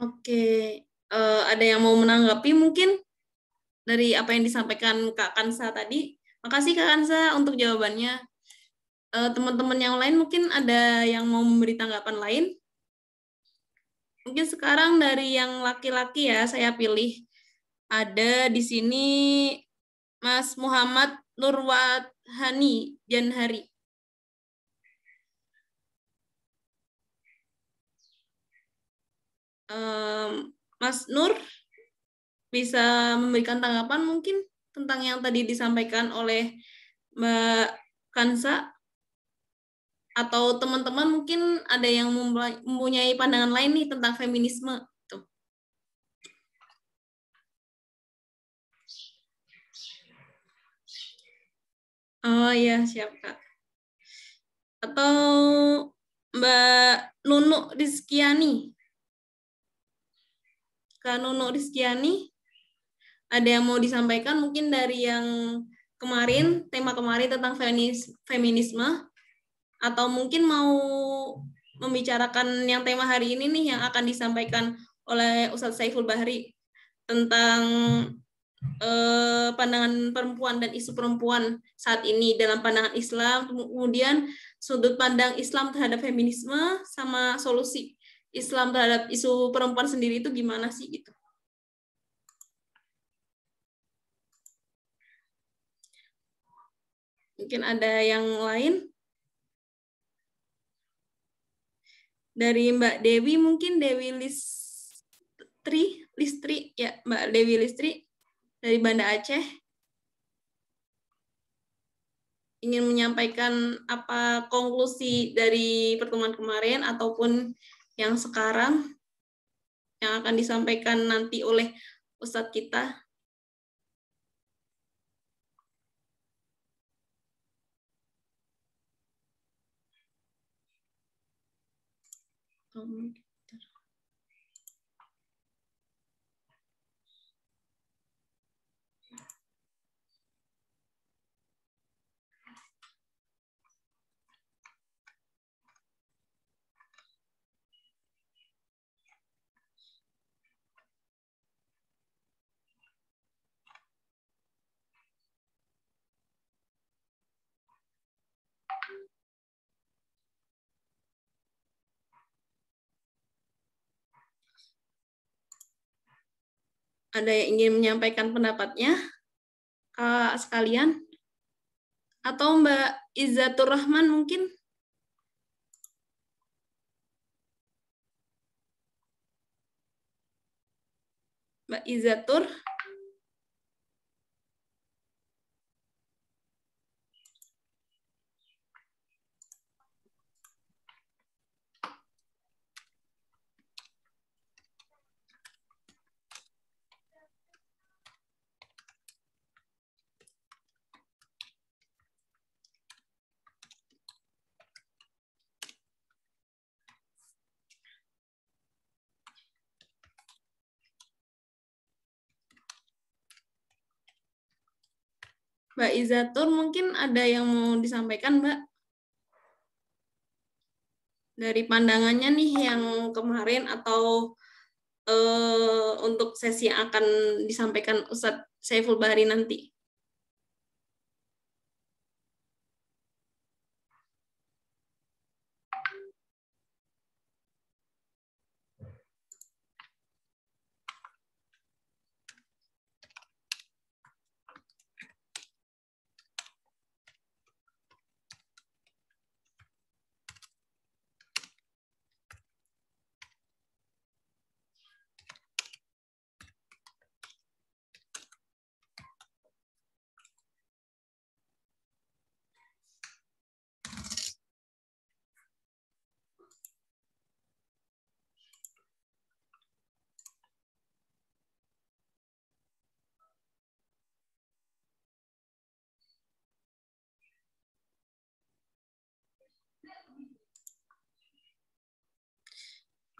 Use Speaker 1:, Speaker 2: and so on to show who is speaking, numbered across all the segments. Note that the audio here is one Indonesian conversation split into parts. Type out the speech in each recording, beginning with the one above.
Speaker 1: Oke, uh, ada yang mau menanggapi mungkin dari apa yang disampaikan Kak Kansa tadi? Makasih Kak Kansa untuk jawabannya. teman eh, teman-teman yang lain mungkin ada yang mau memberi tanggapan lain? Mungkin sekarang dari yang laki-laki ya saya pilih. Ada di sini Mas Muhammad Nurwat Hani Janhari.
Speaker 2: um, Mas Nur
Speaker 1: bisa memberikan tanggapan mungkin tentang yang tadi disampaikan oleh Mbak Kansa atau teman-teman mungkin ada yang
Speaker 2: mempunyai pandangan lain nih tentang feminisme. Tuh. Oh ya siap Kak. Atau Mbak
Speaker 1: Nunuk Rizkiani Kak Nono Rizkiani, ada yang mau disampaikan mungkin dari yang kemarin, tema kemarin tentang feminisme, atau mungkin mau membicarakan yang tema hari ini nih yang akan disampaikan oleh Ustadz Saiful Bahri tentang eh, pandangan perempuan dan isu perempuan saat ini dalam pandangan Islam, kemudian sudut pandang Islam terhadap feminisme sama solusi Islam terhadap isu perempuan sendiri itu gimana sih gitu?
Speaker 2: Mungkin ada yang lain?
Speaker 1: Dari Mbak Dewi mungkin Dewi Listri, Listri ya Mbak Dewi Listri dari Banda Aceh ingin menyampaikan apa konklusi dari pertemuan kemarin ataupun yang sekarang yang akan disampaikan nanti oleh Ustadz kita. Um. ada yang ingin menyampaikan pendapatnya sekalian atau Mbak Izzatur Rahman mungkin Mbak Izzatur
Speaker 2: Mbak Izatur mungkin
Speaker 1: ada yang mau disampaikan Mbak dari pandangannya nih yang kemarin atau eh, untuk sesi yang akan disampaikan Ustadz Saiful Bahari nanti.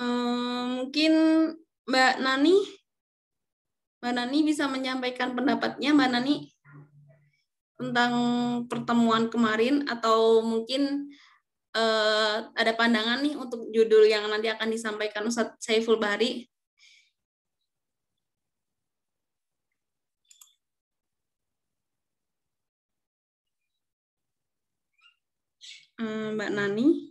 Speaker 2: Eh, mungkin Mbak Nani,
Speaker 1: Mbak Nani bisa menyampaikan pendapatnya, Mbak Nani tentang pertemuan kemarin atau mungkin uh, ada pandangan nih untuk judul yang nanti akan disampaikan Ustadz Saiful Bahri.
Speaker 2: Hmm, Mbak Nani.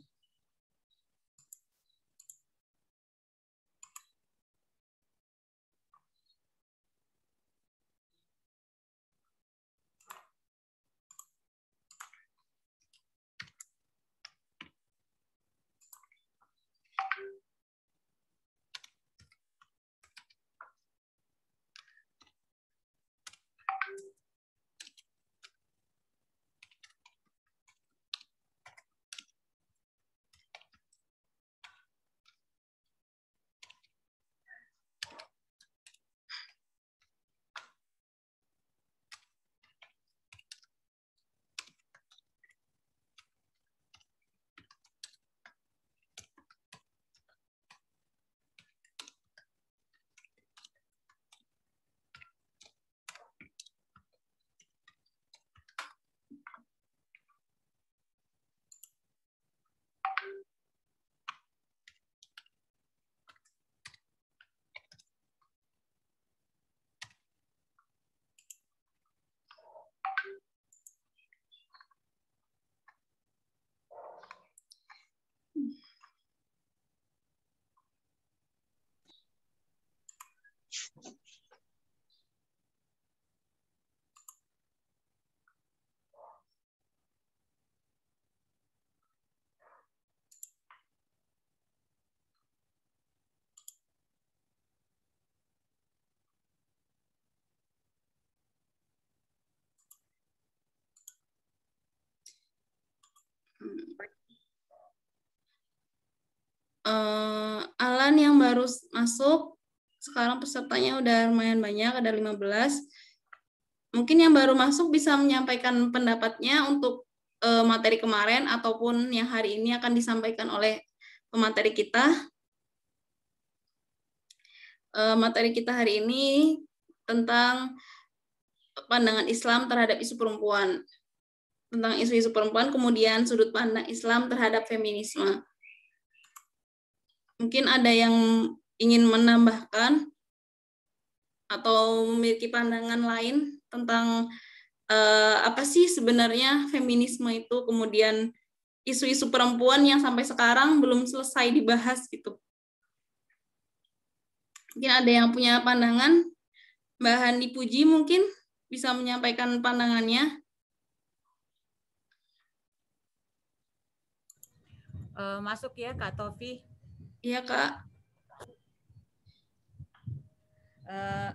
Speaker 1: Uh, Alan yang baru masuk, sekarang pesertanya udah lumayan banyak, ada 15. Mungkin yang baru masuk bisa menyampaikan pendapatnya untuk uh, materi kemarin ataupun yang hari ini akan disampaikan oleh pemateri kita. Uh, materi kita hari ini tentang pandangan Islam terhadap isu perempuan tentang isu-isu perempuan, kemudian sudut pandang Islam terhadap feminisme. Hmm. Mungkin ada yang ingin menambahkan atau memiliki pandangan lain tentang eh, apa sih sebenarnya feminisme itu, kemudian isu-isu perempuan yang sampai sekarang belum selesai dibahas gitu. Mungkin ada yang punya pandangan, Mbak Handi Puji mungkin bisa menyampaikan pandangannya.
Speaker 3: Eh, masuk ya Kak Tofi. Iya Kak. Uh,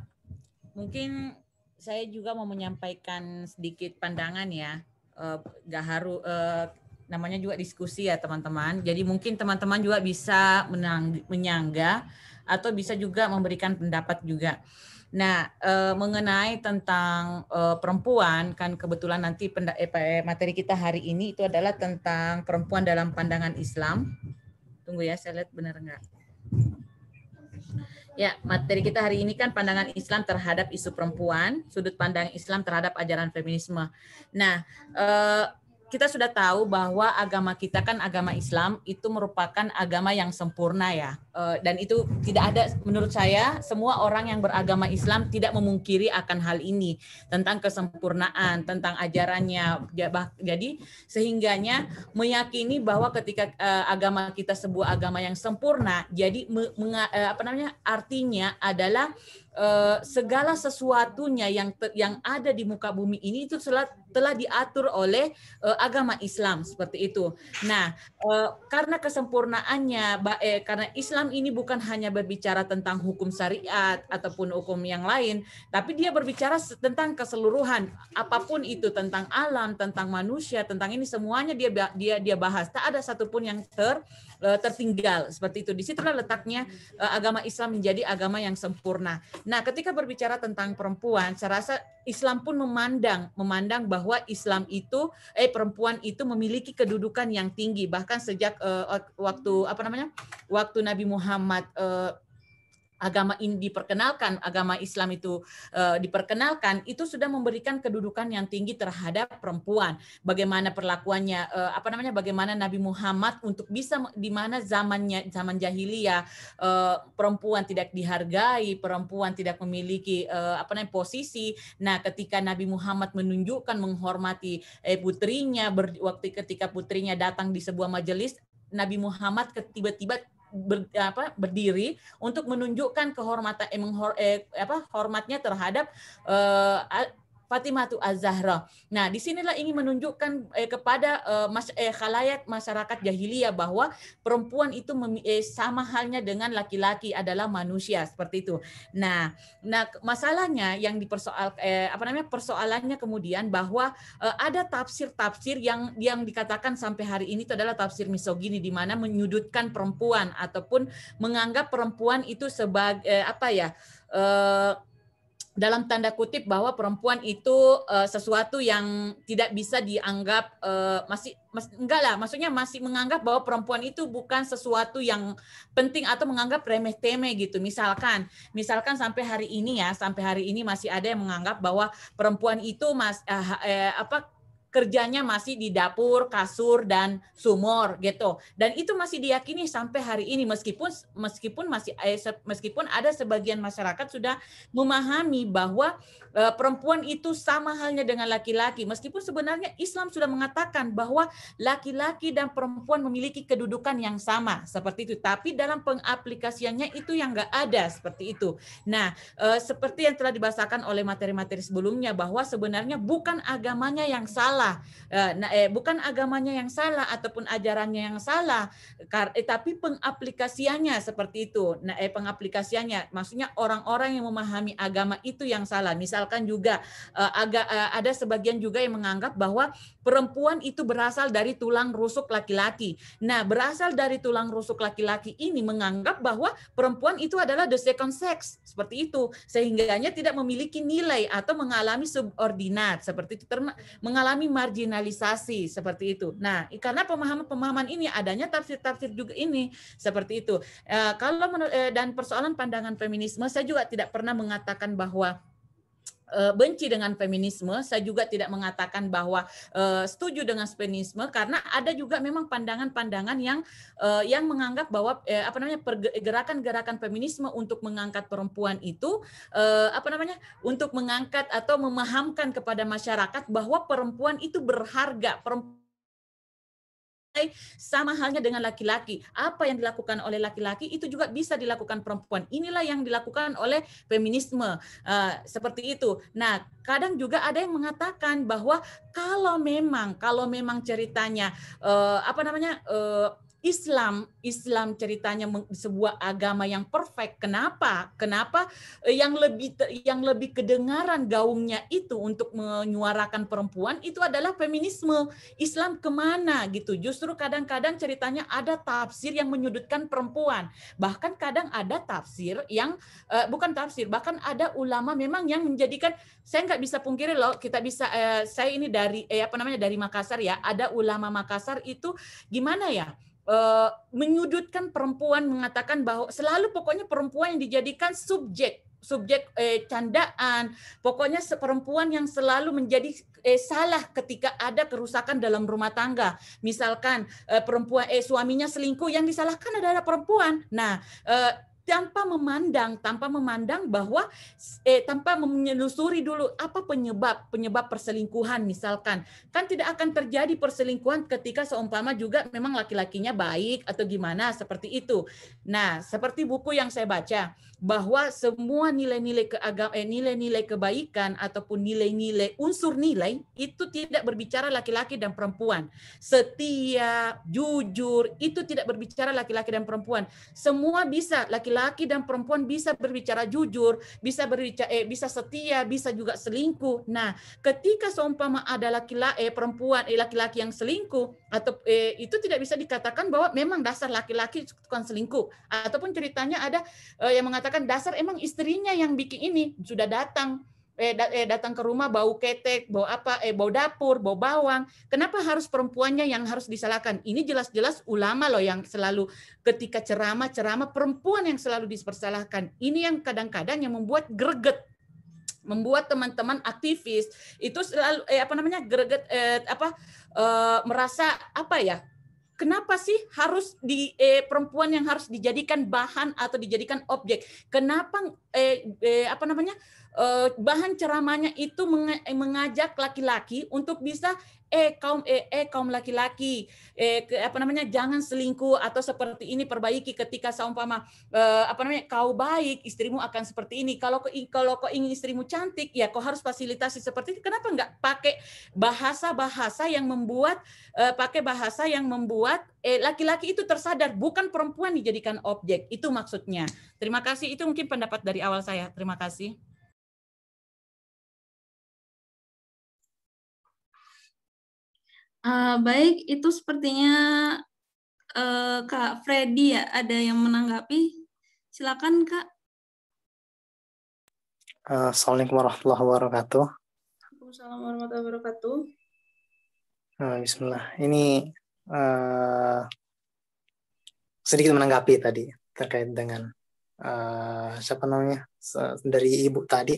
Speaker 3: mungkin saya juga mau menyampaikan sedikit pandangan ya. Uh, eh, gak harus uh, namanya juga diskusi ya teman-teman. Jadi mungkin teman-teman juga bisa menang, menyangga atau bisa juga memberikan pendapat juga. Nah, e, mengenai tentang e, perempuan kan kebetulan nanti penda, eh, materi kita hari ini itu adalah tentang perempuan dalam pandangan Islam. Tunggu ya, saya lihat benar enggak. Ya, materi kita hari ini kan pandangan Islam terhadap isu perempuan, sudut pandang Islam terhadap ajaran feminisme. Nah, eh, kita sudah tahu bahwa agama kita kan agama Islam itu merupakan agama yang sempurna ya. Eh, dan itu tidak ada menurut saya semua orang yang beragama Islam tidak memungkiri akan hal ini tentang kesempurnaan, tentang ajarannya. Jadi sehingganya meyakini bahwa ketika eh, agama kita sebuah agama yang sempurna, jadi eh, apa namanya artinya adalah Uh, segala sesuatunya yang yang ada di muka bumi ini itu telah, telah diatur oleh uh, agama Islam seperti itu. Nah, uh, karena kesempurnaannya eh, karena Islam ini bukan hanya berbicara tentang hukum syariat ataupun hukum yang lain, tapi dia berbicara tentang keseluruhan apapun itu tentang alam, tentang manusia, tentang ini semuanya dia dia dia bahas. Tak ada satupun yang ter Eh, tertinggal seperti itu. Di situlah letaknya eh, agama Islam menjadi agama yang sempurna. Nah, ketika berbicara tentang perempuan, saya rasa Islam pun memandang memandang bahwa Islam itu eh perempuan itu memiliki kedudukan yang tinggi bahkan sejak eh, waktu apa namanya? waktu Nabi Muhammad eh, agama ini diperkenalkan, agama Islam itu uh, diperkenalkan, itu sudah memberikan kedudukan yang tinggi terhadap perempuan. Bagaimana perlakuannya, uh, apa namanya, bagaimana Nabi Muhammad untuk bisa di mana zamannya zaman jahiliyah uh, perempuan tidak dihargai, perempuan tidak memiliki apa namanya posisi. Nah, ketika Nabi Muhammad menunjukkan menghormati eh, putrinya, ber, waktu ketika putrinya datang di sebuah majelis, Nabi Muhammad tiba-tiba ber, apa, berdiri untuk menunjukkan kehormatan eh, menghor, eh, apa hormatnya terhadap eh, Fatimah Az-Zahra. Nah, di sinilah ingin menunjukkan eh, kepada eh, mas, eh, khalayat masyarakat jahiliyah bahwa perempuan itu mem, eh, sama halnya dengan laki-laki adalah manusia seperti itu. Nah, nah masalahnya yang dipersoal eh, apa namanya persoalannya kemudian bahwa eh, ada tafsir-tafsir yang yang dikatakan sampai hari ini itu adalah tafsir misogini di mana menyudutkan perempuan ataupun menganggap perempuan itu sebagai eh, apa ya? Eh, dalam tanda kutip bahwa perempuan itu uh, sesuatu yang tidak bisa dianggap uh, masih mas, enggak lah maksudnya masih menganggap bahwa perempuan itu bukan sesuatu yang penting atau menganggap remeh temeh gitu misalkan misalkan sampai hari ini ya sampai hari ini masih ada yang menganggap bahwa perempuan itu mas uh, eh, apa kerjanya masih di dapur, kasur dan sumur gitu. Dan itu masih diyakini sampai hari ini meskipun meskipun masih eh, meskipun ada sebagian masyarakat sudah memahami bahwa e, perempuan itu sama halnya dengan laki-laki. Meskipun sebenarnya Islam sudah mengatakan bahwa laki-laki dan perempuan memiliki kedudukan yang sama seperti itu, tapi dalam pengaplikasiannya itu yang enggak ada seperti itu. Nah, e, seperti yang telah dibahasakan oleh materi-materi sebelumnya bahwa sebenarnya bukan agamanya yang salah salah. Eh, eh, bukan agamanya yang salah ataupun ajarannya yang salah, eh, tapi pengaplikasiannya seperti itu. Nah, pengaplikasiannya, maksudnya orang-orang yang memahami agama itu yang salah. Misalkan juga agak ada sebagian juga yang menganggap bahwa perempuan itu berasal dari tulang rusuk laki-laki. Nah, berasal dari tulang rusuk laki-laki ini menganggap bahwa perempuan itu adalah the second sex seperti itu, sehingganya tidak memiliki nilai atau mengalami subordinat seperti itu, mengalami marginalisasi seperti itu. Nah, karena pemahaman-pemahaman ini adanya tafsir-tafsir juga ini seperti itu. E, kalau menurut, e, eh, dan persoalan pandangan feminisme, saya juga tidak pernah mengatakan bahwa Eh, benci dengan feminisme, saya juga tidak mengatakan bahwa uh, setuju dengan feminisme karena ada juga memang pandangan-pandangan yang uh, yang menganggap bahwa eh, apa namanya gerakan-gerakan feminisme untuk mengangkat perempuan itu uh, apa namanya untuk mengangkat atau memahamkan kepada masyarakat bahwa perempuan itu berharga, perempuan sama halnya dengan laki-laki. Apa yang dilakukan oleh laki-laki itu juga bisa dilakukan perempuan. Inilah yang dilakukan oleh feminisme uh, seperti itu. Nah, kadang juga ada yang mengatakan bahwa kalau memang kalau memang ceritanya uh, apa namanya uh, Islam, Islam ceritanya sebuah agama yang perfect. Kenapa? Kenapa eh, yang lebih yang lebih kedengaran gaungnya itu untuk menyuarakan perempuan itu adalah feminisme. Islam kemana gitu? Justru kadang-kadang ceritanya ada tafsir yang menyudutkan perempuan. Bahkan kadang ada tafsir yang uh, bukan tafsir, bahkan ada ulama memang yang menjadikan saya nggak bisa pungkiri loh. Kita bisa eh, saya ini dari eh, apa namanya dari Makassar ya. Ada ulama Makassar itu gimana ya? uh, menyudutkan perempuan mengatakan bahwa selalu pokoknya perempuan yang dijadikan subjek subjek eh, candaan pokoknya perempuan yang selalu menjadi eh, salah ketika ada kerusakan dalam rumah tangga misalkan eh, perempuan eh suaminya selingkuh yang disalahkan adalah perempuan nah eh, tanpa memandang tanpa memandang bahwa eh tanpa menyelusuri dulu apa penyebab penyebab perselingkuhan misalkan kan tidak akan terjadi perselingkuhan ketika seumpama juga memang laki-lakinya baik atau gimana seperti itu. Nah, seperti buku yang saya baca bahwa semua nilai-nilai keagama eh, nilai-nilai kebaikan ataupun nilai-nilai unsur nilai itu tidak berbicara laki-laki dan perempuan. Setia, jujur, itu tidak berbicara laki-laki dan perempuan. Semua bisa laki-laki dan perempuan bisa berbicara jujur, bisa berbicara eh, bisa setia, bisa juga selingkuh. Nah, ketika seumpama ada laki-laki eh, perempuan eh laki-laki yang selingkuh atau eh, itu tidak bisa dikatakan bahwa memang dasar laki-laki -laki selingkuh ataupun ceritanya ada eh, yang mengatakan mengatakan dasar emang istrinya yang bikin ini sudah datang eh, eh, datang ke rumah bau ketek, bau apa, eh bau dapur, bau bawang. Kenapa harus perempuannya yang harus disalahkan? Ini jelas-jelas ulama loh yang selalu ketika ceramah-ceramah perempuan yang selalu dipersalahkan. Ini yang kadang-kadang yang membuat greget membuat teman-teman aktivis itu selalu eh, apa namanya greget eh, apa eh, merasa apa ya Kenapa sih harus di eh, perempuan yang harus dijadikan bahan atau dijadikan objek? Kenapa eh, eh, apa namanya Eh, bahan ceramahnya itu eh, mengajak laki-laki untuk bisa eh kaum eh, eh kaum laki-laki eh ke, apa namanya jangan selingkuh atau seperti ini perbaiki ketika seumpama eh, apa namanya kau baik istrimu akan seperti ini kalau kalau kau ingin istrimu cantik ya kau harus fasilitasi seperti itu kenapa enggak pakai bahasa-bahasa yang membuat eh, pakai bahasa yang membuat eh laki-laki itu tersadar bukan perempuan dijadikan objek itu maksudnya terima kasih itu mungkin pendapat dari awal saya terima kasih
Speaker 2: Uh, baik, itu sepertinya uh, Kak Freddy ya ada yang
Speaker 1: menanggapi. Silakan Kak.
Speaker 4: Uh, Assalamualaikum warahmatullahi wabarakatuh.
Speaker 1: Waalaikumsalam warahmatullahi wabarakatuh.
Speaker 4: Uh, Bismillah. Ini uh, sedikit menanggapi tadi terkait dengan uh, siapa namanya dari ibu tadi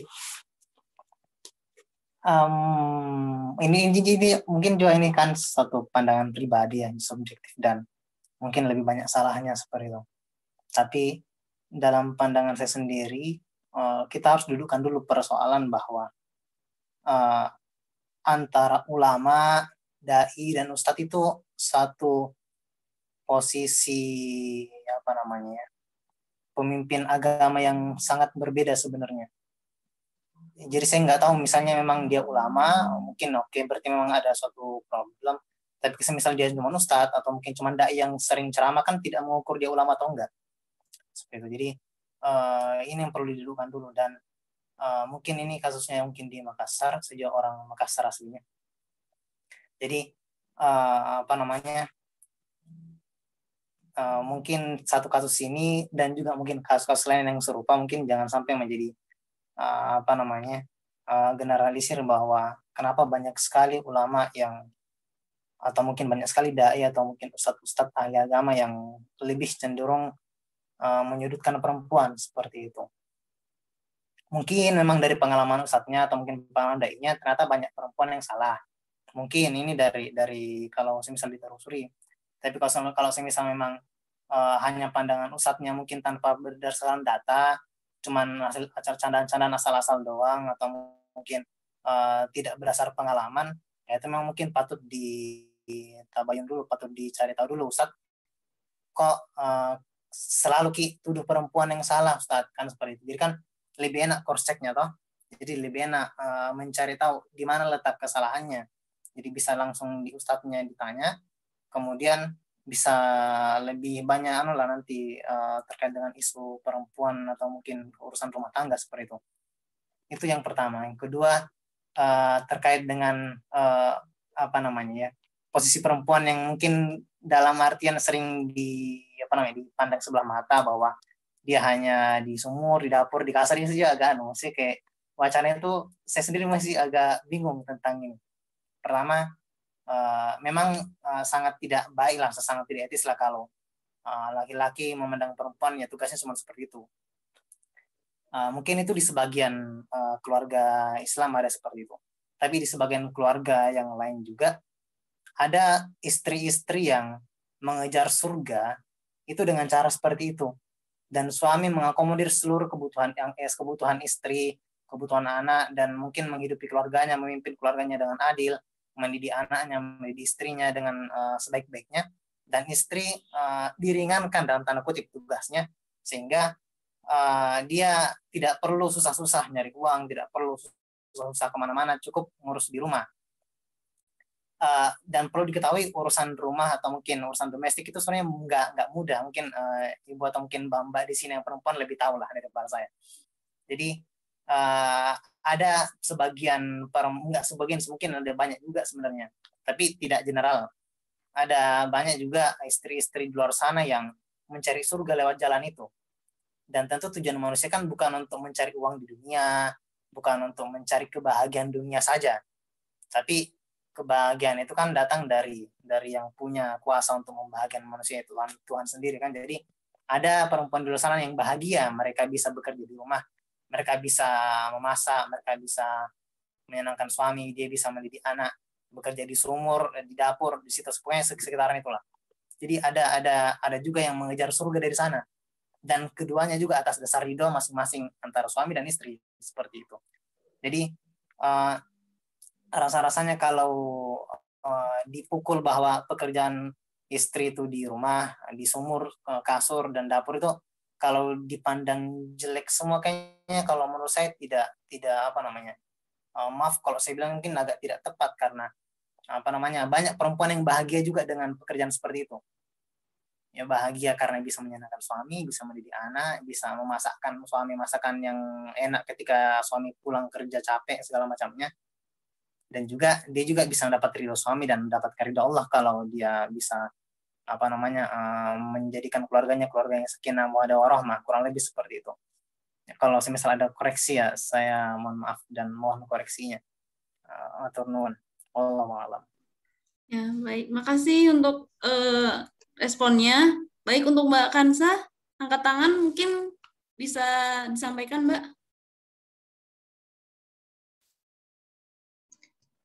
Speaker 4: um, ini, ini ini mungkin juga ini kan satu pandangan pribadi yang subjektif dan mungkin lebih banyak salahnya seperti itu. Tapi dalam pandangan saya sendiri, uh, kita harus dudukkan dulu persoalan bahwa uh, antara ulama, dai dan ustadz itu satu posisi apa namanya ya, pemimpin agama yang sangat berbeda sebenarnya jadi saya nggak tahu misalnya memang dia ulama mungkin oke okay, berarti memang ada suatu problem tapi misal dia cuma ustadz atau mungkin cuma dai yang sering ceramah kan tidak mengukur dia ulama atau enggak seperti itu jadi uh, ini yang perlu didudukan dulu dan uh, mungkin ini kasusnya mungkin di Makassar sejauh orang Makassar aslinya jadi uh, apa namanya uh, mungkin satu kasus ini dan juga mungkin kasus-kasus lain yang serupa mungkin jangan sampai menjadi uh, apa namanya uh, generalisir bahwa kenapa banyak sekali ulama yang atau mungkin banyak sekali dai atau mungkin ustadz-ustadz ahli agama yang lebih cenderung uh, menyudutkan perempuan seperti itu.
Speaker 5: Mungkin memang dari pengalaman
Speaker 4: ustadznya atau mungkin pengalaman dai-nya ternyata banyak perempuan yang salah. Mungkin ini dari dari kalau semisal diterusuri. Tapi kalau kalau semisal memang uh, hanya pandangan ustadznya mungkin tanpa berdasarkan data cuman hasil acara candaan-candaan asal-asal doang atau mungkin uh, tidak berdasar pengalaman ya itu memang mungkin patut ditabayun dulu patut dicari tahu dulu Ustaz kok uh, selalu ki tuduh perempuan yang salah Ustadz kan seperti itu jadi kan lebih enak cross checknya toh jadi lebih enak uh, mencari tahu di mana letak kesalahannya jadi bisa langsung di Ustaznya ditanya kemudian bisa lebih banyak anu lah nanti uh, terkait dengan isu perempuan atau mungkin urusan rumah tangga seperti itu. Itu yang pertama. Yang kedua uh, terkait dengan uh, apa namanya ya posisi perempuan yang mungkin dalam artian sering di apa namanya dipandang sebelah mata bahwa dia hanya di sumur, di dapur, di kasar ini saja agak anu sih kayak wacana itu saya sendiri masih agak bingung tentang ini. Pertama uh, memang uh, sangat tidak baik lah, sangat tidak etis lah kalau eh, laki-laki uh, memandang perempuan ya tugasnya cuma seperti itu. Uh, mungkin itu di sebagian uh, keluarga Islam ada seperti itu, tapi di sebagian keluarga yang lain juga ada istri-istri yang mengejar surga itu dengan cara seperti itu dan suami mengakomodir seluruh kebutuhan yang es kebutuhan istri, kebutuhan anak dan mungkin menghidupi keluarganya, memimpin keluarganya dengan adil mendidik anaknya, mendidik istrinya dengan uh, sebaik-baiknya, dan istri uh, diringankan dalam tanda kutip tugasnya, sehingga uh, dia tidak perlu susah-susah nyari uang, tidak perlu susah-susah kemana-mana, cukup ngurus di rumah. Uh, dan perlu diketahui urusan rumah atau mungkin urusan domestik itu sebenarnya nggak nggak mudah mungkin uh, ibu atau mungkin mbak-mbak di sini yang perempuan lebih tahu lah depan saya jadi uh, ada sebagian enggak sebagian mungkin ada banyak juga sebenarnya tapi tidak general ada banyak juga istri-istri di luar sana yang mencari surga lewat jalan itu dan tentu tujuan manusia kan bukan untuk mencari uang di dunia bukan untuk mencari kebahagiaan dunia saja tapi kebahagiaan itu kan datang dari dari yang punya kuasa untuk membahagiakan manusia Tuhan Tuhan sendiri kan jadi ada perempuan di luar sana yang bahagia mereka bisa bekerja di rumah mereka bisa memasak mereka bisa menyenangkan suami dia bisa mendidik anak bekerja di sumur eh, di dapur di situ pokoknya sekitaran itulah jadi ada ada ada juga yang mengejar surga dari sana dan keduanya juga atas dasar ridho masing-masing antara suami dan istri seperti itu jadi uh, rasa-rasanya kalau uh, dipukul bahwa pekerjaan istri itu di rumah di sumur kasur dan dapur itu kalau dipandang jelek semua kayaknya kalau menurut saya tidak tidak apa namanya uh, maaf kalau saya bilang mungkin agak tidak tepat karena apa namanya banyak perempuan yang bahagia juga dengan pekerjaan seperti itu ya bahagia karena bisa menyenangkan suami bisa mendidik anak bisa memasakkan suami masakan yang enak ketika suami pulang kerja capek segala macamnya dan juga dia juga bisa mendapat ridho suami dan mendapat ridho Allah kalau dia bisa apa namanya uh, menjadikan keluarganya keluarga yang sakinah ada warahmah kurang lebih seperti itu ya, kalau semisal ada koreksi ya saya mohon maaf dan mohon koreksinya uh, atur nuwun alam ya
Speaker 1: baik makasih untuk uh, responnya baik untuk mbak Kansa
Speaker 2: angkat tangan mungkin bisa disampaikan mbak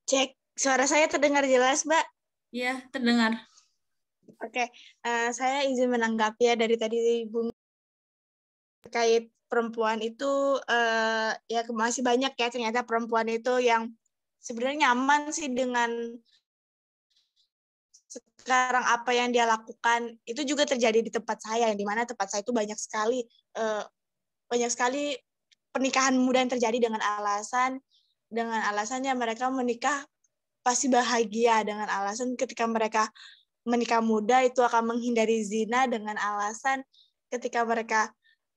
Speaker 6: cek suara saya terdengar jelas mbak ya terdengar Oke, okay. uh, eh, saya izin menanggapi ya dari tadi Ibu terkait perempuan itu uh, ya masih banyak ya ternyata perempuan itu yang sebenarnya nyaman sih dengan sekarang apa yang dia lakukan itu juga terjadi di tempat saya yang dimana tempat saya itu banyak sekali uh, banyak sekali pernikahan muda yang terjadi dengan alasan dengan alasannya mereka menikah pasti bahagia dengan alasan ketika mereka menikah muda itu akan menghindari zina dengan alasan ketika mereka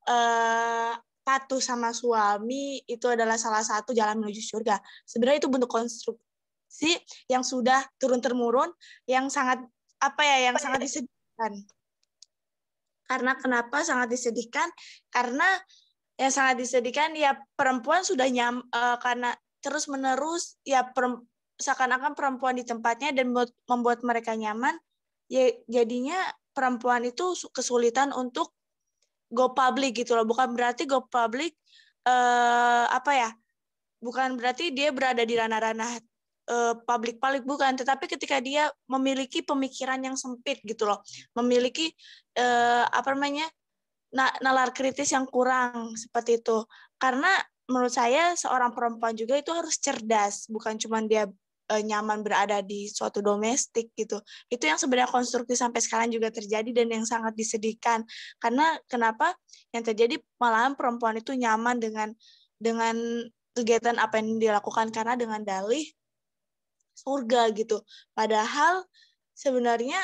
Speaker 6: uh, patuh sama suami itu adalah salah satu jalan menuju surga. Sebenarnya itu bentuk konstruksi yang sudah turun temurun yang sangat apa ya yang sangat disedihkan. Karena kenapa sangat disedihkan? Karena yang sangat disedihkan ya perempuan sudah nyam uh, karena terus menerus ya seakan-akan perempuan di tempatnya dan membuat, membuat mereka nyaman ya jadinya perempuan itu kesulitan untuk go public gitu loh. Bukan berarti go public eh, apa ya? Bukan berarti dia berada di ranah-ranah eh, public public bukan, tetapi ketika dia memiliki pemikiran yang sempit gitu loh, memiliki eh, apa namanya nalar kritis yang kurang seperti itu. Karena menurut saya seorang perempuan juga itu harus cerdas, bukan cuma dia uh, nyaman berada di suatu domestik gitu. Itu yang sebenarnya konstruksi sampai sekarang juga terjadi dan yang sangat disedihkan. Karena kenapa yang terjadi malahan perempuan itu nyaman dengan dengan kegiatan apa yang dilakukan karena dengan dalih surga gitu. Padahal sebenarnya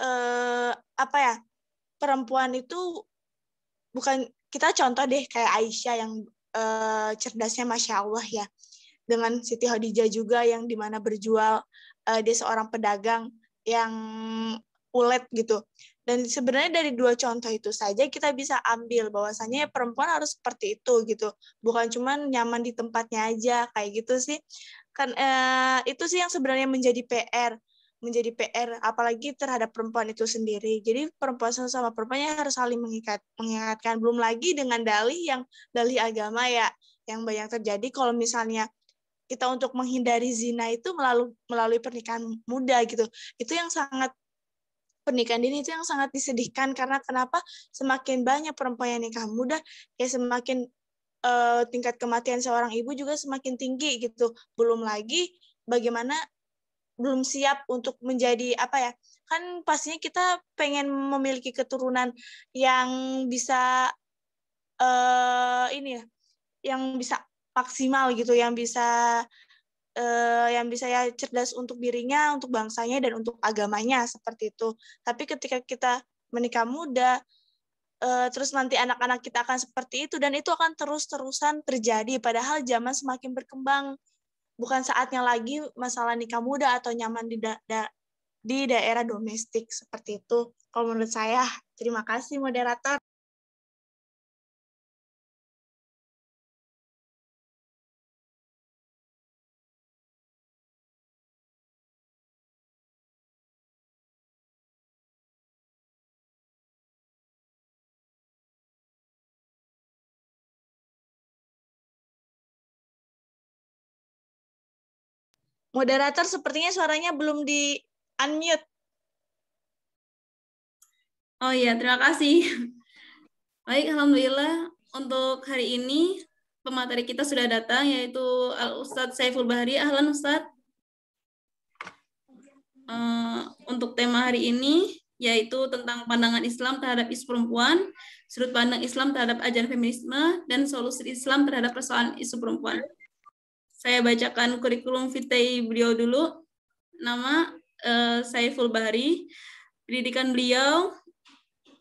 Speaker 6: eh, apa ya? perempuan itu bukan kita contoh deh kayak Aisyah yang eh, cerdasnya masya Allah ya dengan Siti Hadijah juga yang dimana berjual uh, dia seorang pedagang yang ulet gitu. Dan sebenarnya dari dua contoh itu saja kita bisa ambil ya perempuan harus seperti itu gitu. Bukan cuma nyaman di tempatnya aja kayak gitu sih. Kan eh, itu sih yang sebenarnya menjadi PR menjadi PR apalagi terhadap perempuan itu sendiri. Jadi perempuan sama perempuannya harus saling mengikat, mengingatkan belum lagi dengan dalih yang dalih agama ya yang banyak terjadi kalau misalnya kita untuk menghindari zina itu melalui melalui pernikahan muda gitu itu yang sangat pernikahan dini itu yang sangat disedihkan karena kenapa semakin banyak perempuan yang nikah muda ya semakin uh, tingkat kematian seorang ibu juga semakin tinggi gitu belum lagi bagaimana belum siap untuk menjadi apa ya kan pastinya kita pengen memiliki keturunan yang bisa uh, ini ya yang bisa maksimal gitu yang bisa uh, yang bisa ya cerdas untuk dirinya, untuk bangsanya dan untuk agamanya seperti itu. Tapi ketika kita menikah muda eh, terus nanti anak-anak kita akan seperti itu dan itu akan terus-terusan terjadi padahal zaman semakin berkembang bukan saatnya lagi masalah nikah muda atau nyaman di da da di daerah domestik seperti itu kalau menurut saya terima kasih moderator
Speaker 2: Moderator sepertinya suaranya belum di unmute. Oh iya, terima kasih.
Speaker 1: Baik, alhamdulillah untuk hari ini pemateri kita sudah datang yaitu Al Ustadz Saiful Bahri. Ahlan Ustadz. Uh, untuk tema hari ini yaitu tentang pandangan Islam terhadap isu perempuan, sudut pandang Islam terhadap ajaran feminisme, dan solusi Islam terhadap persoalan isu perempuan. Saya bacakan kurikulum vitae beliau dulu. Nama uh, Saiful Bahri, pendidikan beliau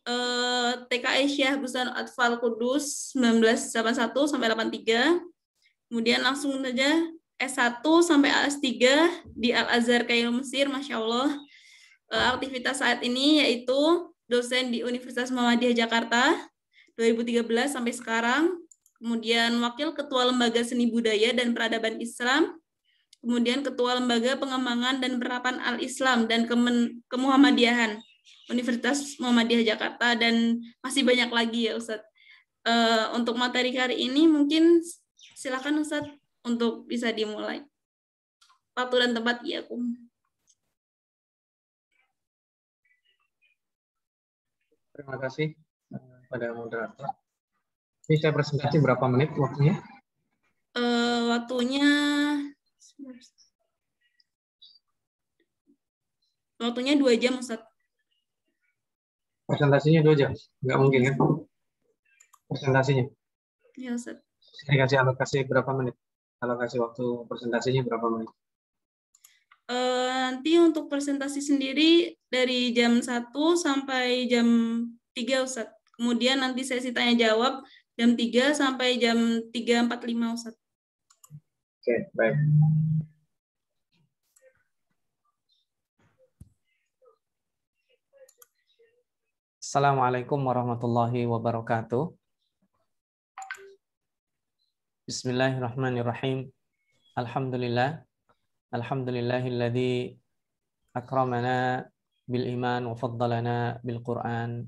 Speaker 1: uh, eh, TKI e Syah Busan Atfal Kudus 1981 sampai 83. Kemudian langsung saja S1 sampai S3 di Al Azhar Kairo Mesir, masya Allah. Eh, aktivitas saat ini yaitu dosen di Universitas Muhammadiyah Jakarta 2013 sampai sekarang kemudian Wakil Ketua Lembaga Seni Budaya dan Peradaban Islam, kemudian Ketua Lembaga Pengembangan dan Penerapan Al-Islam dan Kemen Kemuhammadiyahan Universitas Muhammadiyah Jakarta dan masih banyak lagi ya Ustadz. Uh, untuk materi hari ini mungkin silakan Ustadz
Speaker 2: untuk bisa dimulai. Waktu dan tempat ya, Kum. Terima kasih eh, pada moderator ini saya presentasi berapa menit waktunya?
Speaker 1: Uh, waktunya waktunya dua jam Ustaz.
Speaker 2: Presentasinya dua jam? Nggak mungkin kan?
Speaker 7: Presentasinya? ya Ustaz. Saya kasih alokasi berapa menit? Alokasi waktu presentasinya berapa menit?
Speaker 1: Uh, nanti untuk presentasi sendiri dari jam 1 sampai jam 3 Ustaz. Kemudian nanti sesi tanya jawab jam 3 sampai jam 3.45 Ustaz. Oke,
Speaker 2: okay,
Speaker 8: baik. Assalamualaikum warahmatullahi wabarakatuh. Bismillahirrahmanirrahim. Alhamdulillah. Alhamdulillahilladzi akramana bil iman wa faddalana bil Qur'an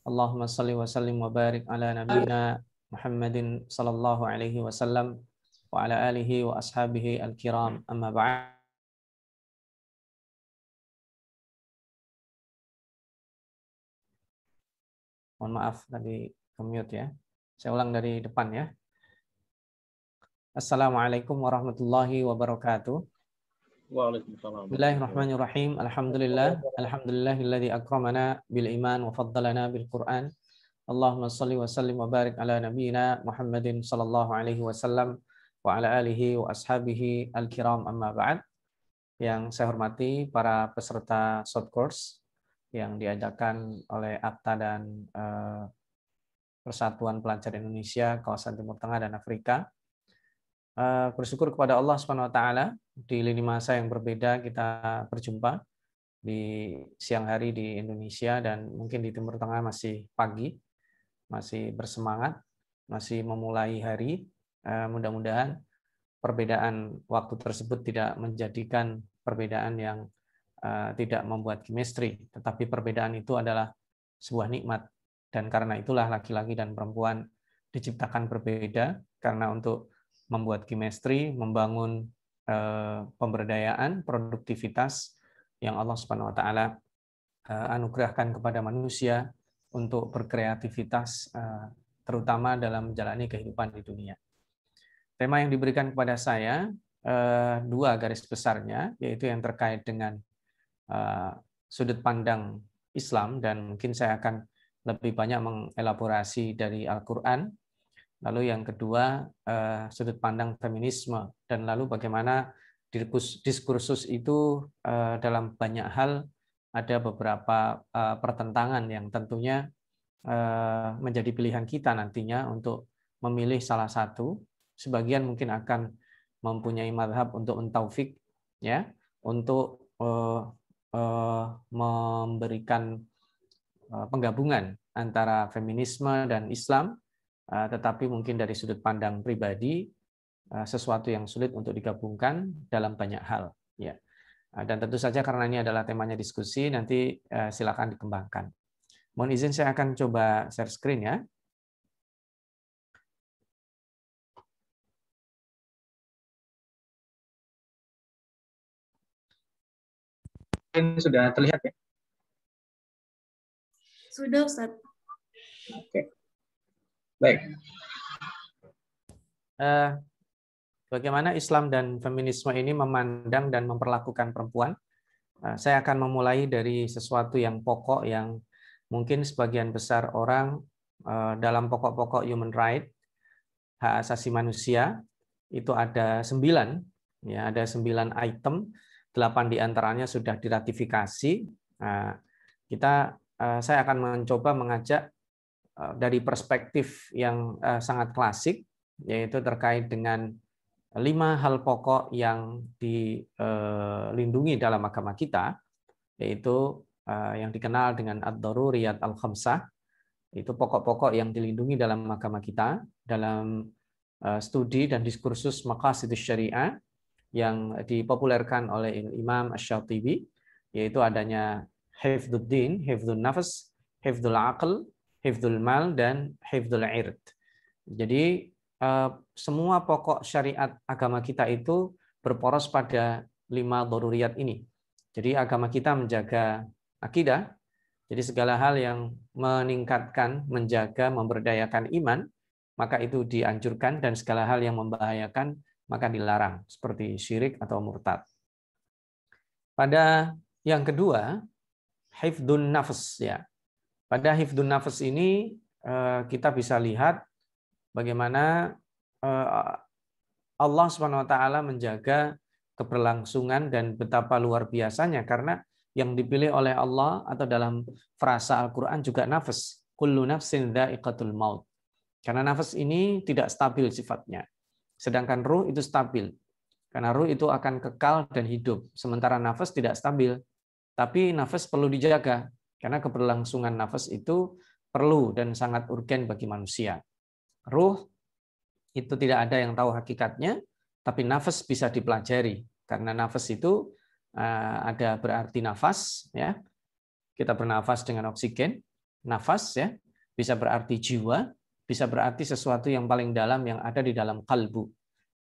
Speaker 8: Allahumma salli wa sallim wa barik ala nabina Muhammadin sallallahu alaihi wasallam wa ala alihi wa ashabihi al-kiram amma ba'ad. Mohon maaf tadi kemute ya. Saya ulang dari depan ya. Assalamualaikum warahmatullahi wabarakatuh.
Speaker 4: Bismillahirrahmanirrahim.
Speaker 8: Alhamdulillah. Alhamdulillah Alhamdulillahilladzi akramana bil iman wa faddalana bil Qur'an. Allahumma salli wa sallim wa barik ala nabiyyina Muhammadin sallallahu alaihi wasallam wa ala alihi wa ashabihi al-kiram amma ba'd. Yang saya hormati para peserta short course yang diadakan oleh Akta dan eh, Persatuan Pelajar Indonesia Kawasan Timur Tengah dan Afrika Eh, bersyukur kepada Allah Subhanahu wa taala di lini masa yang berbeda kita berjumpa di siang hari di Indonesia dan mungkin di Timur Tengah masih pagi, masih bersemangat, masih memulai hari. Eh, mudah-mudahan perbedaan waktu tersebut tidak menjadikan perbedaan yang eh, tidak membuat chemistry, tetapi perbedaan itu adalah sebuah nikmat dan karena itulah laki-laki dan perempuan diciptakan berbeda karena untuk membuat chemistry, membangun eh, pemberdayaan, produktivitas yang Allah Subhanahu wa taala eh, anugerahkan kepada manusia untuk berkreativitas eh, terutama dalam menjalani kehidupan di dunia. Tema yang diberikan kepada saya dua garis besarnya yaitu yang terkait dengan sudut pandang Islam dan mungkin saya akan lebih banyak mengelaborasi dari Al-Qur'an lalu yang kedua eh, sudut pandang feminisme, dan lalu bagaimana diskursus itu eh, dalam banyak hal ada beberapa eh, pertentangan yang tentunya menjadi pilihan kita nantinya untuk memilih salah satu. Sebagian mungkin akan mempunyai madhab untuk entaufik, ya, untuk memberikan penggabungan antara feminisme dan Islam Eh, tetapi mungkin dari sudut pandang pribadi eh, sesuatu yang sulit untuk digabungkan dalam banyak hal ya eh, dan tentu saja karena ini adalah temanya diskusi nanti silakan dikembangkan mohon izin saya akan coba share screen
Speaker 2: ya sudah terlihat ya sudah Ustaz. oke okay.
Speaker 8: Baik. Uh, bagaimana Islam dan feminisme ini memandang dan memperlakukan perempuan? Uh, saya akan memulai dari sesuatu yang pokok yang mungkin sebagian besar orang uh, dalam pokok-pokok human right, hak asasi manusia itu ada sembilan, ya ada sembilan item, delapan diantaranya sudah diratifikasi. Nah, kita, saya akan mencoba mengajak Eh, dari perspektif yang eh, sangat klasik, yaitu terkait dengan lima hal pokok yang dilindungi eh, dalam agama kita, yaitu yang dikenal dengan ad-daruriyat al-khamsah, itu pokok-pokok yang dilindungi dalam agama kita, dalam studi dan diskursus maqasidus syariah yang dipopulerkan oleh Imam ash shatibi yaitu adanya din, hifdzun nafas, hifdzul aql, Hifdul mal dan hifdul ird. Jadi eh, semua pokok syariat agama kita itu berporos pada lima doruriat ini. Jadi agama kita menjaga akidah, jadi segala hal yang meningkatkan, menjaga, memberdayakan iman, maka itu dianjurkan dan segala hal yang membahayakan maka dilarang seperti syirik atau murtad. Pada yang kedua, hifdun nafs ya. Pada hifdun nafas ini eh, kita bisa lihat bagaimana eh, Allah Subhanahu wa taala menjaga keberlangsungan dan betapa luar biasanya karena yang dipilih oleh Allah atau dalam frasa Al-Qur'an juga nafas. Kullu nafsin dha'iqatul maut. Karena nafas ini tidak stabil sifatnya. Sedangkan ruh itu stabil. Karena ruh itu akan kekal dan hidup. Sementara nafas tidak stabil. Tapi nafas perlu dijaga karena keberlangsungan nafas itu perlu dan sangat urgen bagi manusia. Ruh itu tidak ada yang tahu hakikatnya, tapi nafas bisa dipelajari karena nafas itu eh, ada berarti nafas ya. Kita bernafas dengan oksigen, nafas ya, bisa berarti jiwa, bisa berarti sesuatu yang paling dalam yang ada di dalam kalbu.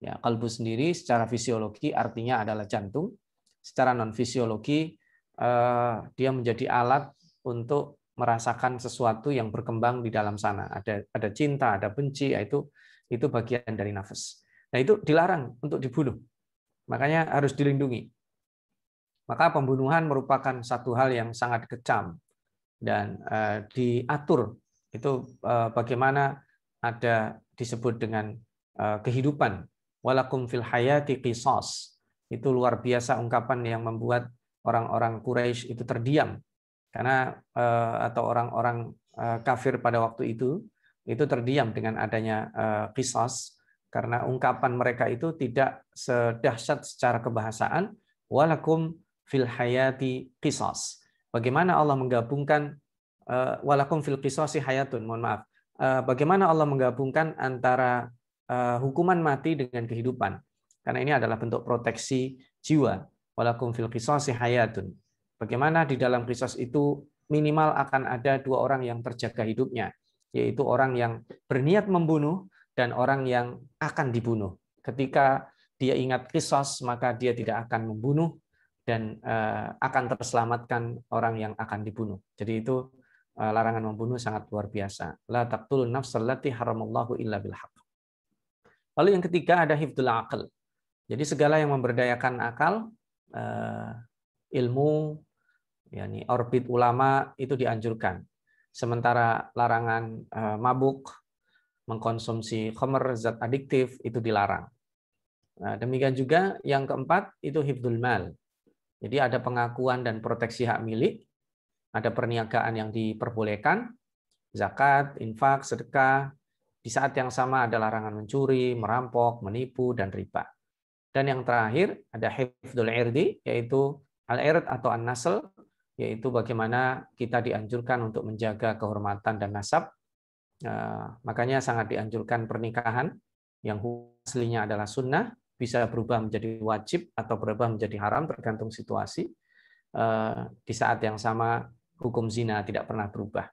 Speaker 8: Ya, kalbu sendiri secara fisiologi artinya adalah jantung, secara non fisiologi eh, dia menjadi alat untuk merasakan sesuatu yang berkembang di dalam sana. Ada ada cinta, ada benci, ya itu itu bagian dari nafas. Nah, itu dilarang untuk dibunuh. Makanya harus dilindungi. Maka pembunuhan merupakan satu hal yang sangat kecam dan eh, diatur itu eh, bagaimana ada disebut dengan eh, kehidupan walakum fil hayati qisas. Itu luar biasa ungkapan yang membuat orang-orang Quraisy itu terdiam karena eh, atau orang-orang eh, kafir pada waktu itu itu terdiam dengan adanya eh, kisos karena ungkapan mereka itu tidak sedahsyat secara kebahasaan walakum fil hayati kisos. bagaimana Allah menggabungkan walakum fil qisasi hayatun mohon maaf bagaimana Allah menggabungkan antara hukuman mati dengan kehidupan karena ini adalah bentuk proteksi jiwa walakum fil kisosi hayatun Bagaimana di dalam krisis itu minimal akan ada dua orang yang terjaga hidupnya, yaitu orang yang berniat membunuh dan orang yang akan dibunuh. Ketika dia ingat krisis, maka dia tidak akan membunuh dan eh, akan terselamatkan orang yang akan dibunuh. Jadi itu eh, larangan membunuh sangat luar biasa. La taqtul nafsal lati haramallahu illa bilhaq. Lalu yang ketiga ada hifdul aql. Jadi segala yang memberdayakan akal eh, ilmu, yakni orbit ulama itu dianjurkan. Sementara larangan eh, mabuk, mengkonsumsi khamr zat adiktif itu dilarang. Nah, demikian juga yang keempat itu hibdul mal. Jadi ada pengakuan dan proteksi hak milik, ada perniagaan yang diperbolehkan, zakat, infak, sedekah. Di saat yang sama ada larangan mencuri, merampok, menipu, dan riba. Dan yang terakhir ada hifdul irdi, yaitu Al-Irt atau An-Nasl, yaitu bagaimana kita dianjurkan untuk menjaga kehormatan dan nasab. Eh, makanya sangat dianjurkan pernikahan yang aslinya adalah sunnah, bisa berubah menjadi wajib atau berubah menjadi haram tergantung situasi. Eh, di saat yang sama, hukum zina tidak pernah berubah.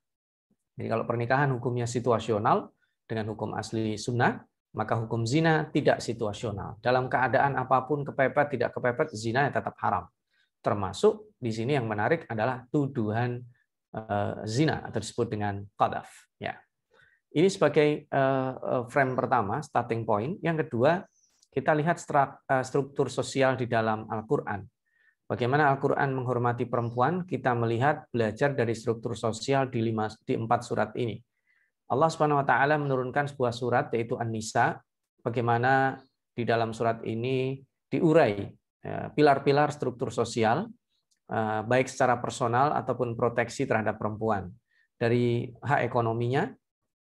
Speaker 8: Jadi kalau pernikahan hukumnya situasional dengan hukum asli sunnah, maka hukum zina tidak situasional. Dalam keadaan apapun kepepet tidak kepepet zina tetap haram termasuk di sini yang menarik adalah tuduhan eh, zina atau disebut dengan qadhaf ya. Ini sebagai eh, eh, frame pertama, starting point. Yang kedua, kita lihat struktur sosial di dalam Al-Qur'an. Bagaimana Al-Qur'an menghormati perempuan, kita melihat belajar dari struktur sosial di lima di empat surat ini. Allah Subhanahu wa taala menurunkan sebuah surat yaitu An-Nisa, bagaimana di dalam surat ini diurai Ya, pilar-pilar struktur sosial eh, baik secara personal ataupun proteksi terhadap perempuan dari hak ekonominya,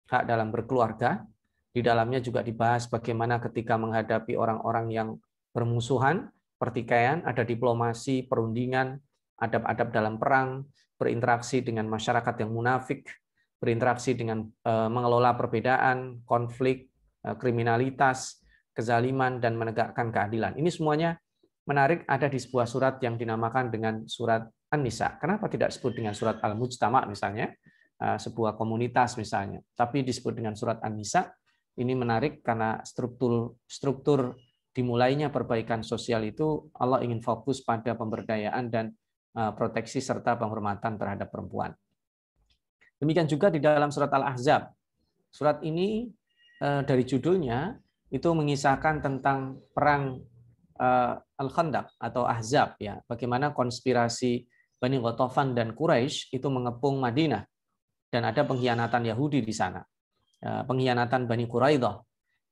Speaker 8: hak dalam berkeluarga, di dalamnya juga dibahas bagaimana ketika menghadapi orang-orang yang bermusuhan, pertikaian, ada diplomasi, perundingan, adab-adab dalam perang, berinteraksi dengan masyarakat yang munafik, berinteraksi dengan eh, mengelola perbedaan, konflik, eh, kriminalitas, kezaliman dan menegakkan keadilan. Ini semuanya menarik ada di sebuah surat yang dinamakan dengan surat An-Nisa. Kenapa tidak disebut dengan surat Al-Mujtama misalnya, eh, sebuah komunitas misalnya, tapi disebut dengan surat An-Nisa? Ini menarik karena struktur struktur dimulainya perbaikan sosial itu Allah ingin fokus pada pemberdayaan dan eh, proteksi serta penghormatan terhadap perempuan. Demikian juga di dalam surat Al-Ahzab. Surat ini eh, dari judulnya itu mengisahkan tentang perang uh, Al-Khandaq atau Ahzab ya. Bagaimana konspirasi Bani Ghatafan dan Quraisy itu mengepung Madinah dan ada pengkhianatan Yahudi di sana. Uh, pengkhianatan Bani Quraidah.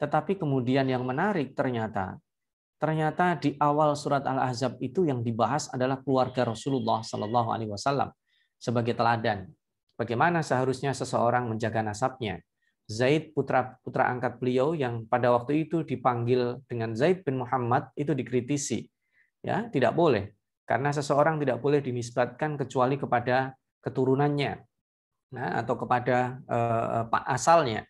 Speaker 8: Tetapi kemudian yang menarik ternyata ternyata di awal surat Al-Ahzab itu yang dibahas adalah keluarga Rasulullah Shallallahu alaihi wasallam sebagai teladan. Bagaimana seharusnya seseorang menjaga nasabnya, Zaid putra putra angkat beliau yang pada waktu itu dipanggil dengan Zaid bin Muhammad itu dikritisi. Ya, tidak boleh. Karena seseorang tidak boleh dinisbatkan kecuali kepada keturunannya nah, atau kepada uh, asalnya.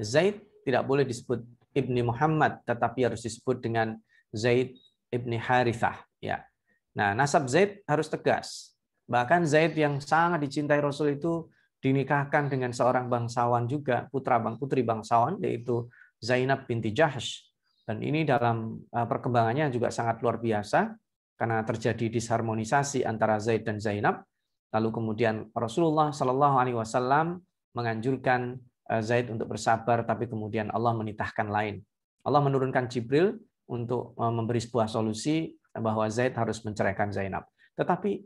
Speaker 8: Zaid tidak boleh disebut Ibni Muhammad tetapi harus disebut dengan Zaid Ibni Harithah, ya. Nah, nasab Zaid harus tegas. Bahkan Zaid yang sangat dicintai Rasul itu dinikahkan dengan seorang bangsawan juga, putra bang putri bangsawan yaitu Zainab binti Jahsh. Dan ini dalam eh, perkembangannya juga sangat luar biasa karena terjadi disharmonisasi antara Zaid dan Zainab. Lalu kemudian Rasulullah Shallallahu alaihi wasallam menganjurkan eh, Zaid untuk bersabar tapi kemudian Allah menitahkan lain. Allah menurunkan Jibril untuk eh, memberi sebuah solusi bahwa Zaid harus menceraikan Zainab. Tetapi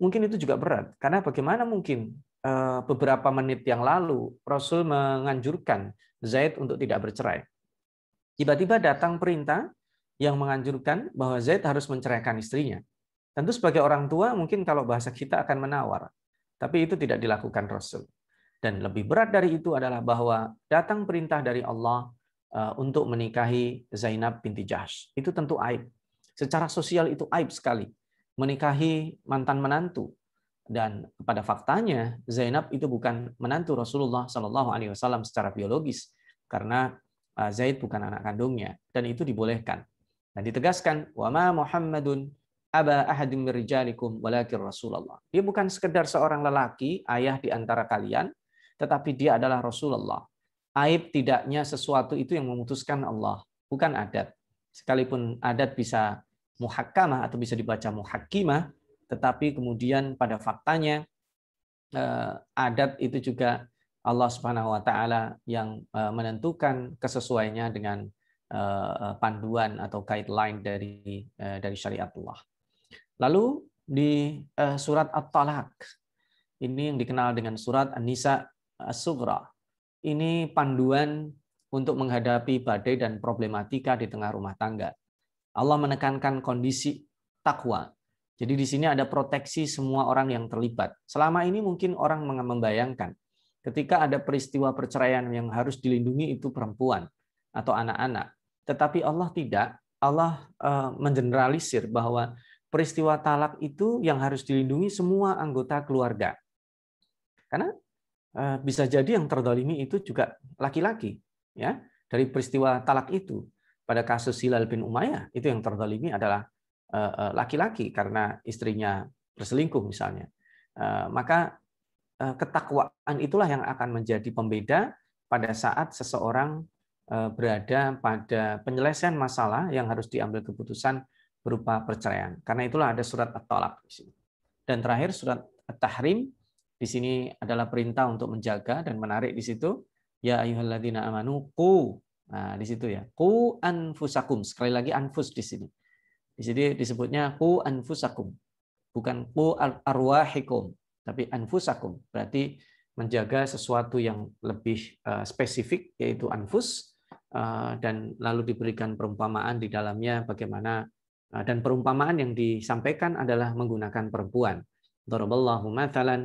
Speaker 8: mungkin itu juga berat karena bagaimana mungkin Eh, beberapa menit yang lalu Rasul menganjurkan Zaid untuk tidak bercerai. Tiba-tiba datang perintah yang menganjurkan bahwa Zaid harus menceraikan istrinya. Tentu sebagai orang tua mungkin kalau bahasa kita akan menawar, tapi itu tidak dilakukan Rasul. Dan lebih berat dari itu adalah bahwa datang perintah dari Allah eh, untuk menikahi Zainab binti Jahsh. Itu tentu aib. Secara sosial itu aib sekali. Menikahi mantan menantu dan pada faktanya Zainab itu bukan menantu Rasulullah Shallallahu Alaihi Wasallam secara biologis karena uh, Zaid bukan anak kandungnya dan itu dibolehkan dan ditegaskan wama Muhammadun aba ahadim mirjalikum walakin Rasulullah dia bukan sekedar seorang lelaki ayah di antara kalian tetapi dia adalah Rasulullah aib tidaknya sesuatu itu yang memutuskan Allah bukan adat sekalipun adat bisa muhakkamah atau bisa dibaca muhakkimah tetapi kemudian pada faktanya eh, adat itu juga Allah Subhanahu wa taala yang eh, menentukan kesesuaiannya dengan eh, panduan atau guideline dari dari syariat Allah. Lalu di surat At-Talaq ini yang dikenal dengan surat An-Nisa As-Sughra. Ini panduan untuk menghadapi badai dan problematika di tengah rumah tangga. Allah menekankan kondisi takwa jadi di sini ada proteksi semua orang yang terlibat. Selama ini mungkin orang membayangkan ketika ada peristiwa perceraian yang harus dilindungi itu perempuan atau anak-anak. Tetapi Allah tidak, Allah eh, mengeneralisir bahwa peristiwa talak itu yang harus dilindungi semua anggota keluarga. Karena eh, bisa jadi yang terdolimi itu juga laki-laki ya dari peristiwa talak itu. Pada kasus Hilal bin Umayyah itu yang terdolimi adalah Eh, eh, laki-laki karena istrinya berselingkuh misalnya, eh, maka ketakwaan itulah yang akan menjadi pembeda pada saat seseorang berada pada penyelesaian masalah yang harus diambil keputusan berupa perceraian. Karena itulah ada surat at-talak di sini. Dan terakhir surat at-tahrim di sini adalah perintah untuk menjaga dan menarik di situ ya ayyuhalladzina amanu qu. Nah, di situ ya. Qu anfusakum. Sekali lagi anfus di sini. Di sini disebutnya ku anfusakum, bukan ku arwahikum, tapi anfusakum. Berarti menjaga sesuatu yang lebih eh, spesifik yaitu anfus eh, dan lalu diberikan perumpamaan di dalamnya bagaimana eh, dan perumpamaan yang disampaikan adalah menggunakan perempuan. Daraballahu mathalan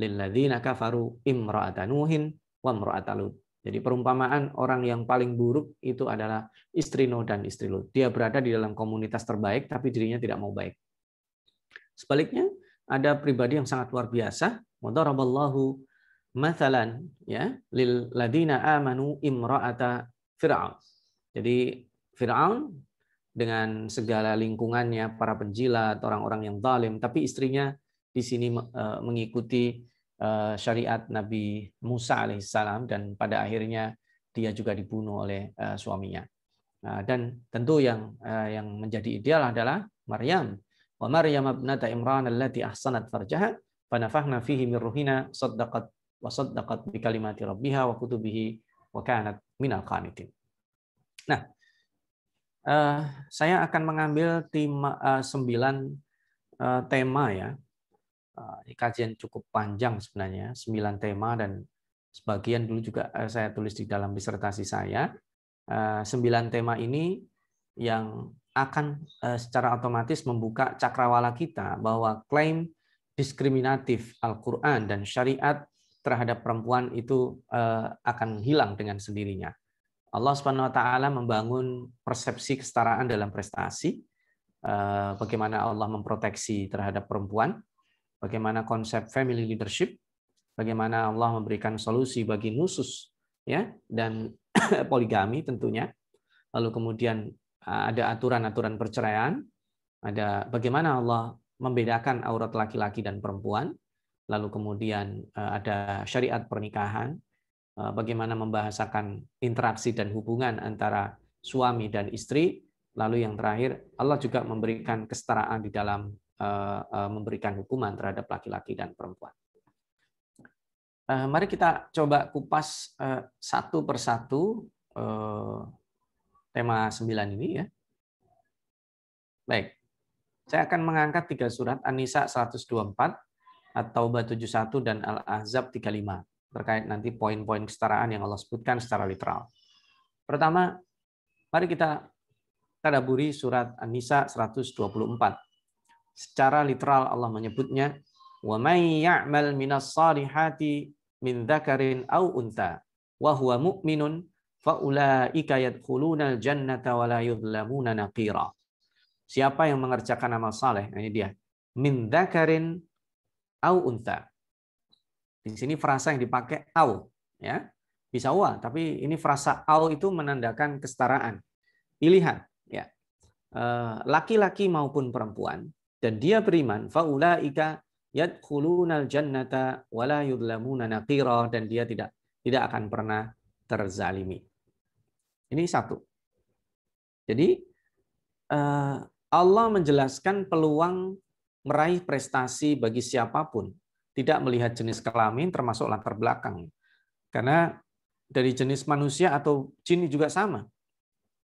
Speaker 8: lilladzina kafaru imra'atanuhin wa imra'atalut jadi perumpamaan orang yang paling buruk itu adalah istri No dan istri Lut. Dia berada di dalam komunitas terbaik, tapi dirinya tidak mau baik. Sebaliknya, ada pribadi yang sangat luar biasa. Wadaraballahu mathalan ya, lil ladina amanu imra'ata Fir'aun. Jadi Fir'aun dengan segala lingkungannya, para penjilat, orang-orang yang zalim, tapi istrinya di sini eh, mengikuti Eh, syariat Nabi Musa alaihissalam dan pada akhirnya dia juga dibunuh oleh eh, suaminya. Nah, dan tentu yang eh, yang menjadi ideal adalah Maryam. Wa Maryam abnata Imran allati ahsanat farjaha nafahna fihi min ruhina saddaqat wa saddaqat bi kalimati rabbiha wa kutubihi wa kanat minal qanitin. Nah, saya akan mengambil tema, sembilan tema ya Eh, ini kajian cukup panjang sebenarnya, 9 tema dan sebagian dulu juga eh, saya tulis di dalam disertasi saya. 9 eh, tema ini yang akan secara otomatis membuka cakrawala kita bahwa klaim diskriminatif Al-Quran dan syariat terhadap perempuan itu akan hilang dengan sendirinya. Allah Subhanahu wa taala membangun persepsi kesetaraan dalam prestasi, bagaimana Allah memproteksi terhadap perempuan bagaimana konsep family leadership, bagaimana Allah memberikan solusi bagi nusus ya dan poligami tentunya. Lalu kemudian ada aturan-aturan perceraian, ada bagaimana Allah membedakan aurat laki-laki dan perempuan, lalu kemudian e, ada syariat pernikahan, e, bagaimana membahasakan interaksi dan hubungan antara suami dan istri, lalu yang terakhir Allah juga memberikan kesetaraan di dalam Eh, eh, memberikan hukuman terhadap laki-laki dan perempuan. Eh, mari kita coba kupas satu persatu tema 9 ini ya. Baik. Saya akan mengangkat tiga surat An-Nisa 124, atau taubah 71 dan Al-Ahzab 35 terkait nanti poin-poin kesetaraan yang Allah sebutkan secara literal. Pertama, mari kita tadaburi surat An-Nisa 124 secara literal Allah menyebutnya wa may ya'mal minas salihati min dzakarin aw unta wa huwa mu'minun fa ulaika yadkhuluna al-jannata wa la yudlamuna naqira siapa yang mengerjakan amal saleh nah ini dia min dzakarin aw unta di sini frasa yang dipakai aw ya bisa wa tapi ini frasa aw itu menandakan kesetaraan pilihan ya eh, laki-laki maupun perempuan dan dia beriman faulaika yadkhulunal jannata wala yudlamuna naqira dan dia tidak tidak akan pernah terzalimi. Ini satu. Jadi eh, Allah menjelaskan peluang meraih prestasi bagi siapapun, tidak melihat jenis kelamin termasuk latar belakang. Karena dari jenis manusia atau jin juga sama.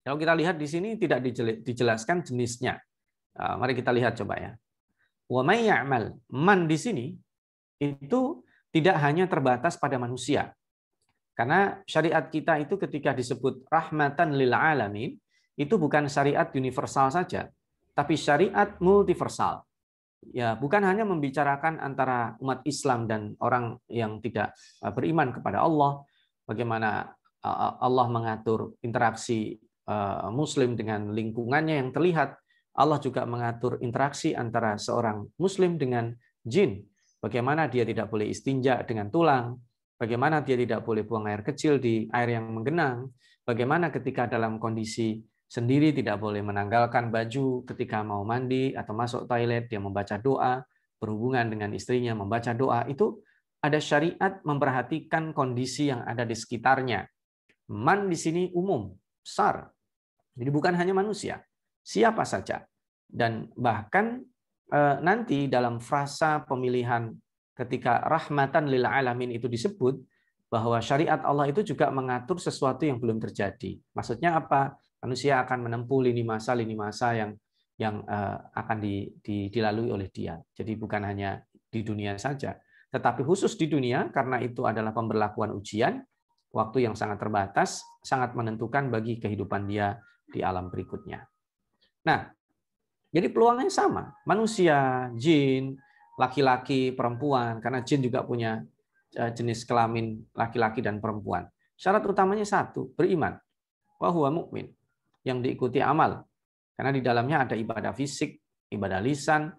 Speaker 8: Kalau kita lihat di sini tidak dijelaskan jenisnya. Ah, mari kita lihat coba ya. Wa may ya'mal. Man di sini itu tidak hanya terbatas pada manusia. Karena syariat kita itu ketika disebut rahmatan lil alamin, itu bukan syariat universal saja, tapi syariat multiversal. Ya, bukan hanya membicarakan antara umat Islam dan orang yang tidak eh, beriman kepada Allah, bagaimana eh, Allah mengatur interaksi eh, muslim dengan lingkungannya yang terlihat, Allah juga mengatur interaksi antara seorang muslim dengan jin. Bagaimana dia tidak boleh istinja dengan tulang, bagaimana dia tidak boleh buang air kecil di air yang menggenang, bagaimana ketika dalam kondisi sendiri tidak boleh menanggalkan baju ketika mau mandi atau masuk toilet, dia membaca doa, berhubungan dengan istrinya membaca doa, itu ada syariat memperhatikan kondisi yang ada di sekitarnya. Man di sini umum, besar. Jadi bukan hanya manusia siapa saja. Dan bahkan eh, nanti dalam frasa pemilihan ketika rahmatan lil alamin itu disebut bahwa syariat Allah itu juga mengatur sesuatu yang belum terjadi. Maksudnya apa? Manusia akan menempuh lini masa lini masa yang yang eh, akan dilalui oleh dia. Jadi bukan hanya di dunia saja, tetapi khusus di dunia karena itu adalah pemberlakuan ujian waktu yang sangat terbatas, sangat menentukan bagi kehidupan dia di alam berikutnya. Nah, jadi peluangnya sama. Manusia, jin, laki-laki, perempuan. Karena jin juga punya eh, jenis kelamin laki-laki dan perempuan. Syarat utamanya satu, beriman. Wahuwa mukmin yang diikuti amal. Karena di dalamnya ada ibadah fisik, ibadah lisan,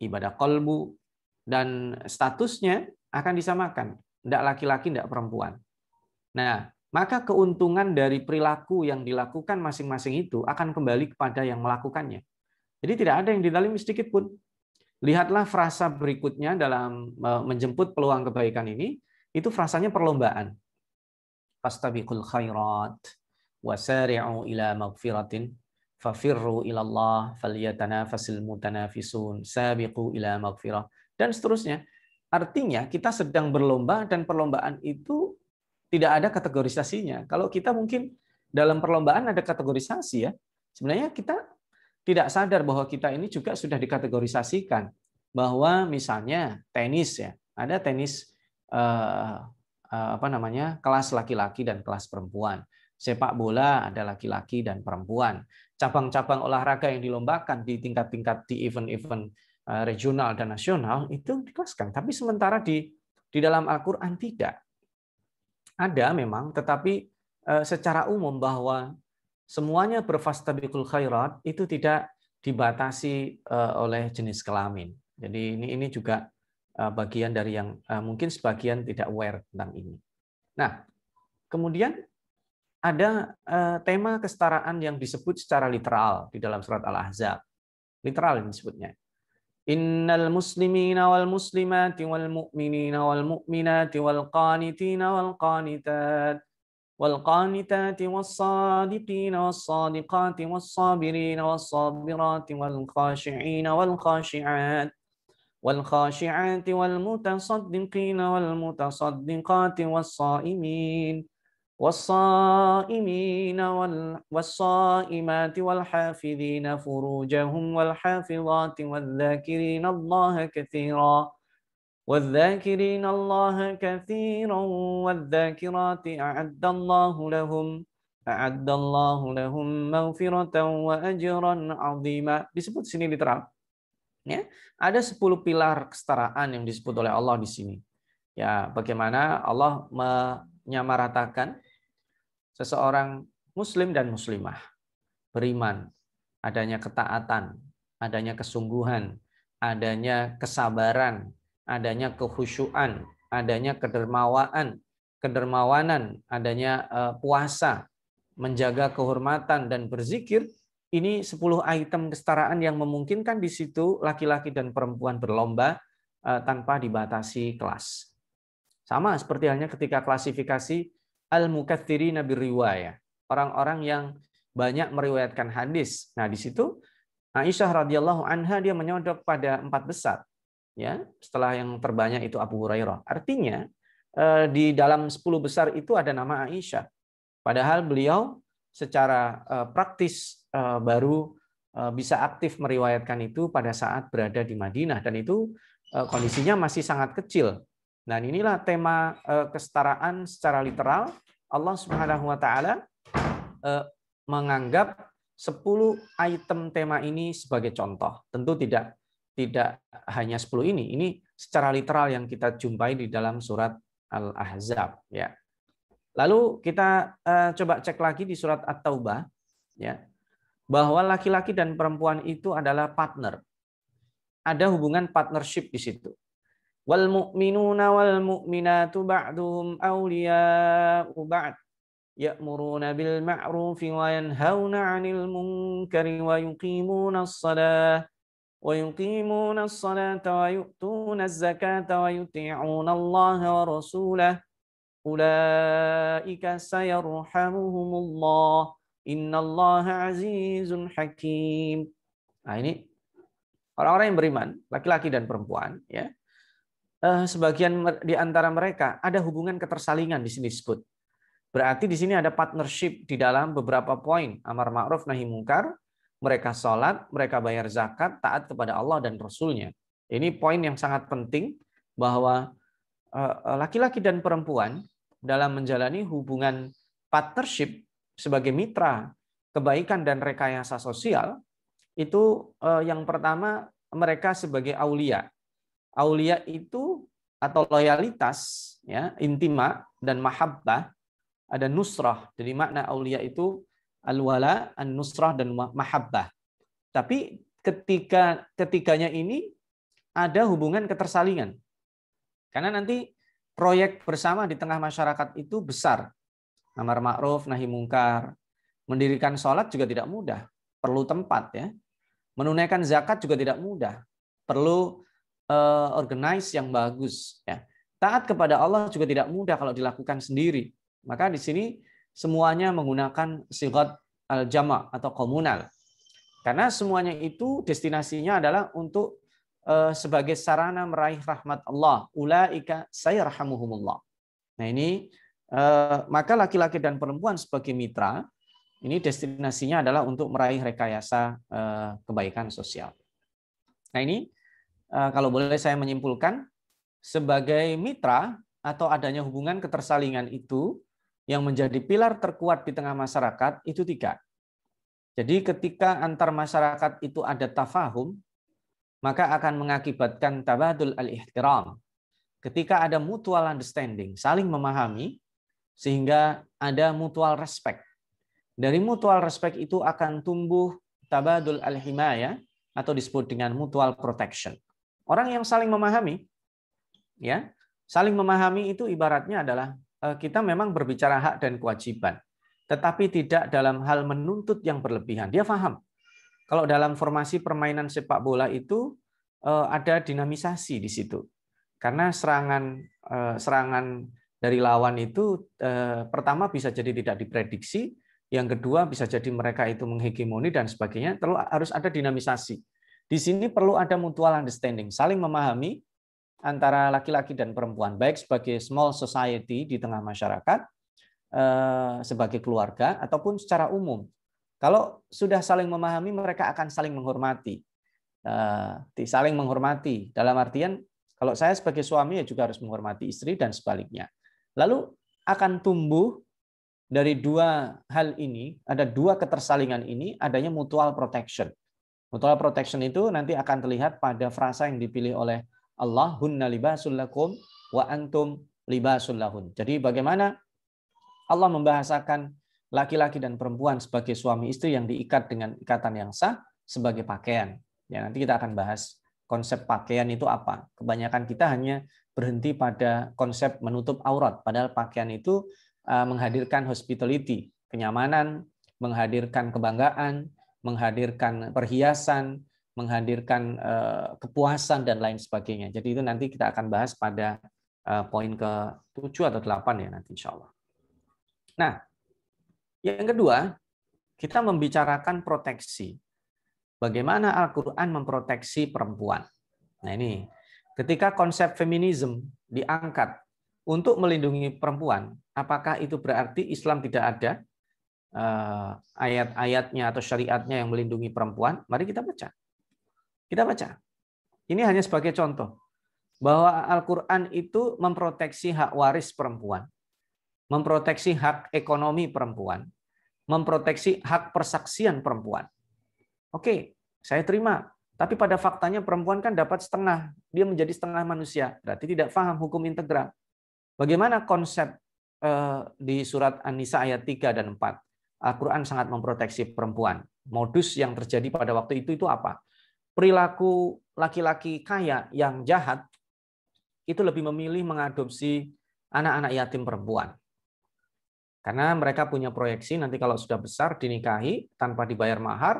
Speaker 8: ibadah kolbu, dan statusnya akan disamakan. Tidak laki-laki, tidak perempuan. Nah, maka keuntungan dari perilaku yang dilakukan masing-masing itu akan kembali kepada yang melakukannya. Jadi tidak ada yang didalimi sedikit pun. Lihatlah frasa berikutnya dalam e, menjemput peluang kebaikan ini, itu frasanya perlombaan. Fastabiqul khairat wasari'u ila magfiratin fafirru ila Allah falyatanafasil mutanafisun sabiqu ila magfirah dan seterusnya. Artinya kita sedang berlomba dan perlombaan itu tidak ada kategorisasinya. Kalau kita mungkin dalam perlombaan ada kategorisasi ya. Sebenarnya kita tidak sadar bahwa kita ini juga sudah dikategorisasikan bahwa misalnya tenis ya, ada tenis eh, eh apa namanya? kelas laki-laki dan kelas perempuan. Sepak bola ada laki-laki dan perempuan. Cabang-cabang olahraga yang dilombakan di tingkat-tingkat di event-event eh, regional dan nasional itu dikelaskan. Tapi sementara di di dalam Al-Qur'an tidak. Ada memang, tetapi eh, secara umum bahwa semuanya berfastabikul khairat itu tidak dibatasi eh, oleh jenis kelamin. Jadi ini ini juga eh, bagian dari yang mungkin sebagian tidak aware tentang ini. Nah, kemudian ada tema kesetaraan yang disebut secara literal di dalam surat Al-Ahzab. Literal disebutnya. إن المسلمين والمسلمات والمؤمنين والمؤمنات والقانتين والقانتات والقانتات والصادقين والصادقات والصابرين والصابرات والخاشعين والخاشعات والخاشعات والمتصدقين والمتصدقات والصائمين والصائمين والصائمات والحافظين فروجهم والحافظات والذاكرين الله كثيرا والذاكرين الله كثيرا والذاكرات أعد الله لهم أعد الله لهم مغفرة وأجرا عظيما disebut sini literal ya ada 10 pilar kesetaraan yang disebut oleh Allah di sini ya bagaimana Allah menyamaratakan seseorang muslim dan muslimah, beriman, adanya ketaatan, adanya kesungguhan, adanya kesabaran, adanya kehusuan, adanya kedermawaan, kedermawanan, adanya eh, puasa, menjaga kehormatan dan berzikir, ini 10 item kesetaraan yang memungkinkan di situ laki-laki dan perempuan berlomba eh, tanpa dibatasi kelas. Sama seperti halnya ketika klasifikasi al-mukaththirina birriwayah, orang-orang yang banyak meriwayatkan hadis. Nah, di situ Aisyah radhiyallahu anha dia menyodok pada empat besar, ya. Setelah yang terbanyak itu Abu Hurairah. Artinya eh, di dalam sepuluh besar itu ada nama Aisyah. Padahal beliau secara eh, praktis eh, baru bisa aktif meriwayatkan itu pada saat berada di Madinah dan itu kondisinya masih sangat kecil Nah inilah tema eh, kesetaraan secara literal. Allah Subhanahu wa taala eh, menganggap 10 item tema ini sebagai contoh. Tentu tidak tidak hanya 10 ini. Ini secara literal yang kita jumpai di dalam surat Al-Ahzab ya. Lalu kita eh, coba cek lagi di surat At-Taubah ya. Bahwa laki-laki dan perempuan itu adalah partner. Ada hubungan partnership di situ. والمؤمنون والمؤمنات بعضهم أولياء بعد يأمرون بالمعروف وينهون عن المنكر ويقيمون الصلاة ويقيمون الصلاة ويؤتون الزكاة ويطيعون الله ورسوله أولئك سيرحمهم الله إن الله عزيز حكيم nah ini orang-orang yang beriman laki-laki dan perempuan ya Eh, sebagian di antara mereka ada hubungan ketersalingan di sini disebut. Berarti di sini ada partnership di dalam beberapa poin amar ma'ruf nahi mungkar, mereka sholat, mereka bayar zakat, taat kepada Allah dan Rasulnya. Ini poin yang sangat penting bahwa eh, laki-laki dan perempuan dalam menjalani hubungan partnership sebagai mitra kebaikan dan rekayasa sosial itu eh, yang pertama mereka sebagai aulia aulia itu atau loyalitas ya intima dan mahabbah ada nusrah jadi makna aulia itu alwala an nusrah dan mahabbah tapi ketika ketiganya ini ada hubungan ketersalingan karena nanti proyek bersama di tengah masyarakat itu besar amar ma'ruf nahi mungkar mendirikan sholat juga tidak mudah perlu tempat ya menunaikan zakat juga tidak mudah perlu Eh, organize yang bagus ya. Taat kepada Allah juga tidak mudah kalau dilakukan sendiri. Maka di sini semuanya menggunakan sigat al-jama atau komunal. Karena semuanya itu destinasinya adalah untuk eh, sebagai sarana meraih rahmat Allah. Ulaika sayarhamuhumullah. Nah, ini eh, maka laki-laki dan perempuan sebagai mitra ini destinasinya adalah untuk meraih rekayasa kebaikan sosial. Nah, ini Eh, kalau boleh saya menyimpulkan, sebagai mitra atau adanya hubungan ketersalingan itu yang menjadi pilar terkuat di tengah masyarakat itu tiga. Jadi ketika antar masyarakat itu ada tafahum, maka akan mengakibatkan tabadul al-ihtiram. Ketika ada mutual understanding, saling memahami, sehingga ada mutual respect. Dari mutual respect itu akan tumbuh tabadul al-himaya atau disebut dengan mutual protection. Orang yang saling memahami, ya, saling memahami itu ibaratnya adalah eh, kita memang berbicara hak dan kewajiban, tetapi tidak dalam hal menuntut yang berlebihan. Dia paham. Kalau dalam formasi permainan sepak bola itu eh, ada dinamisasi di situ. Karena serangan eh, serangan dari lawan itu pertama bisa jadi tidak diprediksi, yang kedua bisa jadi mereka itu menghegemoni dan sebagainya. Terus harus ada dinamisasi. Di sini perlu ada mutual understanding, saling memahami antara laki-laki dan perempuan, baik sebagai small society di tengah masyarakat, eh, sebagai keluarga, ataupun secara umum. Kalau sudah saling memahami, mereka akan saling menghormati. Eh, saling menghormati, dalam artian kalau saya sebagai suami ya juga harus menghormati istri dan sebaliknya. Lalu akan tumbuh dari dua hal ini, ada dua ketersalingan ini, adanya mutual protection. Mutual protection itu nanti akan terlihat pada frasa yang dipilih oleh Allah, hunna libasul lakum wa antum libasul lahun. Jadi bagaimana Allah membahasakan laki-laki dan perempuan sebagai suami istri yang diikat dengan ikatan yang sah sebagai pakaian. Ya, nanti kita akan bahas konsep pakaian itu apa. Kebanyakan kita hanya berhenti pada konsep menutup aurat, padahal pakaian itu eh, menghadirkan hospitality, kenyamanan, menghadirkan kebanggaan, menghadirkan perhiasan, menghadirkan eh, kepuasan dan lain sebagainya. Jadi itu nanti kita akan bahas pada eh, poin ke-7 atau 8 ya nanti insya Allah. Nah, yang kedua, kita membicarakan proteksi. Bagaimana Al-Quran memproteksi perempuan. Nah ini, ketika konsep feminisme diangkat untuk melindungi perempuan, apakah itu berarti Islam tidak ada? Eh, ayat-ayatnya atau syariatnya yang melindungi perempuan, mari kita baca. Kita baca. Ini hanya sebagai contoh bahwa Al-Qur'an itu memproteksi hak waris perempuan, memproteksi hak ekonomi perempuan, memproteksi hak persaksian perempuan. Oke, saya terima. Tapi pada faktanya perempuan kan dapat setengah, dia menjadi setengah manusia, berarti tidak paham hukum integral. Bagaimana konsep eh, di surat An-Nisa ayat 3 dan 4? Al-Quran sangat memproteksi perempuan. Modus yang terjadi pada waktu itu itu apa? Perilaku laki-laki kaya yang jahat itu lebih memilih mengadopsi anak-anak yatim perempuan. Karena mereka punya proyeksi nanti kalau sudah besar dinikahi tanpa dibayar mahar,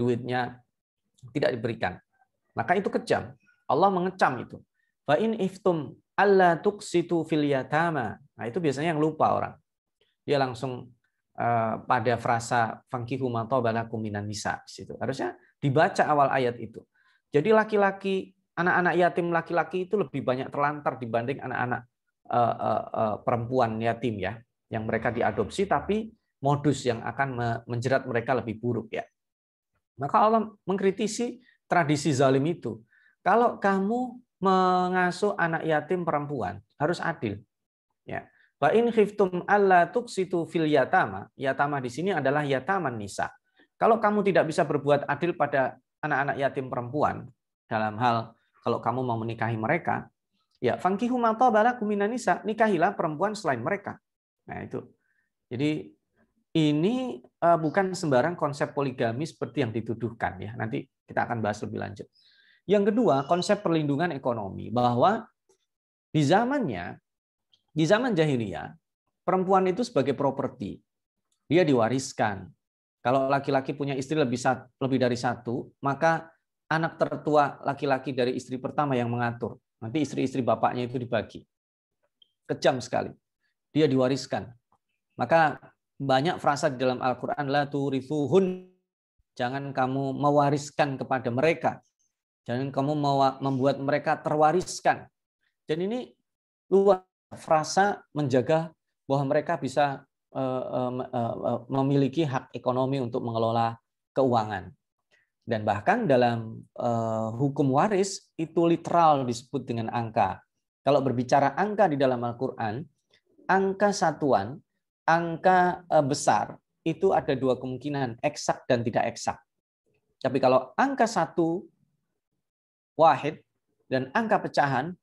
Speaker 8: duitnya tidak diberikan. Maka itu kejam. Allah mengecam itu. Fa in iftum alla tuqsitu fil yatama. Nah, itu biasanya yang lupa orang. Dia langsung Eh, pada frasa fangkihu matobalakum minan nisa situ. Harusnya dibaca awal ayat itu. Jadi laki-laki, anak-anak yatim laki-laki itu lebih banyak terlantar dibanding anak-anak uh, uh, uh, perempuan yatim ya, yang mereka diadopsi tapi modus yang akan menjerat mereka lebih buruk ya. Maka Allah mengkritisi tradisi zalim itu. Kalau kamu mengasuh anak yatim perempuan harus adil. Ya. Wa in khiftum alla tuksitu fil yatama, yatama di sini adalah yataman nisa. Kalau kamu tidak bisa berbuat adil pada anak-anak yatim perempuan dalam hal kalau kamu mau menikahi mereka, ya fankihu ma tabalakum nisa, nikahilah perempuan selain mereka. Nah, itu. Jadi ini e, bukan sembarang konsep poligami seperti yang dituduhkan ya. Nanti kita akan bahas lebih lanjut. Yang kedua, konsep perlindungan ekonomi bahwa di zamannya di zaman jahiliyah, perempuan itu sebagai properti. Dia diwariskan. Kalau laki-laki punya istri lebih, lebih dari satu, maka anak tertua laki-laki dari istri pertama yang mengatur. Nanti istri-istri bapaknya itu dibagi. Kejam sekali. Dia diwariskan. Maka banyak frasa di dalam Al-Quran, La turithuhun. Jangan kamu mewariskan kepada mereka. Jangan kamu membuat mereka terwariskan. Dan ini luar frasa menjaga bahwa mereka bisa eh, eh, eh, memiliki hak ekonomi untuk mengelola keuangan. Dan bahkan dalam hukum waris itu literal disebut dengan angka. Kalau berbicara angka di dalam Al-Qur'an, angka satuan, angka besar itu ada dua kemungkinan, eksak dan tidak eksak. Tapi kalau angka satu wahid dan angka pecahan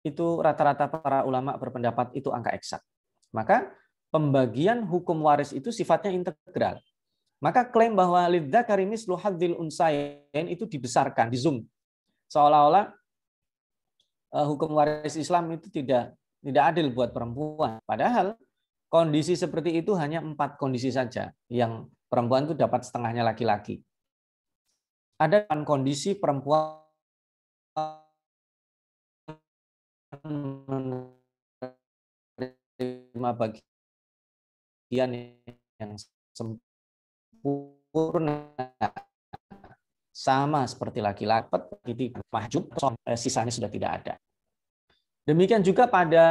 Speaker 8: itu rata-rata para ulama berpendapat itu angka eksak. Maka pembagian hukum waris itu sifatnya integral. Maka klaim bahwa lidah karimis luhadil unsayen itu dibesarkan, di zoom. Seolah-olah eh, hukum waris Islam itu tidak tidak adil buat perempuan. Padahal kondisi seperti itu hanya empat kondisi saja yang perempuan itu dapat setengahnya laki-laki. Ada kondisi perempuan
Speaker 2: menerima bagian
Speaker 8: yang sempurna sama seperti laki-laki jadi maju eh, sisanya sudah tidak ada demikian juga pada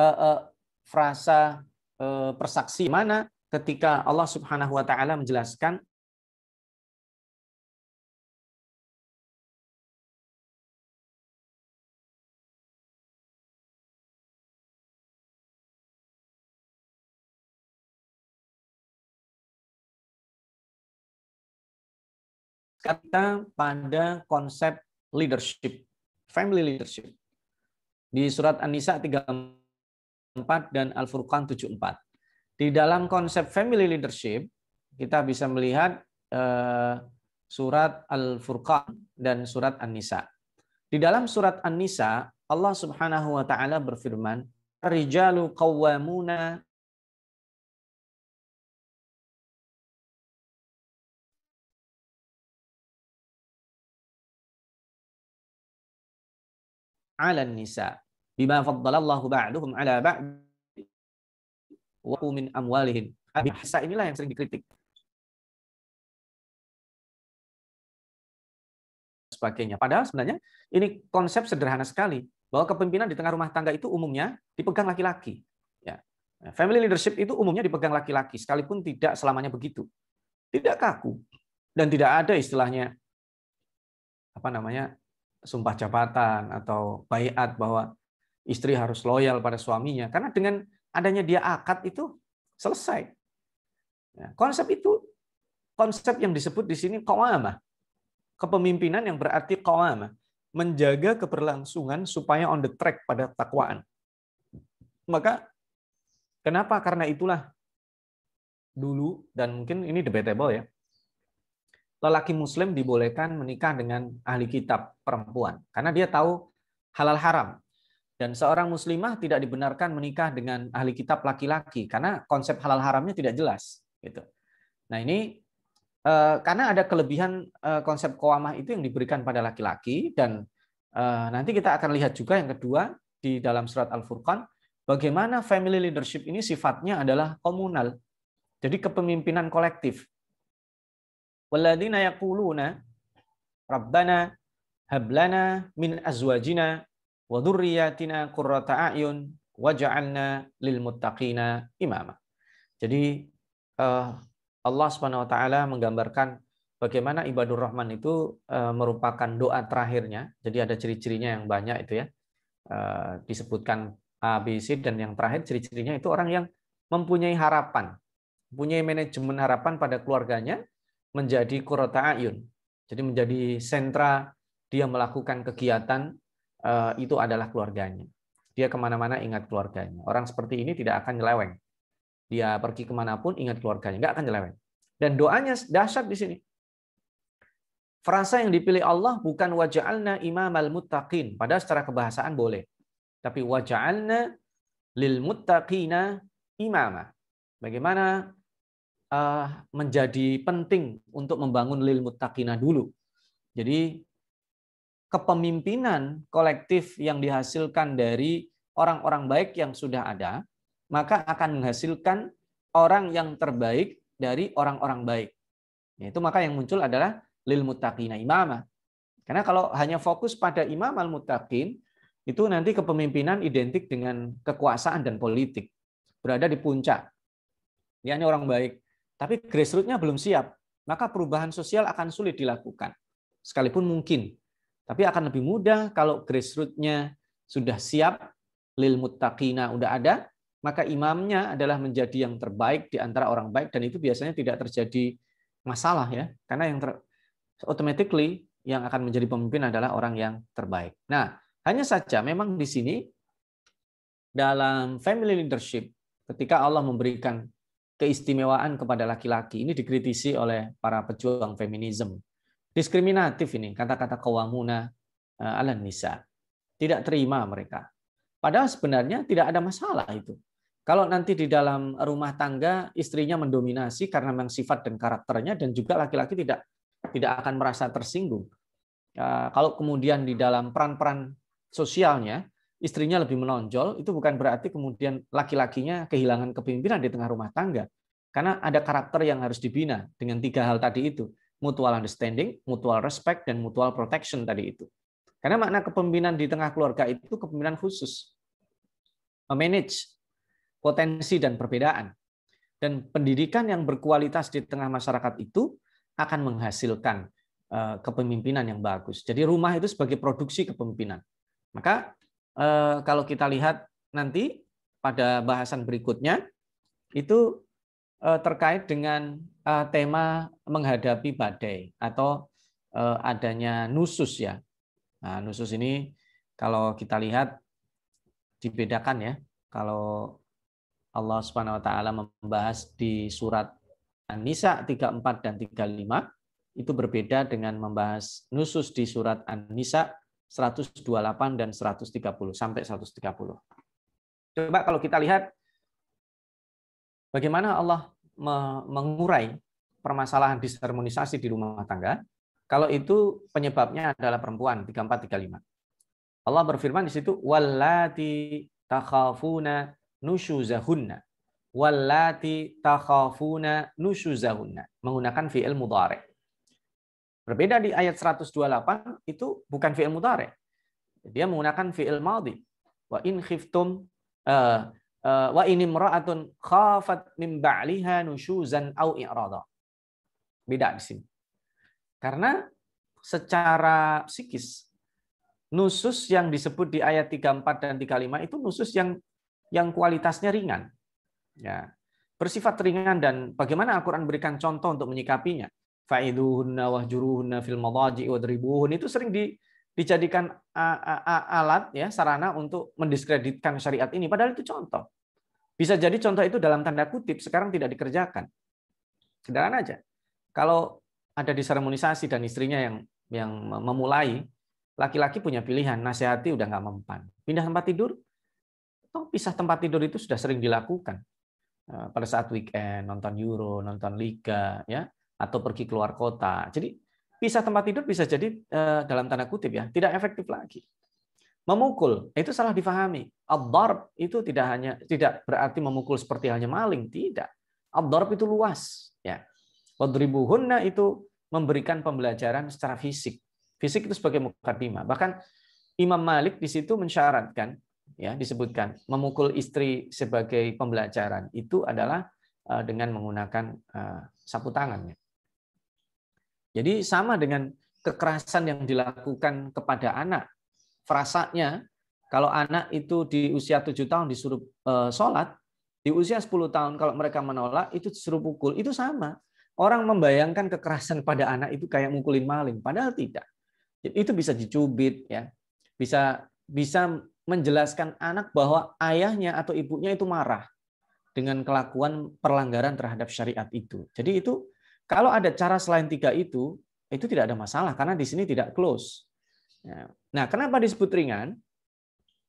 Speaker 8: uh, uh, frasa uh, persaksi mana ketika Allah Subhanahu wa taala menjelaskan kata pada konsep leadership, family leadership. Di surat An-Nisa 34 dan Al-Furqan 74. Di dalam konsep family leadership, kita bisa melihat eh, surat Al-Furqan dan surat An-Nisa. Di dalam surat An-Nisa, Allah Subhanahu wa taala berfirman, "Rijalu qawwamuna
Speaker 2: 'ala nisa bima faddalallahu ba'dahum 'ala ba'd wa min amwalihim. Bahasa inilah yang sering dikritik.
Speaker 8: sebagainya. Padahal sebenarnya ini konsep sederhana sekali bahwa kepemimpinan di tengah rumah tangga itu umumnya dipegang laki-laki. Ya. Family leadership itu umumnya dipegang laki-laki, sekalipun tidak selamanya begitu. Tidak kaku dan tidak ada istilahnya apa namanya sumpah jabatan atau bayat bahwa istri harus loyal pada suaminya. Karena dengan adanya dia akad itu selesai. Ya, konsep itu konsep yang disebut di sini kawama Kepemimpinan yang berarti kawama Menjaga keberlangsungan supaya on the track pada takwaan. Maka kenapa? Karena itulah dulu dan mungkin ini debatable ya lelaki muslim dibolehkan menikah dengan ahli kitab perempuan karena dia tahu halal haram. Dan seorang muslimah tidak dibenarkan menikah dengan ahli kitab laki-laki karena konsep halal haramnya tidak jelas gitu. Nah, ini eh, karena ada kelebihan eh, konsep koamah itu yang diberikan pada laki-laki dan eh, nanti kita akan lihat juga yang kedua di dalam surat Al-Furqan bagaimana family leadership ini sifatnya adalah komunal. Jadi kepemimpinan kolektif. Walladzina yaquluna Rabbana hablana min azwajina wa dzurriyyatina qurrata a'yun lil muttaqina imama. Jadi eh, Allah Subhanahu wa taala menggambarkan bagaimana ibadur rahman itu eh, merupakan doa terakhirnya. Jadi ada ciri-cirinya yang banyak itu ya. Eh, disebutkan A, B, C dan yang terakhir ciri-cirinya itu orang yang mempunyai harapan, mempunyai manajemen harapan pada keluarganya, menjadi kurota ayun. Jadi menjadi sentra dia melakukan kegiatan eh, itu adalah keluarganya. Dia kemana-mana ingat keluarganya. Orang seperti ini tidak akan nyeleweng. Dia pergi kemanapun ingat keluarganya, nggak akan nyeleweng. Dan doanya dahsyat di sini. Frasa yang dipilih Allah bukan waja'alna imamal muttaqin. Padahal secara kebahasaan boleh. Tapi waja'alna lil muttaqina imama. Bagaimana Eh, menjadi penting untuk membangun lil mutakina dulu. Jadi kepemimpinan kolektif yang dihasilkan dari orang-orang baik yang sudah ada, maka akan menghasilkan orang yang terbaik dari orang-orang baik. Itu maka yang muncul adalah lil mutakina imamah. Karena kalau hanya fokus pada imam al mutakin itu nanti kepemimpinan identik dengan kekuasaan dan politik. Berada di puncak. Ya, ini orang baik tapi grassrootsnya belum siap, maka perubahan sosial akan sulit dilakukan. Sekalipun mungkin, tapi akan lebih mudah kalau grassrootsnya sudah siap, lil muttaqina udah ada, maka imamnya adalah menjadi yang terbaik di antara orang baik dan itu biasanya tidak terjadi masalah ya karena yang ter automatically yang akan menjadi pemimpin adalah orang yang terbaik. Nah, hanya saja memang di sini dalam family leadership ketika Allah memberikan keistimewaan kepada laki-laki. Ini dikritisi oleh para pejuang feminisme. Diskriminatif ini, kata-kata kawamuna eh, ala nisa. Tidak terima mereka. Padahal sebenarnya tidak ada masalah itu. Kalau nanti di dalam rumah tangga istrinya mendominasi karena memang sifat dan karakternya dan juga laki-laki tidak tidak akan merasa tersinggung. Eh, kalau kemudian di dalam peran-peran sosialnya istrinya lebih menonjol, itu bukan berarti kemudian laki-lakinya kehilangan kepemimpinan di tengah rumah tangga. Karena ada karakter yang harus dibina dengan tiga hal tadi itu. Mutual understanding, mutual respect, dan mutual protection tadi itu. Karena makna kepemimpinan di tengah keluarga itu kepemimpinan khusus. Memanage potensi dan perbedaan. Dan pendidikan yang berkualitas di tengah masyarakat itu akan menghasilkan eh, kepemimpinan yang bagus. Jadi rumah itu sebagai produksi kepemimpinan. Maka Eh, kalau kita lihat nanti pada bahasan berikutnya itu eh, terkait dengan eh, tema menghadapi badai atau adanya nusus ya. Nah, nusus ini kalau kita lihat dibedakan ya. Kalau Allah Subhanahu wa taala membahas di surat An-Nisa 34 dan 35 itu berbeda dengan membahas nusus di surat An-Nisa 128 dan 130 sampai 130. Coba kalau kita lihat bagaimana Allah mengurai permasalahan disharmonisasi di rumah tangga. Kalau itu penyebabnya adalah perempuan 34 35. Allah berfirman di situ wallati takhafuna nusyuzahunna wallati takhafuna nusyuzahunna menggunakan fi'il mudhari. Berbeda di ayat 128 itu bukan fi'il mutare, Dia menggunakan fi'il maldi. Wa in khiftum uh, uh, wa in imra'atun khafat min ba'liha nusyuzan au i'rada. Beda di sini. Karena secara psikis nusus yang disebut di ayat 34 dan 35 itu nusus yang yang kualitasnya ringan. Ya. Bersifat ringan dan bagaimana Al-Qur'an berikan contoh untuk menyikapinya faiduhunna wahjuruhunna fil madaji wadribuhun itu sering di, dijadikan alat ya sarana untuk mendiskreditkan syariat ini padahal itu contoh. Bisa jadi contoh itu dalam tanda kutip sekarang tidak dikerjakan. Sederhana aja. Kalau ada di dan istrinya yang yang memulai, laki-laki punya pilihan, nasihati udah nggak mempan. Pindah tempat tidur, atau pisah tempat tidur itu sudah sering dilakukan eh, pada saat weekend, nonton Euro, nonton Liga, ya atau pergi keluar kota. Jadi pisah tempat tidur bisa jadi eh, dalam tanda kutip ya tidak efektif lagi. Memukul itu salah difahami. Abdarb itu tidak hanya tidak berarti memukul seperti halnya maling, tidak. Abdarb itu luas ya. Wadribuhunna itu memberikan pembelajaran secara fisik. Fisik itu sebagai mukadimah. Bahkan Imam Malik di situ mensyaratkan ya disebutkan memukul istri sebagai pembelajaran itu adalah eh, dengan menggunakan eh, sapu tangannya. Jadi sama dengan kekerasan yang dilakukan kepada anak. Frasanya, kalau anak itu di usia tujuh tahun disuruh eh, sholat, di usia 10 tahun kalau mereka menolak, itu disuruh pukul. Itu sama. Orang membayangkan kekerasan pada anak itu kayak mukulin maling, padahal tidak. Itu bisa dicubit, ya, bisa bisa menjelaskan anak bahwa ayahnya atau ibunya itu marah dengan kelakuan perlanggaran terhadap syariat itu. Jadi itu kalau ada cara selain tiga itu, itu tidak ada masalah karena di sini tidak close. Ya. Nah, kenapa disebut ringan?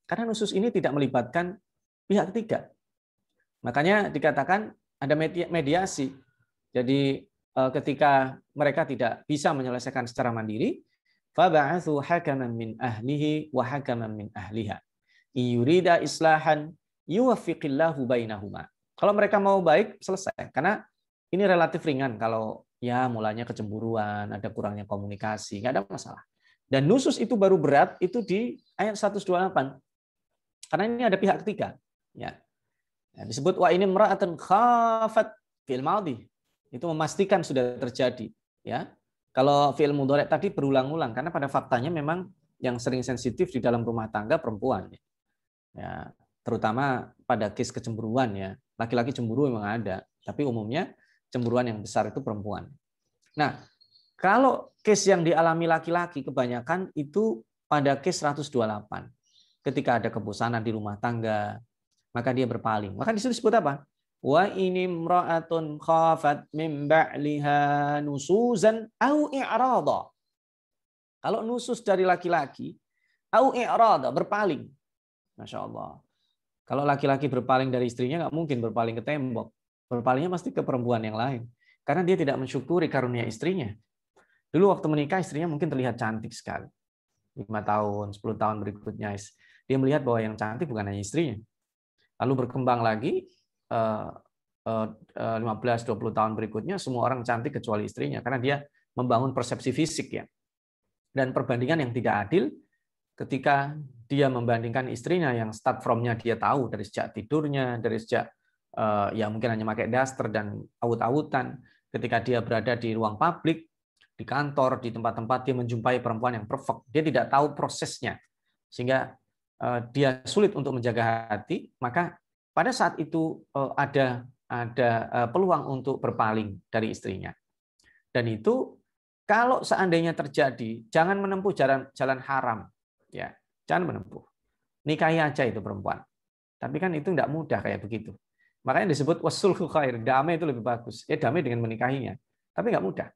Speaker 8: Karena usus ini tidak melibatkan pihak ketiga. Makanya dikatakan ada mediasi. Jadi eh, ketika mereka tidak bisa menyelesaikan secara mandiri, fab'athu hakaman min ahlihi wa hakaman min ahliha. Iyurida islahan yuwaffiqillahu bainahuma. Kalau mereka mau baik, selesai. Karena ini relatif ringan kalau ya mulanya kecemburuan, ada kurangnya komunikasi, nggak ada masalah. Dan nusus itu baru berat itu di ayat 128. Karena ini ada pihak ketiga. Ya. Nah, disebut wa ini mera'atan khafat fil maldi. Itu memastikan sudah terjadi, ya. Kalau filmu mudorek tadi berulang-ulang karena pada faktanya memang yang sering sensitif di dalam rumah tangga perempuan. Ya, terutama pada kes kecemburuan ya. Laki-laki cemburu memang ada, tapi umumnya cemburuan yang besar itu perempuan. Nah, kalau case yang dialami laki-laki kebanyakan itu pada case 128. Ketika ada kebosanan di rumah tangga, maka dia berpaling. Maka disitu disebut apa? Wa inimra'atun khafat min ba'liha nusuzan au i'rada. Kalau nusus dari laki-laki, au i'rada, berpaling. Masya Allah. Kalau laki-laki berpaling dari istrinya, nggak mungkin berpaling ke tembok. Berpalingnya pasti ke perempuan yang lain. Karena dia tidak mensyukuri karunia istrinya. Dulu waktu menikah istrinya mungkin terlihat cantik sekali. 5 tahun, 10 tahun berikutnya dia melihat bahwa yang cantik bukan hanya istrinya. Lalu berkembang lagi 15-20 eh, eh, eh, tahun berikutnya semua orang cantik kecuali istrinya karena dia membangun persepsi fisik ya. Dan perbandingan yang tidak adil ketika dia membandingkan istrinya yang start from-nya dia tahu dari sejak tidurnya, dari sejak ya mungkin hanya pakai daster dan awut-awutan ketika dia berada di ruang publik di kantor di tempat-tempat dia menjumpai perempuan yang perfect dia tidak tahu prosesnya sehingga eh, dia sulit untuk menjaga hati maka pada saat itu eh, ada ada peluang untuk berpaling dari istrinya dan itu kalau seandainya terjadi jangan menempuh jalan jalan haram ya jangan menempuh nikahi aja itu perempuan tapi kan itu tidak mudah kayak begitu Makanya disebut wasulhu khair, damai itu lebih bagus. Ya damai dengan menikahinya. Tapi nggak mudah.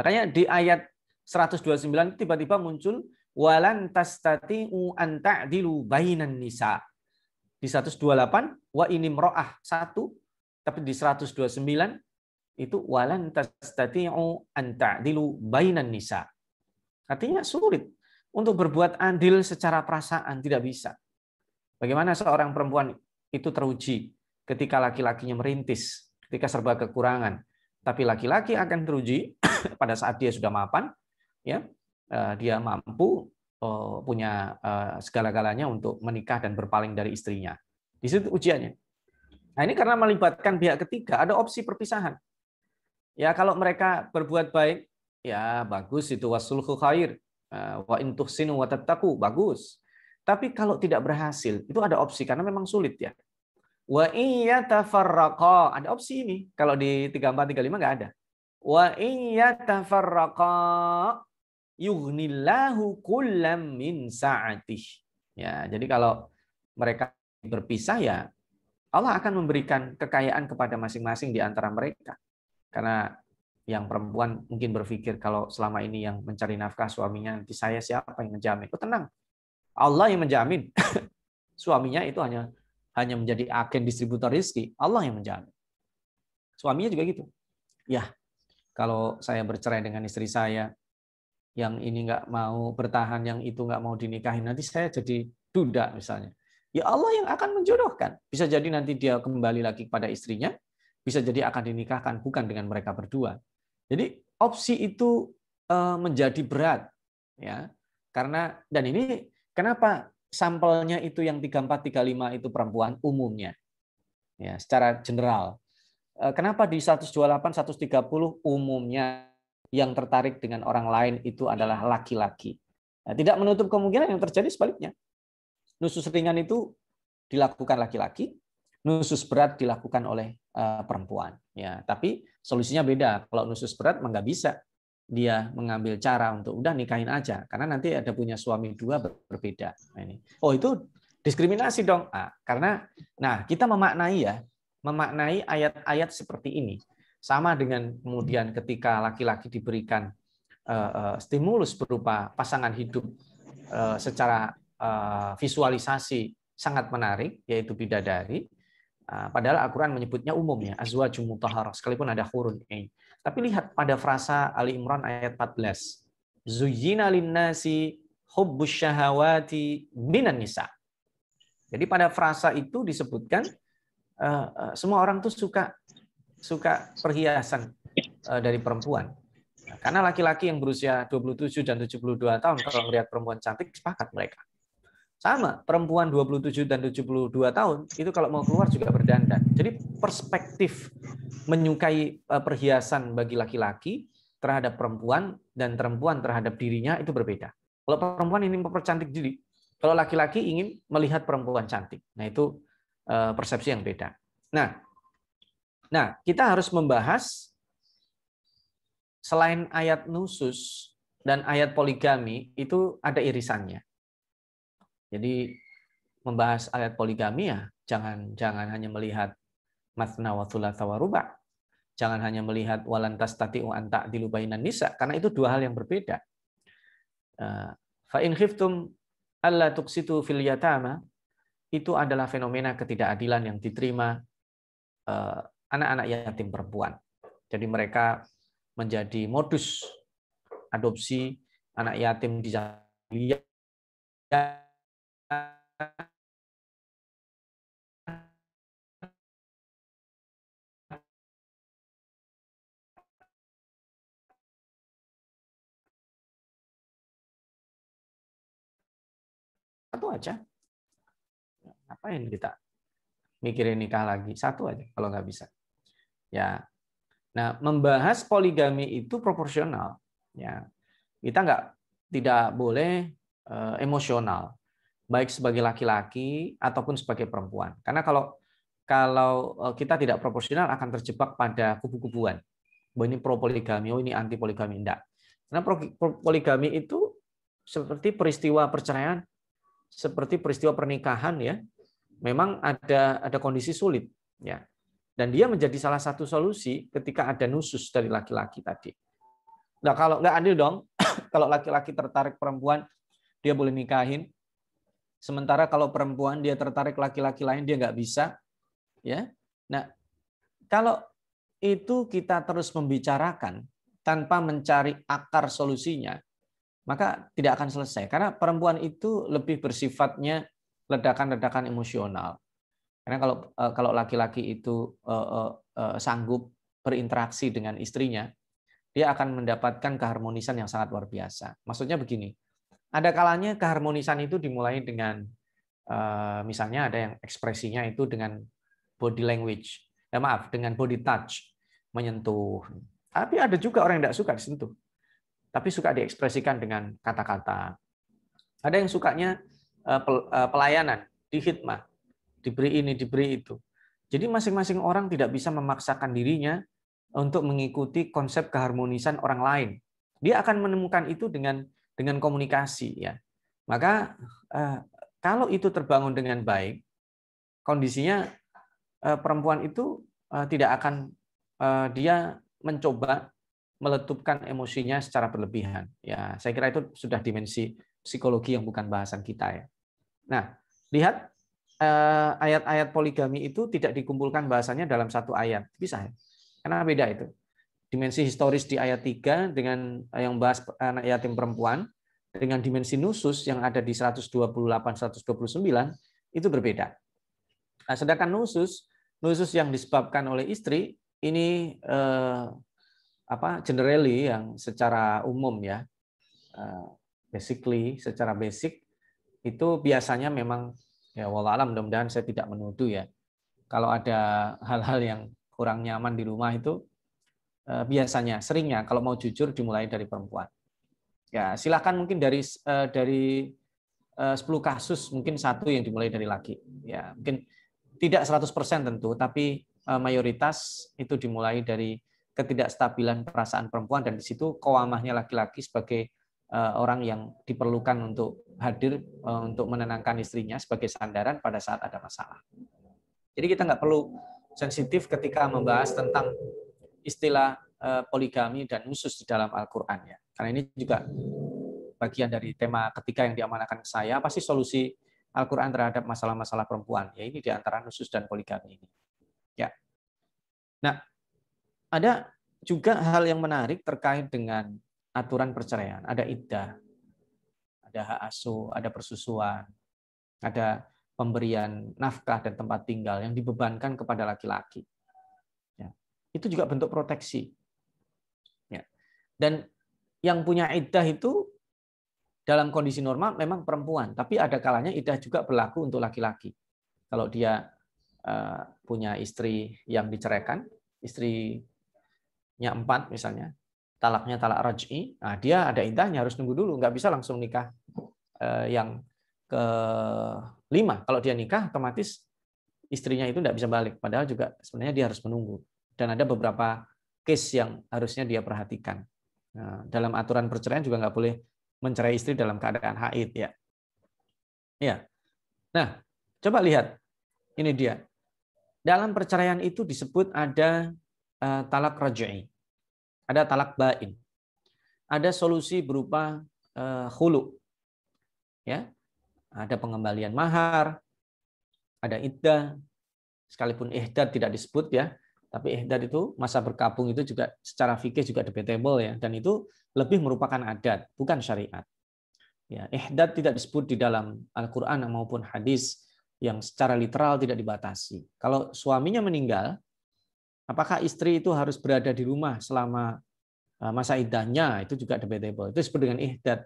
Speaker 8: Makanya di ayat 129 tiba-tiba muncul walan u an ta'dilu bainan nisa. Di 128 wa ini ro'ah satu, tapi di 129 itu walan tastati'u an ta'dilu bainan nisa. Artinya sulit untuk berbuat adil secara perasaan tidak bisa. Bagaimana seorang perempuan itu teruji ketika laki-lakinya merintis, ketika serba kekurangan. Tapi laki-laki akan teruji pada saat dia sudah mapan, ya eh, dia mampu eh, punya eh, segala-galanya untuk menikah dan berpaling dari istrinya. Di situ ujiannya. Nah ini karena melibatkan pihak ketiga, ada opsi perpisahan. Ya kalau mereka berbuat baik, ya bagus itu wasulhu khair, wa intuhsinu wa tattaku, bagus. Tapi kalau tidak berhasil, itu ada opsi karena memang sulit ya. Wa iyyatafarraqa. Ada opsi ini. Kalau di 34 35 nggak ada. Wa iyyatafarraqa yughnillahu kullam min sa'atih. Ya, jadi kalau mereka berpisah ya Allah akan memberikan kekayaan kepada masing-masing di antara mereka. Karena yang perempuan mungkin berpikir kalau selama ini yang mencari nafkah suaminya nanti saya siapa yang menjamin? Oh tenang, Allah yang menjamin. suaminya itu hanya hanya menjadi agen distributor rizki, Allah yang menjamin. Suaminya juga gitu. Ya, kalau saya bercerai dengan istri saya, yang ini nggak mau bertahan, yang itu nggak mau dinikahin, nanti saya jadi duda misalnya. Ya Allah yang akan menjodohkan. Bisa jadi nanti dia kembali lagi kepada istrinya, bisa jadi akan dinikahkan bukan dengan mereka berdua. Jadi opsi itu eh, menjadi berat ya karena dan ini kenapa sampelnya itu yang 3435 itu perempuan umumnya. Ya, secara general. Eh, kenapa di 128 130 umumnya yang tertarik dengan orang lain itu adalah laki-laki. Nah, tidak menutup kemungkinan yang terjadi sebaliknya. Nusus ringan itu dilakukan laki-laki, nusus berat dilakukan oleh uh, perempuan. Ya, tapi solusinya beda. Kalau nusus berat nggak bisa dia mengambil cara untuk udah nikahin aja karena nanti ada punya suami dua berbeda nah, ini oh itu diskriminasi dong ah, karena nah kita memaknai ya memaknai ayat-ayat seperti ini sama dengan kemudian ketika laki-laki diberikan uh, stimulus berupa pasangan hidup uh, secara uh, visualisasi sangat menarik yaitu bidadari uh, padahal Al-Qur'an menyebutnya umumnya azwajum mutahharah sekalipun ada hurun ain tapi lihat pada frasa Ali Imran ayat 14. Zuyina linnasi hubbus syahawati minan nisa. Jadi pada frasa itu disebutkan eh, eh, semua orang tuh suka suka perhiasan eh, dari perempuan. Nah, karena laki-laki yang berusia 27 dan 72 tahun kalau melihat perempuan cantik sepakat mereka. Sama, perempuan 27 dan 72 tahun itu kalau mau keluar juga berdandan. Jadi perspektif menyukai eh, perhiasan bagi laki-laki terhadap perempuan dan perempuan terhadap dirinya itu berbeda. Kalau perempuan ingin mempercantik diri, kalau laki-laki ingin melihat perempuan cantik. Nah, itu eh, persepsi yang beda. Nah, nah kita harus membahas selain ayat nusus dan ayat poligami itu ada irisannya. Jadi membahas ayat poligami ya jangan jangan hanya melihat matna wa thulatha wa ruba. Jangan hanya melihat walantas tati'u anta dilubainan nisa karena itu dua hal yang berbeda. Eh, fa in khiftum alla tuksitu fil yatama itu adalah fenomena ketidakadilan yang diterima eh, anak-anak yatim perempuan. Jadi mereka menjadi modus adopsi anak yatim di jahiliyah satu aja. apa yang kita mikirin nikah lagi? Satu aja kalau nggak bisa. Ya. Nah, membahas poligami itu proporsional. Ya. Kita nggak tidak boleh eh, emosional baik sebagai laki-laki ataupun sebagai perempuan. Karena kalau kalau e, kita tidak proporsional akan terjebak pada kubu-kubuan. Bahwa ini pro poligami, oh ini anti poligami, enggak. Karena poligami itu seperti peristiwa perceraian, seperti peristiwa pernikahan ya. Memang ada ada kondisi sulit ya. Dan dia menjadi salah satu solusi ketika ada nusus dari laki-laki tadi. Nah, kalau nggak adil dong, kalau laki-laki tertarik perempuan, dia boleh nikahin, Sementara kalau perempuan dia tertarik laki-laki lain dia nggak bisa, ya. Nah, kalau itu kita terus membicarakan tanpa mencari akar solusinya, maka tidak akan selesai. Karena perempuan itu lebih bersifatnya ledakan-ledakan emosional. Karena kalau eh, kalau laki-laki itu eh, eh, sanggup berinteraksi dengan istrinya, dia akan mendapatkan keharmonisan yang sangat luar biasa. Maksudnya begini, ada kalanya keharmonisan itu dimulai dengan eh, misalnya ada yang ekspresinya itu dengan body language, ya maaf dengan body touch, menyentuh. Tapi ada juga orang yang tidak suka disentuh, tapi suka diekspresikan dengan kata-kata. Ada yang sukanya eh, pelayanan, di diberi ini, diberi itu. Jadi masing-masing orang tidak bisa memaksakan dirinya untuk mengikuti konsep keharmonisan orang lain. Dia akan menemukan itu dengan dengan komunikasi ya. Maka eh, kalau itu terbangun dengan baik, kondisinya eh, perempuan itu eh, tidak akan dia mencoba meletupkan emosinya secara berlebihan. Ya, saya kira itu sudah dimensi psikologi yang bukan bahasan kita ya. Nah, lihat ayat-ayat poligami itu tidak dikumpulkan bahasanya dalam satu ayat, bisa ya? Karena beda itu dimensi historis di ayat 3 dengan eh, yang bahas anak yatim perempuan dengan dimensi nusus yang ada di 128 129 itu berbeda. Nah, sedangkan nusus nusus yang disebabkan oleh istri ini eh, apa generally yang secara umum ya eh, basically secara basic itu biasanya memang ya wallahualam alam mudah-mudahan saya tidak menuduh ya kalau ada hal-hal yang kurang nyaman di rumah itu Eh, biasanya seringnya kalau mau jujur dimulai dari perempuan. Ya, silahkan mungkin dari eh, dari 10 eh, kasus mungkin satu yang dimulai dari laki. Ya, mungkin tidak 100% tentu, tapi mayoritas itu dimulai dari ketidakstabilan perasaan perempuan dan disitu situ koamahnya laki-laki sebagai orang yang diperlukan untuk hadir untuk menenangkan istrinya sebagai sandaran pada saat ada masalah. Jadi kita nggak perlu sensitif ketika membahas tentang istilah eh, poligami dan khusus di dalam Al-Qur'an ya. Karena ini juga bagian dari tema ketiga yang diamanakan ke saya, sih solusi Al-Qur'an terhadap masalah-masalah perempuan. Ya ini di antara khusus dan poligami ini. Ya. Nah, ada juga hal yang menarik terkait dengan aturan perceraian. Ada iddah, ada hak asuh, ada persusuan, ada pemberian nafkah dan tempat tinggal yang dibebankan kepada laki-laki itu juga bentuk proteksi. Ya. Dan yang punya iddah itu dalam kondisi normal memang perempuan, tapi ada kalanya iddah juga berlaku untuk laki-laki. Kalau dia eh, punya istri yang diceraikan, istrinya empat misalnya, talaknya talak raj'i, nah dia ada idahnya harus nunggu dulu, nggak bisa langsung nikah eh, yang ke lima. Kalau dia nikah, otomatis istrinya itu nggak bisa balik. Padahal juga sebenarnya dia harus menunggu. Dan ada beberapa case yang harusnya dia perhatikan. Nah, dalam aturan perceraian juga nggak boleh mencerai istri dalam keadaan haid ya. Ya. Nah, coba lihat. Ini dia. Dalam perceraian itu disebut ada uh, talak raj'i. Ada talak bain. Ada solusi berupa uh, eh, hulu. Ya. Ada pengembalian mahar, ada iddah, sekalipun ihdad tidak disebut ya, tapi ihdad eh, itu masa berkabung itu juga secara fikih juga debatable ya dan itu lebih merupakan adat bukan syariat. Ya, ihdad tidak disebut di dalam Al-Qur'an maupun hadis yang secara literal tidak dibatasi. Kalau suaminya meninggal, apakah istri itu harus berada di rumah selama eh, masa iddahnya? Itu juga debatable. Itu disebut dengan ihdad.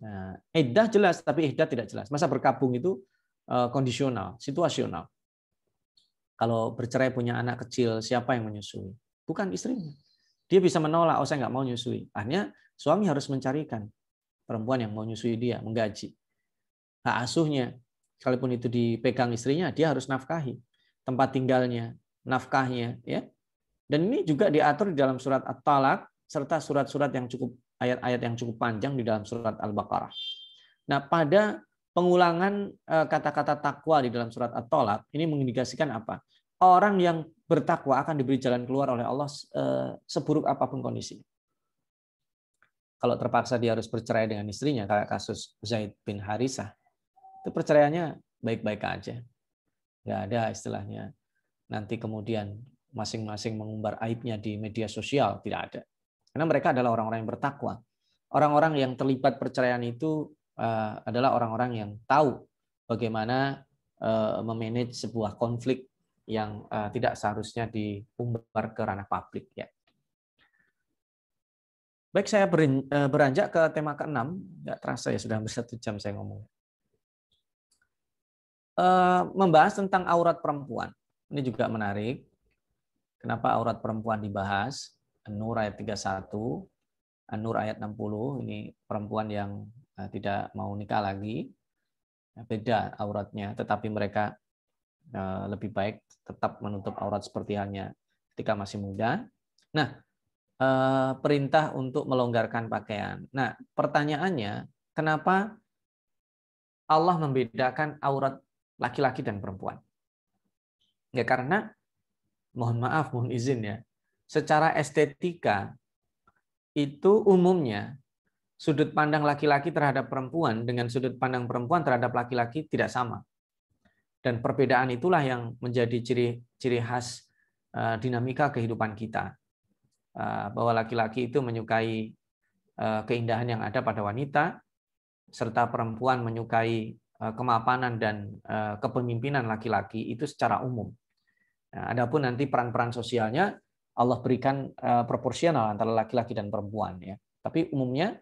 Speaker 8: Nah, iddah jelas tapi ihdad tidak jelas. Masa berkabung itu eh, kondisional, situasional. Kalau bercerai punya anak kecil, siapa yang menyusui? Bukan istrinya. Dia bisa menolak, oh saya nggak mau menyusui. Akhirnya suami harus mencarikan perempuan yang mau menyusui dia, menggaji. Hak asuhnya, kalaupun itu dipegang istrinya, dia harus nafkahi. Tempat tinggalnya, nafkahnya. ya. Dan ini juga diatur di dalam surat At-Talak, serta surat-surat yang cukup ayat-ayat yang cukup panjang di dalam surat Al-Baqarah. Nah, pada pengulangan eh, kata-kata takwa di dalam surat At-Tolak ini mengindikasikan apa? Orang yang bertakwa akan diberi jalan keluar oleh Allah eh, seburuk apapun kondisi. Kalau terpaksa dia harus bercerai dengan istrinya, kayak kasus Zaid bin Harisah, itu perceraiannya baik-baik aja. Nggak ada istilahnya nanti kemudian masing-masing mengumbar aibnya di media sosial, tidak ada. Karena mereka adalah orang-orang yang bertakwa. Orang-orang yang terlibat perceraian itu Eh, adalah orang-orang yang tahu bagaimana eh, memanage sebuah konflik yang eh, tidak seharusnya diumbar ke ranah publik ya. Baik, saya beranjak ke tema ke-6. Nggak terasa ya, sudah hampir satu jam saya ngomong. Membahas tentang aurat perempuan. Ini juga menarik. Kenapa aurat perempuan dibahas? Nur ayat 31, Nur ayat 60. Ini perempuan yang Eh, tidak mau nikah lagi, ya, beda auratnya, tetapi mereka eh, lebih baik tetap menutup aurat seperti halnya ketika masih muda. Nah, eh, perintah untuk melonggarkan pakaian. Nah, pertanyaannya, kenapa Allah membedakan aurat laki-laki dan perempuan? Ya karena mohon maaf, mohon izin ya. Secara estetika itu umumnya sudut pandang laki-laki terhadap perempuan dengan sudut pandang perempuan terhadap laki-laki tidak sama. Dan perbedaan itulah yang menjadi ciri-ciri khas eh, dinamika kehidupan kita. Eh, bahwa laki-laki itu menyukai eh, keindahan yang ada pada wanita, serta perempuan menyukai kemapanan dan kepemimpinan laki-laki itu secara umum. Nah, adapun nanti peran-peran sosialnya Allah berikan proporsional antara laki-laki dan perempuan ya. Tapi umumnya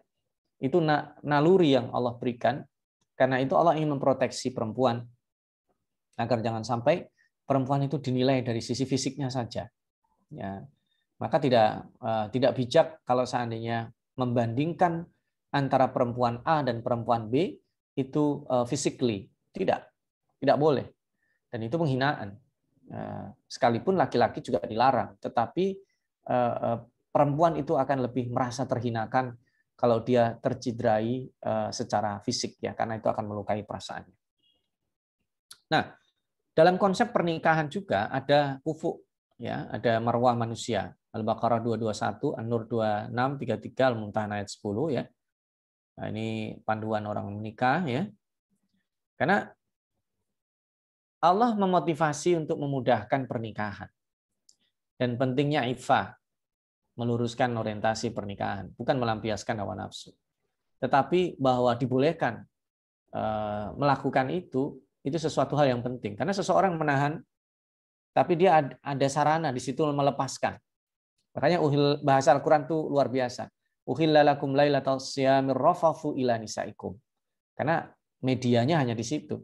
Speaker 8: itu naluri yang Allah berikan. Karena itu Allah ingin memproteksi perempuan. Agar jangan sampai perempuan itu dinilai dari sisi fisiknya saja. Ya. Maka tidak eh, tidak bijak kalau seandainya membandingkan antara perempuan A dan perempuan B itu eh, physically. Tidak. Tidak boleh. Dan itu penghinaan. Eh, sekalipun laki-laki juga dilarang, tetapi perempuan itu akan lebih merasa terhinakan kalau dia tercidrai eh, secara fisik ya karena itu akan melukai perasaannya. Nah, dalam konsep pernikahan juga ada ufuk ya, ada marwah manusia. Al-Baqarah 221, An-Nur 26, 33, Al-Mumtahan ayat 10 ya. Nah, ini panduan orang menikah ya. Karena Allah memotivasi untuk memudahkan pernikahan. Dan pentingnya ifah, meluruskan orientasi pernikahan, bukan melampiaskan hawa nafsu. Tetapi bahwa dibolehkan eh, melakukan itu, itu sesuatu hal yang penting. Karena seseorang menahan, tapi dia ada sarana di situ melepaskan. Makanya bahasa Al-Quran itu luar biasa. Uhillalakum siyamir rafafu ila nisaikum. Karena medianya hanya di situ.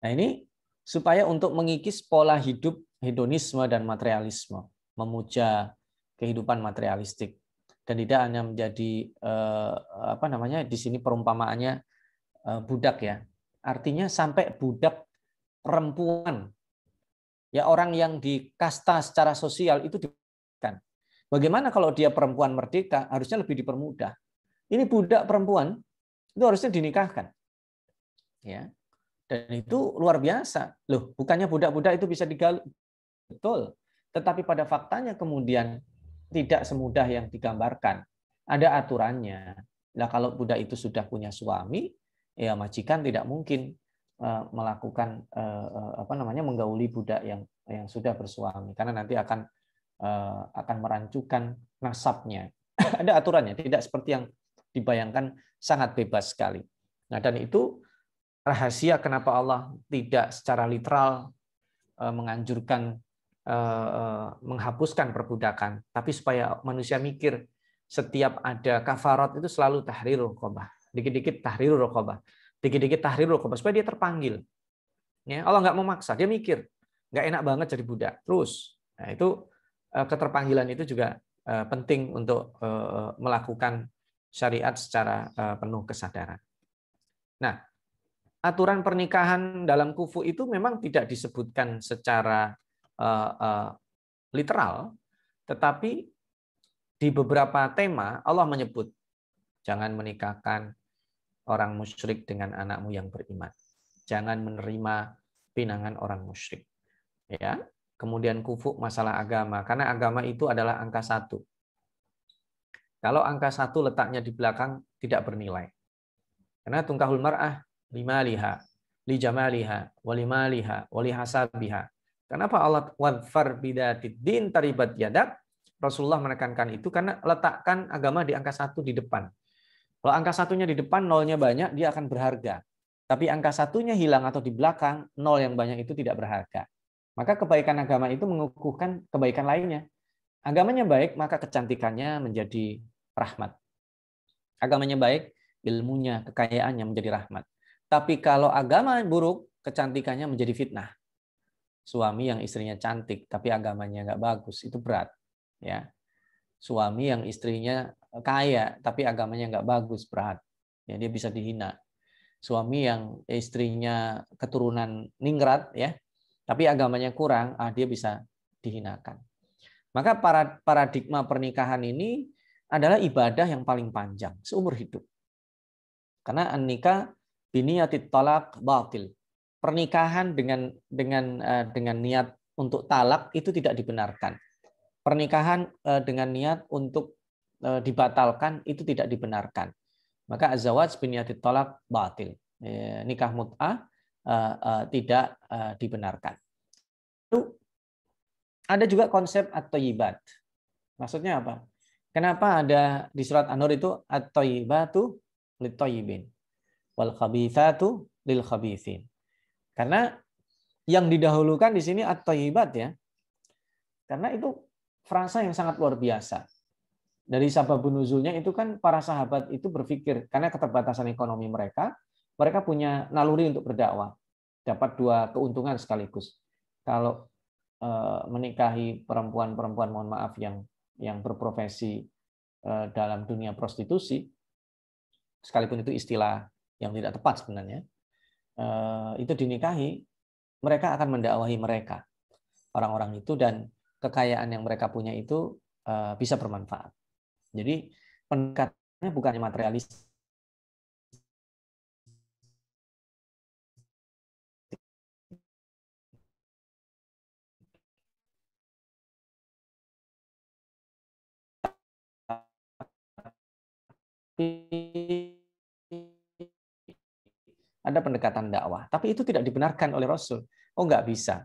Speaker 8: Nah ini supaya untuk mengikis pola hidup hedonisme dan materialisme. Memuja, kehidupan materialistik dan tidak hanya menjadi eh, apa namanya di sini perumpamaannya eh, budak ya artinya sampai budak perempuan ya orang yang di kasta secara sosial itu diberikan bagaimana kalau dia perempuan merdeka harusnya lebih dipermudah ini budak perempuan itu harusnya dinikahkan ya dan itu luar biasa loh bukannya budak-budak itu bisa digal betul tetapi pada faktanya kemudian tidak semudah yang digambarkan. Ada aturannya. Nah, kalau budak itu sudah punya suami, ya majikan tidak mungkin eh, melakukan eh, eh, apa namanya menggauli budak yang yang sudah bersuami karena nanti akan akan merancukan nasabnya. Ada aturannya, tidak seperti yang dibayangkan sangat bebas sekali. Nah, dan itu rahasia kenapa Allah tidak secara literal menganjurkan Eh, eh, menghapuskan perbudakan, tapi supaya manusia mikir setiap ada kafarat itu selalu tahrir rokobah, dikit-dikit tahrir rokobah, dikit-dikit tahrir rokobah supaya dia terpanggil. Ya, Allah nggak memaksa, dia mikir nggak enak banget jadi budak. Terus, nah itu eh, keterpanggilan itu juga penting untuk melakukan syariat secara penuh kesadaran. Nah, aturan pernikahan dalam kufu itu memang tidak disebutkan secara Eh, eh, literal, tetapi di beberapa tema Allah menyebut jangan menikahkan orang musyrik dengan anakmu yang beriman. Jangan menerima pinangan orang musyrik. Ya. Kemudian kufuk masalah agama karena agama itu adalah angka satu. Kalau angka satu letaknya di belakang tidak bernilai. Karena tungkahul mar'ah lima liha, li jamaliha, walima liha, wali hasabiha. Kenapa Allah wadfar din taribat yadak? Rasulullah menekankan itu karena letakkan agama di angka satu di depan. Kalau angka satunya di depan, nolnya banyak, dia akan berharga. Tapi angka satunya hilang atau di belakang, nol yang banyak itu tidak berharga. Maka kebaikan agama itu mengukuhkan kebaikan lainnya. Agamanya baik, maka kecantikannya menjadi rahmat. Agamanya baik, ilmunya, kekayaannya menjadi rahmat. Tapi kalau agama buruk, kecantikannya menjadi fitnah Suami yang istrinya cantik tapi agamanya nggak bagus itu berat, ya. Suami yang istrinya kaya tapi agamanya nggak bagus berat, ya dia bisa dihina. Suami yang istrinya keturunan ningrat, ya, tapi agamanya kurang, ah dia bisa dihinakan. Maka paradigma pernikahan ini adalah ibadah yang paling panjang seumur hidup. Karena nikah biniyatit talak batil pernikahan dengan dengan eh, dengan niat untuk talak itu tidak dibenarkan. Pernikahan eh, dengan niat untuk eh, dibatalkan itu tidak dibenarkan. Maka azawaj bin yati talak batil. Nikah mut'ah tidak dibenarkan. ada juga konsep atau thayyibat Maksudnya apa? Kenapa ada di surat An-Nur itu at-thayyibatu lit-thayyibin wal khabithatu lil khabithin. Karena yang didahulukan di sini atau thayyibat ya. Karena itu frasa yang sangat luar biasa. Dari sahabat nuzulnya itu kan para sahabat itu berpikir karena keterbatasan ekonomi mereka, mereka punya naluri untuk berdakwah. Dapat dua keuntungan sekaligus. Kalau eh, menikahi perempuan-perempuan mohon maaf yang yang berprofesi eh, dalam dunia prostitusi, sekalipun itu istilah yang tidak tepat sebenarnya, Eh, itu dinikahi, mereka akan mendakwahi mereka orang-orang itu dan kekayaan yang mereka punya itu eh, bisa bermanfaat. Jadi pendekatannya bukannya materialis ada pendekatan dakwah. Tapi itu tidak dibenarkan oleh Rasul. Oh, nggak bisa.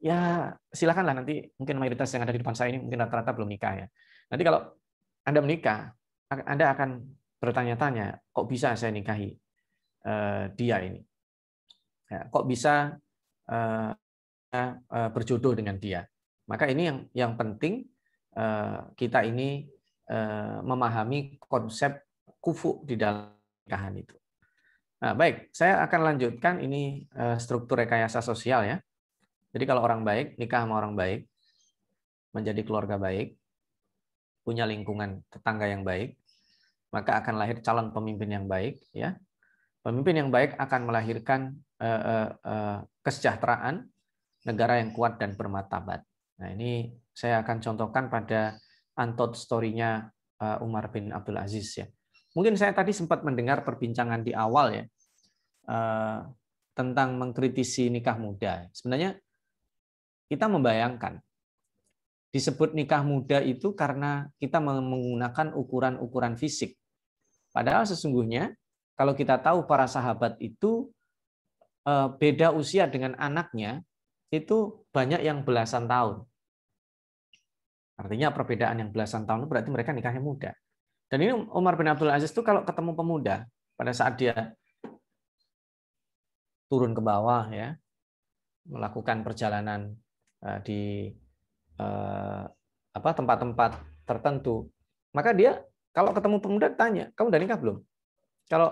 Speaker 8: Ya, silakanlah nanti mungkin mayoritas yang ada di depan saya ini mungkin rata-rata belum nikah ya. Nanti kalau Anda menikah, Anda akan bertanya-tanya, kok bisa saya nikahi eh, dia ini? Ya, kok bisa eh, eh, berjodoh dengan dia? Maka ini yang yang penting kita ini memahami konsep kufu di dalam nikahan itu. Nah, baik, saya akan lanjutkan ini eh, struktur rekayasa sosial ya. Jadi kalau orang baik, nikah sama orang baik, menjadi keluarga baik, punya lingkungan tetangga yang baik, maka akan lahir calon pemimpin yang baik ya. Pemimpin yang baik akan melahirkan eh, eh, kesejahteraan negara yang kuat dan bermartabat. Nah, ini saya akan contohkan pada antot story-nya Umar bin Abdul Aziz ya. Mungkin saya tadi sempat mendengar perbincangan di awal ya eh, tentang mengkritisi nikah muda. Sebenarnya kita membayangkan disebut nikah muda itu karena kita menggunakan ukuran-ukuran fisik. Padahal sesungguhnya kalau kita tahu para sahabat itu eh, beda usia dengan anaknya itu banyak yang belasan tahun. Artinya perbedaan yang belasan tahun berarti mereka nikahnya muda. Dan ini Umar bin Abdul Aziz itu kalau ketemu pemuda pada saat dia turun ke bawah ya, melakukan perjalanan eh, di eh, apa tempat-tempat tertentu, maka dia kalau ketemu pemuda tanya, "Kamu udah nikah belum?" Kalau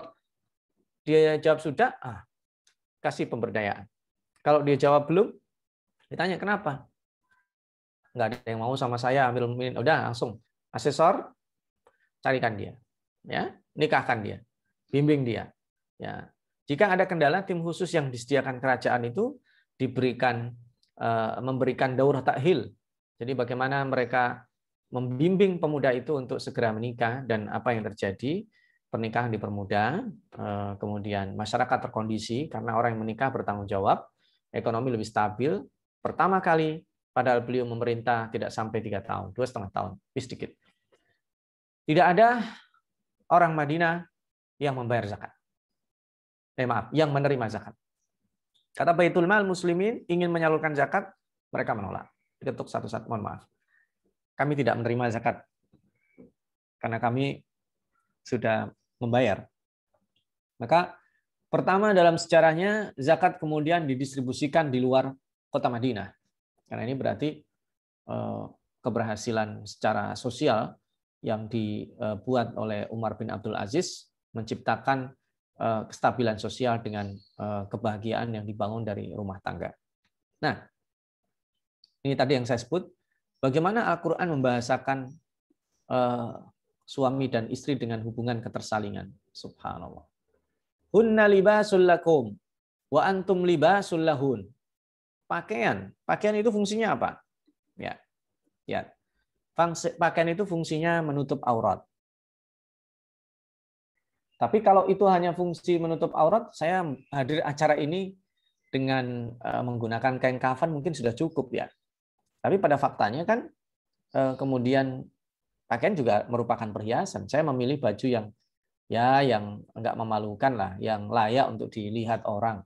Speaker 8: dia jawab sudah, ah, kasih pemberdayaan. Kalau dia jawab belum, ditanya kenapa? Nggak ada yang mau sama saya ambil min. Udah langsung asesor carikan dia, ya, nikahkan dia, bimbing dia. Ya. Jika ada kendala, tim khusus yang disediakan kerajaan itu diberikan eh, memberikan daurah takhil. Jadi bagaimana mereka membimbing pemuda itu untuk segera menikah dan apa yang terjadi pernikahan dipermudah, eh, kemudian masyarakat terkondisi karena orang yang menikah bertanggung jawab, ekonomi lebih stabil. Pertama kali padahal beliau memerintah tidak sampai tiga tahun, dua setengah tahun, lebih sedikit. Tidak ada orang Madinah yang membayar zakat. Eh maaf, yang menerima zakat. Kata Baitul Mal Muslimin ingin menyalurkan zakat, mereka menolak. Diketuk satu-satu, mohon maaf. Kami tidak menerima zakat. Karena kami sudah membayar. Maka pertama dalam sejarahnya zakat kemudian didistribusikan di luar kota Madinah. Karena ini berarti eh, keberhasilan secara sosial yang dibuat oleh Umar bin Abdul Aziz menciptakan eh, kestabilan sosial dengan eh, kebahagiaan yang dibangun dari rumah tangga. Nah, ini tadi yang saya sebut, bagaimana Al-Quran membahasakan eh, suami dan istri dengan hubungan ketersalingan. Subhanallah. Hunna libasul lakum wa antum libasul lahun. Pakaian, pakaian itu fungsinya apa? Ya. Ya. Fungsi, pakaian itu fungsinya menutup aurat. Tapi kalau itu hanya fungsi menutup aurat, saya hadir acara ini dengan eh, menggunakan kain kafan mungkin sudah cukup ya. Tapi pada faktanya kan eh, kemudian pakaian juga merupakan perhiasan. Saya memilih baju yang ya yang enggak memalukan lah, yang layak untuk dilihat orang.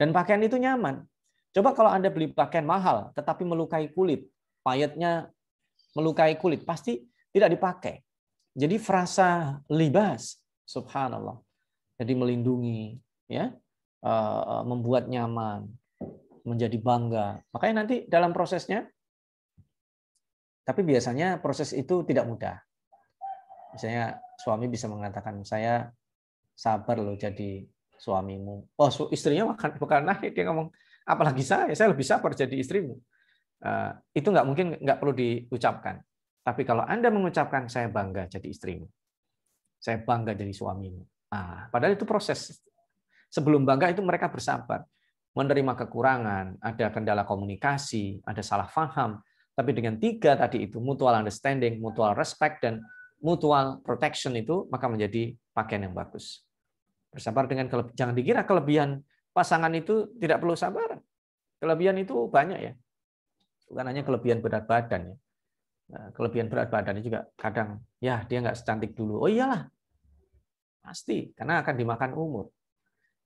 Speaker 8: Dan pakaian itu nyaman. Coba kalau Anda beli pakaian mahal tetapi melukai kulit, payetnya melukai kulit pasti tidak dipakai. Jadi frasa libas, subhanallah. Jadi melindungi, ya, eh, eh, membuat nyaman, menjadi bangga. Makanya nanti dalam prosesnya, tapi biasanya proses itu tidak mudah. Misalnya suami bisa mengatakan, saya sabar loh jadi suamimu. Oh, istrinya bukan, bukan naik, dia ngomong, apalagi saya, saya lebih sabar jadi istrimu. Eh, itu nggak mungkin nggak perlu diucapkan. Tapi kalau Anda mengucapkan saya bangga jadi istrimu, saya bangga jadi suamimu. Ah, padahal itu proses. Sebelum bangga itu mereka bersabar, menerima kekurangan, ada kendala komunikasi, ada salah faham Tapi dengan tiga tadi itu mutual understanding, mutual respect dan mutual protection itu maka menjadi pakaian yang bagus. Bersabar dengan kelebihan. Jangan dikira kelebihan pasangan itu tidak perlu sabar. Kelebihan itu banyak ya bukan hanya kelebihan berat badan ya. Nah, kelebihan berat badannya juga kadang ya dia nggak secantik dulu. Oh iyalah, pasti karena akan dimakan umur.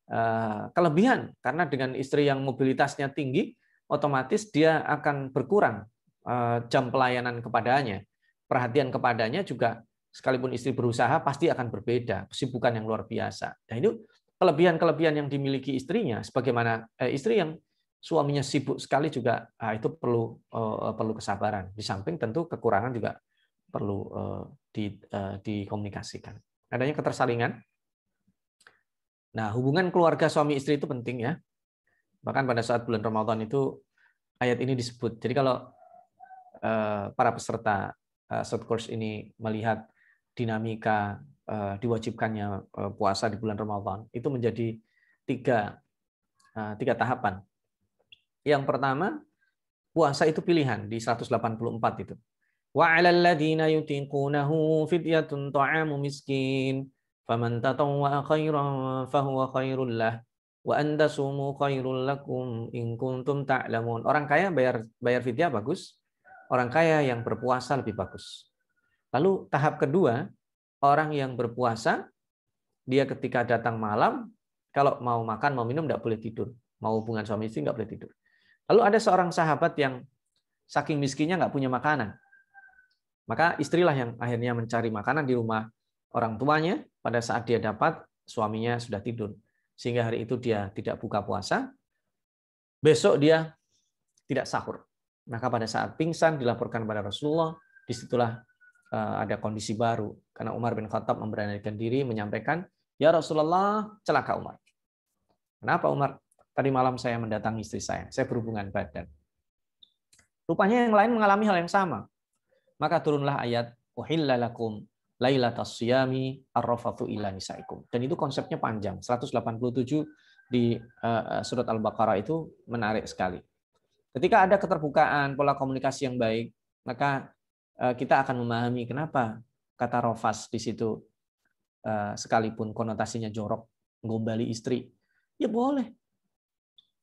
Speaker 8: Eh, kelebihan karena dengan istri yang mobilitasnya tinggi, otomatis dia akan berkurang eh, jam pelayanan kepadanya, perhatian kepadanya juga sekalipun istri berusaha pasti akan berbeda, kesibukan yang luar biasa. Nah itu kelebihan-kelebihan yang dimiliki istrinya, sebagaimana eh, istri yang suaminya sibuk sekali juga nah itu perlu eh, eh, perlu kesabaran. Di samping tentu kekurangan juga perlu eh, di, dikomunikasikan. Adanya ketersalingan. Nah, hubungan keluarga suami istri itu penting ya. Bahkan pada saat bulan Ramadan itu ayat ini disebut. Jadi kalau para peserta short course ini melihat dinamika diwajibkannya puasa di bulan Ramadan itu menjadi tiga tiga tahapan yang pertama, puasa itu pilihan di 184 itu. Wa 'alal ladzina yutiqunahu fidyatun ta'amu miskin faman tatawwa khairan fahuwa khairul lah wa anda sumu khairul lakum in kuntum ta'lamun. Orang kaya bayar bayar fidyah bagus, orang kaya yang berpuasa lebih bagus. Lalu tahap kedua, orang yang berpuasa dia ketika datang malam kalau mau makan mau minum tidak boleh tidur, mau hubungan suami istri nggak boleh tidur. Lalu ada seorang sahabat yang saking miskinnya nggak punya makanan. Maka istrilah yang akhirnya mencari makanan di rumah orang tuanya. Pada saat dia dapat, suaminya sudah tidur. Sehingga hari itu dia tidak buka puasa. Besok dia tidak sahur. Maka pada saat pingsan dilaporkan kepada Rasulullah, disitulah eh, ada kondisi baru. Karena Umar bin Khattab memberanikan diri menyampaikan, Ya Rasulullah, celaka Umar. Kenapa Umar? Tadi malam saya mendatangi istri saya, saya berhubungan badan. Rupanya yang lain mengalami hal yang sama. Maka turunlah ayat uhillalakum lailatas siyami arrafatu ila nisaikum. Dan itu konsepnya panjang, 187 di eh, eh, surat Al-Baqarah itu menarik sekali. Ketika ada keterbukaan, pola komunikasi yang baik, maka eh, kita akan memahami kenapa kata rofas di situ sekalipun konotasinya jorok, gombali istri. Ya boleh,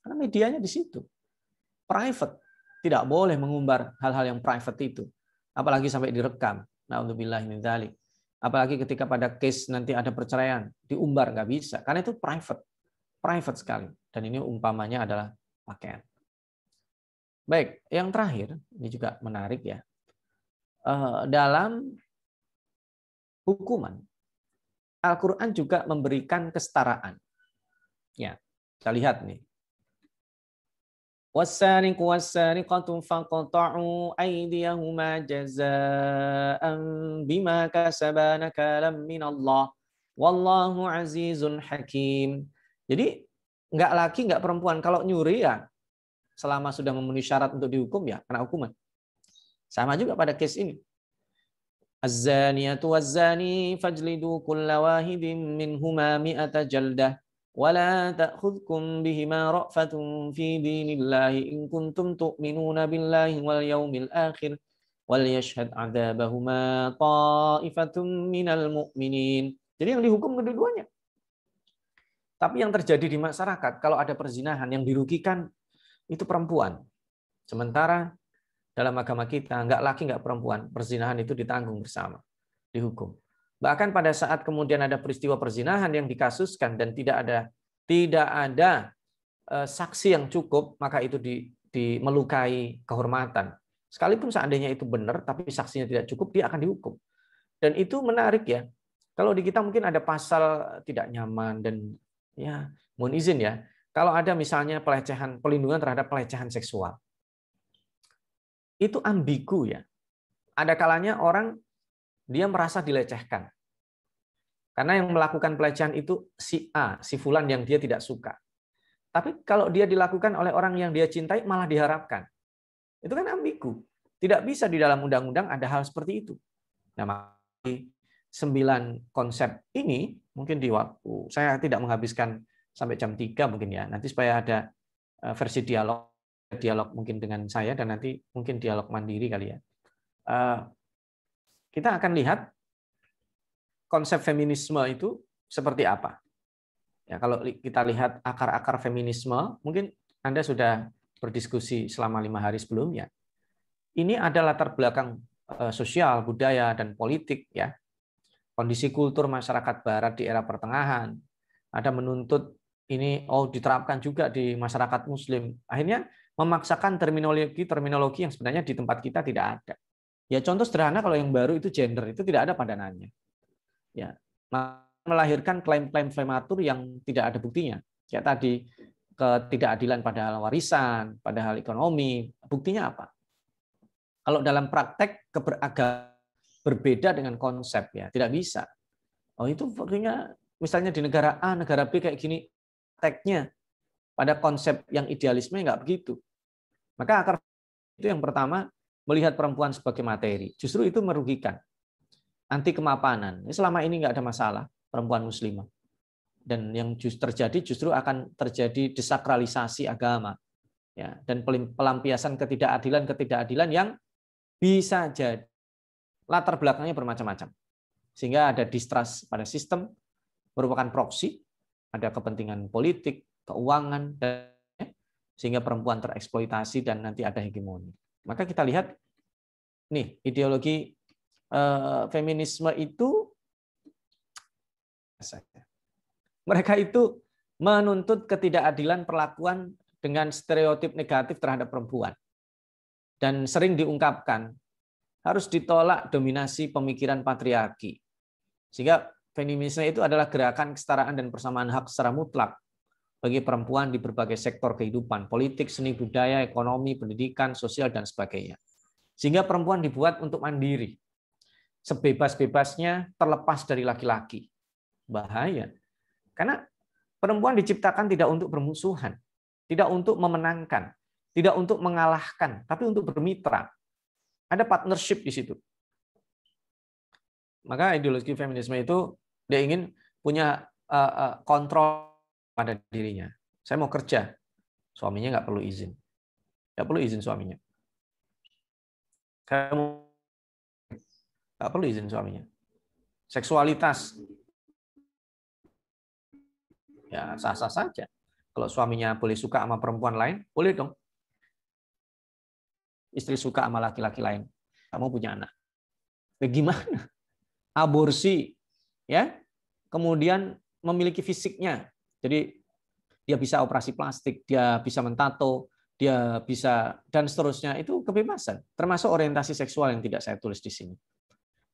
Speaker 8: karena medianya di situ. Private. Tidak boleh mengumbar hal-hal yang private itu. Apalagi sampai direkam. Nah, untuk ini Apalagi ketika pada case nanti ada perceraian, diumbar nggak bisa. Karena itu private. Private sekali. Dan ini umpamanya adalah pakaian. Baik, yang terakhir ini juga menarik ya. Eh, dalam hukuman, Al-Quran juga memberikan kesetaraan. Ya, kita lihat nih والسارق والسارقة فقطعوا أيديهما جزاء بما كسبا نكالا من الله والله عزيز حكيم Jadi nggak laki nggak perempuan kalau nyuri ya selama sudah memenuhi syarat untuk dihukum ya kena hukuman. Sama juga pada case ini. az azani fajlidu kulla minhumami minhuma ولا تأخذكم بهما رأفة في دين الله إن كنتم تؤمنون بالله واليوم الآخر وليشهد عذابهما طائفة من المؤمنين jadi yang dihukum kedua-duanya tapi yang terjadi di masyarakat kalau ada perzinahan yang dirugikan itu perempuan sementara dalam agama kita nggak laki nggak perempuan perzinahan itu ditanggung bersama dihukum Bahkan pada saat kemudian ada peristiwa perzinahan yang dikasuskan dan tidak ada tidak ada e, saksi yang cukup, maka itu di, di melukai kehormatan. Sekalipun seandainya itu benar, tapi saksinya tidak cukup, dia akan dihukum. Dan itu menarik ya. Kalau di kita mungkin ada pasal tidak nyaman dan ya mohon izin ya. Kalau ada misalnya pelecehan pelindungan terhadap pelecehan seksual, itu ambigu ya. Ada kalanya orang dia merasa dilecehkan. Karena yang melakukan pelecehan itu si A, si Fulan yang dia tidak suka. Tapi kalau dia dilakukan oleh orang yang dia cintai, malah diharapkan. Itu kan ambigu. Tidak bisa di dalam undang-undang ada hal seperti itu. Nah, maka sembilan konsep ini mungkin di waktu saya tidak menghabiskan sampai jam 3 mungkin ya. Nanti supaya ada eh, versi dialog dialog mungkin dengan saya dan nanti mungkin dialog mandiri kali ya. Eh, kita akan lihat konsep feminisme itu seperti apa? Ya, kalau kita lihat akar-akar feminisme, mungkin Anda sudah berdiskusi selama lima hari sebelumnya. Ini ada latar belakang eh, sosial, budaya, dan politik. ya Kondisi kultur masyarakat barat di era pertengahan. Ada menuntut ini, oh diterapkan juga di masyarakat muslim. Akhirnya memaksakan terminologi-terminologi yang sebenarnya di tempat kita tidak ada. Ya contoh sederhana kalau yang baru itu gender, itu tidak ada padanannya ya melahirkan klaim-klaim prematur yang tidak ada buktinya. Ya tadi ketidakadilan pada hal warisan, pada hal ekonomi, buktinya apa? Kalau dalam praktek keberagaman berbeda dengan konsep ya, tidak bisa. Oh itu buktinya misalnya di negara A, negara B kayak gini, teknya pada konsep yang idealisme nggak begitu. Maka akar itu yang pertama melihat perempuan sebagai materi. Justru itu merugikan anti kemapanan. Selama ini nggak ada masalah perempuan muslimah. Dan yang justru terjadi justru akan terjadi desakralisasi agama ya dan pelampiasan ketidakadilan ketidakadilan yang bisa jadi latar belakangnya bermacam-macam sehingga ada distrust pada sistem merupakan proksi ada kepentingan politik keuangan dan ya, sehingga perempuan tereksploitasi dan nanti ada hegemoni maka kita lihat nih ideologi Eh, feminisme itu mereka itu menuntut ketidakadilan perlakuan dengan stereotip negatif terhadap perempuan dan sering diungkapkan harus ditolak dominasi pemikiran patriarki sehingga feminisme itu adalah gerakan kesetaraan dan persamaan hak secara mutlak bagi perempuan di berbagai sektor kehidupan, politik, seni budaya, ekonomi, pendidikan, sosial, dan sebagainya. Sehingga perempuan dibuat untuk mandiri sebebas-bebasnya terlepas dari laki-laki. Bahaya. Karena perempuan diciptakan tidak untuk bermusuhan, tidak untuk memenangkan, tidak untuk mengalahkan, tapi untuk bermitra. Ada partnership di situ. Maka ideologi feminisme itu dia ingin punya eh, eh, kontrol pada dirinya. Saya mau kerja, suaminya nggak perlu izin, nggak perlu izin suaminya. Saya mau Nggak perlu izin suaminya. Seksualitas. Ya, sah-sah saja. Kalau suaminya boleh suka sama perempuan lain, boleh dong. Istri suka sama laki-laki lain. Kamu punya anak. Bagaimana? Ya, Aborsi. ya Kemudian memiliki fisiknya. Jadi dia bisa operasi plastik, dia bisa mentato, dia bisa dan seterusnya itu kebebasan, termasuk orientasi seksual yang tidak saya tulis di sini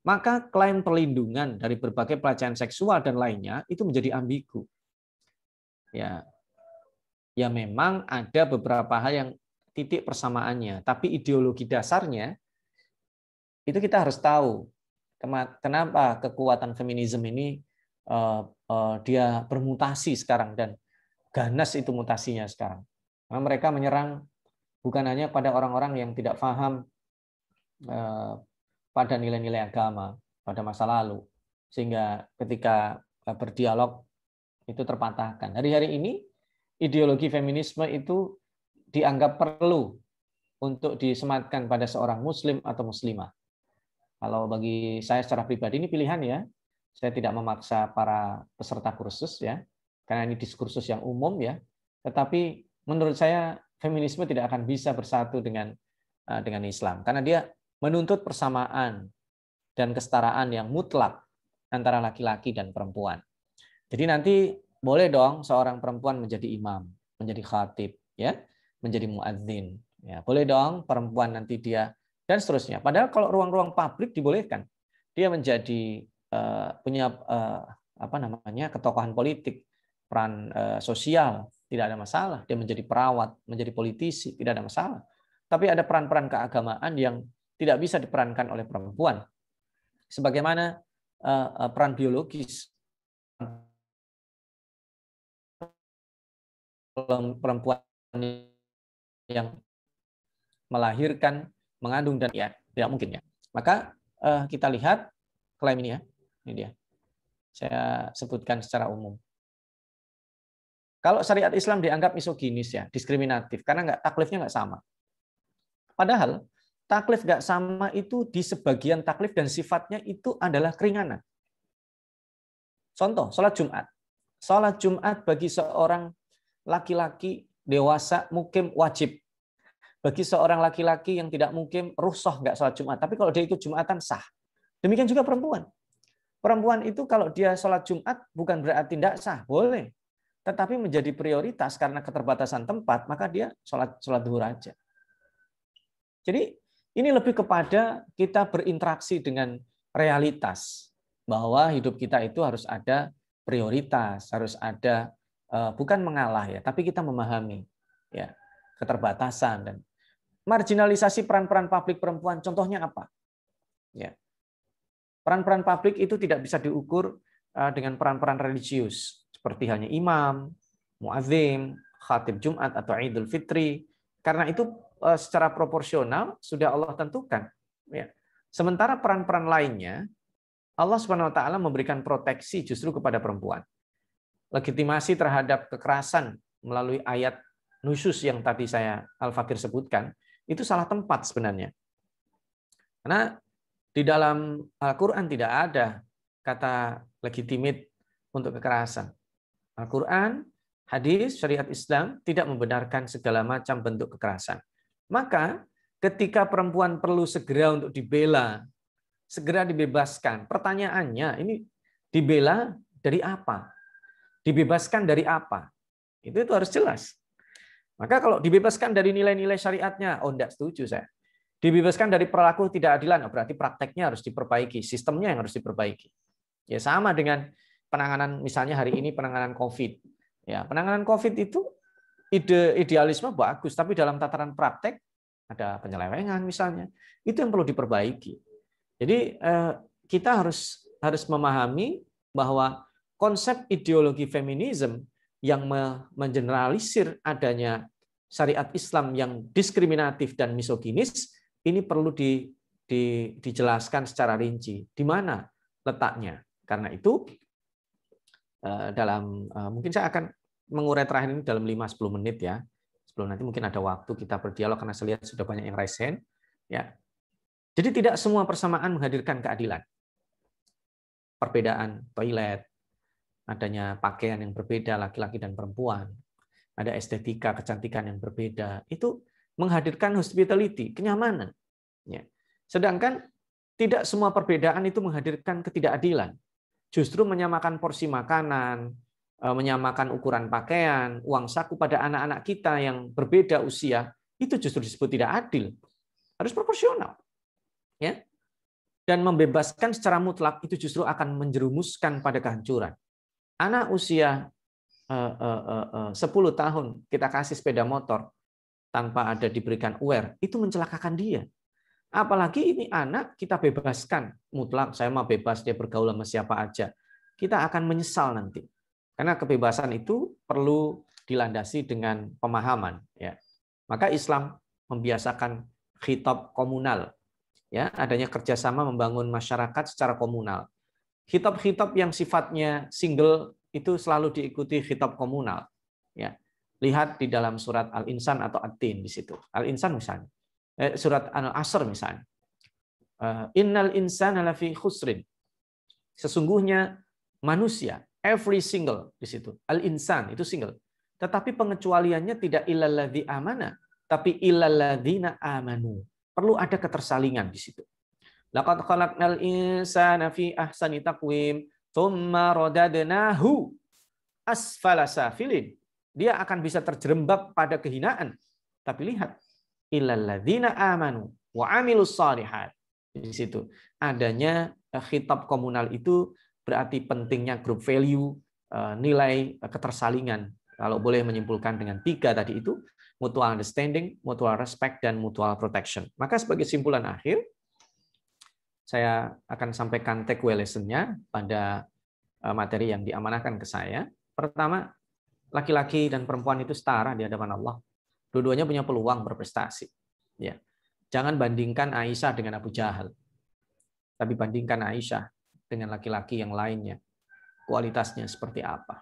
Speaker 8: maka klaim perlindungan dari berbagai pelecehan seksual dan lainnya itu menjadi ambigu. Ya, ya memang ada beberapa hal yang titik persamaannya, tapi ideologi dasarnya itu kita harus tahu kenapa kekuatan feminisme ini eh, eh, dia bermutasi sekarang dan ganas itu mutasinya sekarang. Karena mereka menyerang bukan hanya pada orang-orang yang tidak paham eh, pada nilai-nilai agama pada masa lalu sehingga ketika eh, berdialog itu terpatahkan. Hari-hari ini ideologi feminisme itu dianggap perlu untuk disematkan pada seorang muslim atau muslimah. Kalau bagi saya secara pribadi ini pilihan ya. Saya tidak memaksa para peserta kursus ya, karena ini diskursus yang umum ya. Tetapi menurut saya feminisme tidak akan bisa bersatu dengan eh, dengan Islam karena dia menuntut persamaan dan kesetaraan yang mutlak antara laki-laki dan perempuan. Jadi nanti boleh dong seorang perempuan menjadi imam, menjadi khatib, ya, menjadi muadzin. Ya, boleh dong perempuan nanti dia dan seterusnya. Padahal kalau ruang-ruang publik dibolehkan. Dia menjadi uh, punya uh, apa namanya? ketokohan politik, peran uh, sosial, tidak ada masalah. Dia menjadi perawat, menjadi politisi, tidak ada masalah. Tapi ada peran-peran keagamaan yang tidak bisa diperankan oleh perempuan. Sebagaimana eh, eh, peran biologis perempuan yang melahirkan, mengandung dan ya tidak mungkin ya. Maka eh, kita lihat klaim ini ya, ini dia. Saya sebutkan secara umum. Kalau syariat Islam dianggap misoginis ya, diskriminatif karena nggak taklifnya nggak sama. Padahal taklif gak sama itu di sebagian taklif dan sifatnya itu adalah keringanan. Contoh, sholat Jumat. Sholat Jumat bagi seorang laki-laki dewasa mukim wajib. Bagi seorang laki-laki yang tidak mukim, rusuh nggak sholat Jumat. Tapi kalau dia ikut Jumatan, sah. Demikian juga perempuan. Perempuan itu kalau dia sholat Jumat, bukan berarti tidak sah. Boleh. Tetapi menjadi prioritas karena keterbatasan tempat, maka dia sholat, sholat duhur aja. Jadi ini lebih kepada kita berinteraksi dengan realitas bahwa hidup kita itu harus ada prioritas, harus ada eh, bukan mengalah ya, tapi kita memahami ya keterbatasan dan marginalisasi peran-peran publik perempuan. Contohnya apa? Ya. Peran-peran publik itu tidak bisa diukur eh, dengan peran-peran religius seperti hanya imam, muazim, khatib Jumat atau Idul Fitri. Karena itu Eh, secara proporsional sudah Allah tentukan. Ya. Sementara peran-peran lainnya, Allah swt memberikan proteksi justru kepada perempuan. Legitimasi terhadap kekerasan melalui ayat nusus yang tadi saya Al-Fakir sebutkan, itu salah tempat sebenarnya. Karena di dalam Al-Qur'an tidak ada kata legitimit untuk kekerasan. Al-Qur'an, hadis, syariat Islam tidak membenarkan segala macam bentuk kekerasan. Maka ketika perempuan perlu segera untuk dibela, segera dibebaskan. Pertanyaannya, ini dibela dari apa? Dibebaskan dari apa? Itu itu harus jelas. Maka kalau dibebaskan dari nilai-nilai syariatnya, oh tidak setuju saya. Dibebaskan dari perilaku tidak adilan, oh, berarti prakteknya harus diperbaiki, sistemnya yang harus diperbaiki. Ya sama dengan penanganan misalnya hari ini penanganan COVID. Ya, penanganan COVID itu ide idealisme bagus, tapi dalam tataran praktek ada penyelewengan misalnya. Itu yang perlu diperbaiki. Jadi eh, kita harus harus memahami bahwa konsep ideologi feminisme yang mengeneralisir adanya syariat Islam yang diskriminatif dan misoginis ini perlu di, di, dijelaskan secara rinci di mana letaknya. Karena itu eh, dalam eh, mungkin saya akan mengurai terakhir ini dalam 5-10 menit ya. Sebelum nanti mungkin ada waktu kita berdialog karena saya lihat sudah banyak yang raise Ya. Jadi tidak semua persamaan menghadirkan keadilan. Perbedaan toilet, adanya pakaian yang berbeda laki-laki dan perempuan, ada estetika kecantikan yang berbeda, itu menghadirkan hospitality, kenyamanan. Ya. Sedangkan tidak semua perbedaan itu menghadirkan ketidakadilan. Justru menyamakan porsi makanan, Eh, menyamakan ukuran pakaian, uang saku pada anak-anak kita yang berbeda usia, itu justru disebut tidak adil. Harus proporsional. Ya. Dan membebaskan secara mutlak itu justru akan menjerumuskan pada kehancuran. Anak usia eh, eh, sepuluh 10 tahun kita kasih sepeda motor tanpa ada diberikan aware, itu mencelakakan dia. Apalagi ini anak kita bebaskan mutlak, saya mau bebas dia bergaul sama siapa aja. Kita akan menyesal nanti karena kebebasan itu perlu dilandasi dengan pemahaman. Ya. Maka Islam membiasakan khitab komunal, ya adanya kerjasama membangun masyarakat secara komunal. Khitab-khitab yang sifatnya single itu selalu diikuti khitab komunal. Ya, lihat di dalam surat Al-Insan atau At-Tin di situ. Al-Insan misalnya, eh, surat Al-Asr misalnya. Eh, Innal insana lafi khusrin. Sesungguhnya manusia every single di situ. Al-insan itu single. Tetapi pengecualiannya tidak ilalladzi amana, tapi na amanu. Perlu ada ketersalingan di situ. Laqad khalaqnal insana fi ahsani taqwim, thumma radadnahu asfala safilin. Dia akan bisa terjerembab pada kehinaan. Tapi lihat, na amanu wa amilus salihat. Di situ adanya eh, khitab komunal itu berarti pentingnya group value, eh, nilai ketersalingan. Kalau boleh menyimpulkan dengan tiga tadi itu, mutual understanding, mutual respect, dan mutual protection. Maka sebagai simpulan akhir, saya akan sampaikan takeaway lesson-nya pada eh, materi yang diamanahkan ke saya. Pertama, laki-laki dan perempuan itu setara di hadapan Allah. Dua-duanya punya peluang berprestasi. Ya. Jangan bandingkan Aisyah dengan Abu Jahal. Tapi bandingkan Aisyah dengan laki-laki yang lainnya. Kualitasnya seperti apa.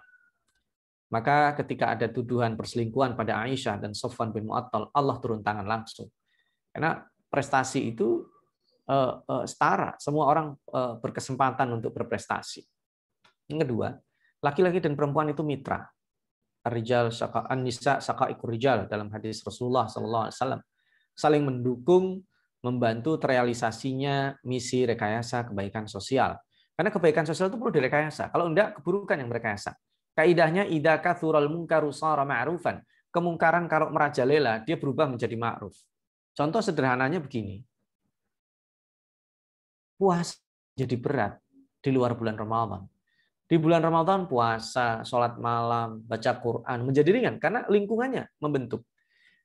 Speaker 8: Maka ketika ada tuduhan perselingkuhan pada Aisyah dan Sofwan bin Mu'attal, Allah turun tangan langsung. Karena prestasi itu eh, eh, setara. Semua orang eh, berkesempatan untuk berprestasi. Yang kedua, laki-laki dan perempuan itu mitra. Rijal saka nisa saka rijal dalam hadis Rasulullah Sallallahu Alaihi Wasallam saling mendukung, membantu terrealisasinya misi rekayasa kebaikan sosial. Karena kebaikan sosial itu perlu direkayasa. Kalau enggak, keburukan yang merekayasa. Kaidahnya idaka thural mungkaru sara ma'rufan. Kemungkaran kalau merajalela, dia berubah menjadi ma'ruf. Contoh sederhananya begini. Puasa jadi berat di luar bulan Ramadan. Di bulan Ramadan puasa, sholat malam, baca Quran menjadi ringan karena lingkungannya membentuk.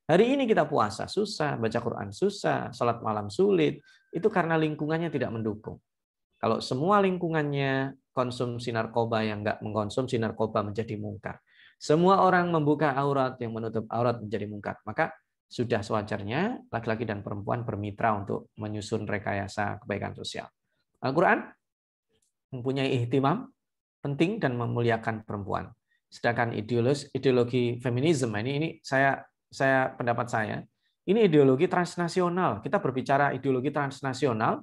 Speaker 8: Hari ini kita puasa susah, baca Quran susah, sholat malam sulit. Itu karena lingkungannya tidak mendukung. Kalau semua lingkungannya konsumsi narkoba yang nggak mengkonsumsi narkoba menjadi mungkar. Semua orang membuka aurat yang menutup aurat menjadi mungkar. Maka sudah sewajarnya laki-laki dan perempuan bermitra untuk menyusun rekayasa kebaikan sosial. Al-Quran mempunyai ihtimam penting dan memuliakan perempuan. Sedangkan ideologis ideologi feminisme ini, ini saya saya pendapat saya, ini ideologi transnasional. Kita berbicara ideologi transnasional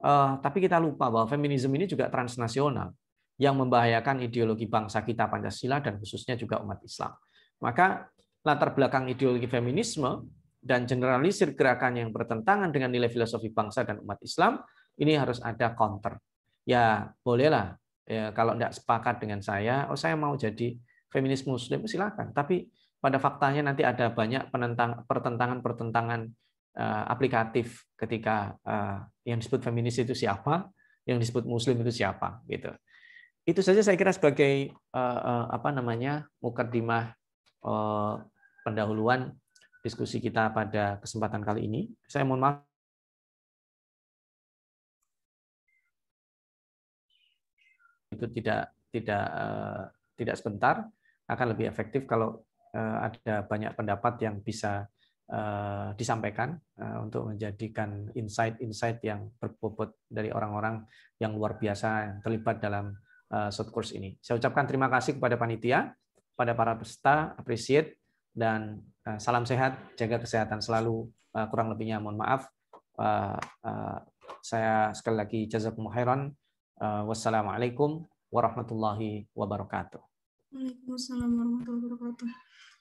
Speaker 8: Uh, tapi kita lupa bahwa feminisme ini juga transnasional yang membahayakan ideologi bangsa kita Pancasila dan khususnya juga umat Islam. Maka latar belakang ideologi feminisme dan generalisir gerakan yang bertentangan dengan nilai filosofi bangsa dan umat Islam ini harus ada counter. Ya bolehlah ya, kalau tidak sepakat dengan saya, oh saya mau jadi feminis Muslim silakan. Tapi pada faktanya nanti ada banyak penentang pertentangan pertentangan Eh, aplikatif ketika eh, yang disebut feminis itu siapa, yang disebut muslim itu siapa gitu. Itu saja saya kira sebagai eh, apa namanya mukadimah pendahuluan diskusi kita pada kesempatan kali ini. Saya mohon maaf itu tidak tidak tidak sebentar akan lebih efektif kalau ada banyak pendapat yang bisa Eh, disampaikan eh, untuk menjadikan insight-insight yang berbobot dari orang-orang yang luar biasa yang terlibat dalam eh, short course ini. Saya ucapkan terima kasih kepada panitia, pada para peserta, appreciate dan salam sehat, jaga kesehatan selalu. kurang lebihnya mohon maaf. Uh, saya sekali lagi jazakumullah khairan. wassalamualaikum warahmatullahi wabarakatuh.
Speaker 1: Waalaikumsalam warahmatullahi wabarakatuh.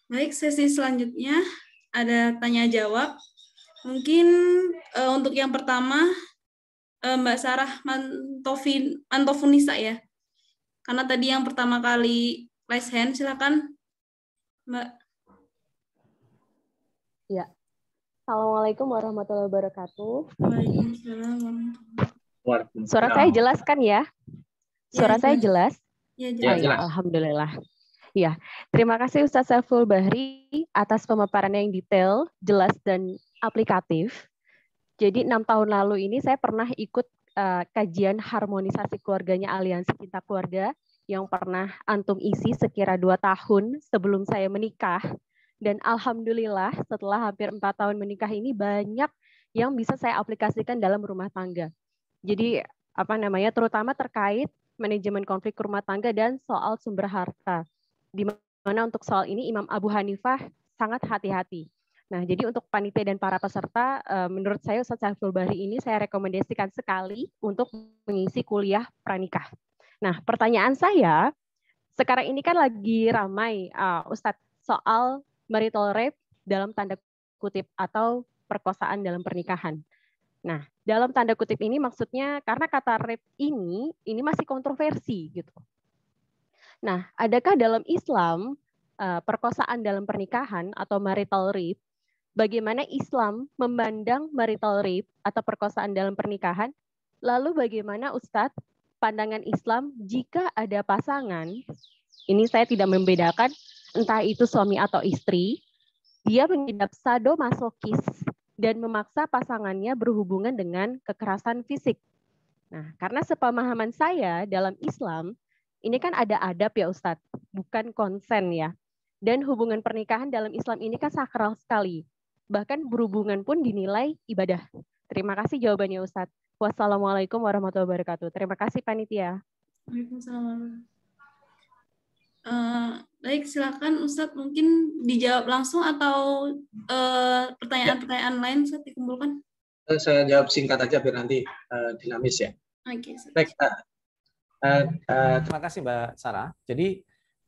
Speaker 1: Baik, sesi selanjutnya ada tanya jawab. Mungkin uh, untuk yang pertama uh, Mbak Sarah Mantofin Antofunisa ya. Karena tadi yang pertama kali raise hand silakan
Speaker 9: Mbak.
Speaker 10: Ya. Assalamualaikum warahmatullahi wabarakatuh. Waalaikumsalam. Suara saya jelas kan ya? Suara ya, saya jelas. Ya, jelas. Oh, ya, alhamdulillah ya. Terima kasih Ustaz Saiful Bahri atas pemaparannya yang detail, jelas, dan aplikatif. Jadi enam tahun lalu ini saya pernah ikut uh, kajian harmonisasi keluarganya Aliansi Cinta Keluarga yang pernah antum isi sekira dua tahun sebelum saya menikah. Dan alhamdulillah setelah hampir empat tahun menikah ini banyak yang bisa saya aplikasikan dalam rumah tangga. Jadi apa namanya terutama terkait manajemen konflik rumah tangga dan soal sumber harta di mana untuk soal ini Imam Abu Hanifah sangat hati-hati. Nah, jadi untuk panitia dan para peserta, eh, menurut saya Ustaz Syahrul Bahri ini saya rekomendasikan sekali untuk mengisi kuliah pranikah. Nah, pertanyaan saya, sekarang ini kan lagi ramai uh, Ustadz soal marital rape dalam tanda kutip atau perkosaan dalam pernikahan. Nah, dalam tanda kutip ini maksudnya karena kata rape ini, ini masih kontroversi gitu. Nah, adakah dalam Islam eh, perkosaan dalam pernikahan atau marital rape, bagaimana Islam memandang marital rape atau perkosaan dalam pernikahan? Lalu bagaimana Ustadz pandangan Islam jika ada pasangan, ini saya tidak membedakan entah itu suami atau istri, dia mengidap sadomasokis dan memaksa pasangannya berhubungan dengan kekerasan fisik. Nah, karena sepemahaman saya dalam Islam, ini kan ada adab ya Ustadz, bukan konsen ya. Dan hubungan pernikahan dalam Islam ini kan sakral sekali. Bahkan berhubungan pun dinilai ibadah. Terima kasih jawabannya Ustadz. Wassalamualaikum warahmatullahi wabarakatuh. Terima kasih Panitia.
Speaker 1: Waalaikumsalam. Uh, baik, silakan Ustadz mungkin dijawab langsung atau eh, pertanyaan-pertanyaan uh, lain Ustadz dikumpulkan?
Speaker 8: Eh, saya jawab singkat aja biar nanti uh, dinamis ya. Oke. Okay, baik, uh, Eh, eh, terima kasih Mbak Sarah. Jadi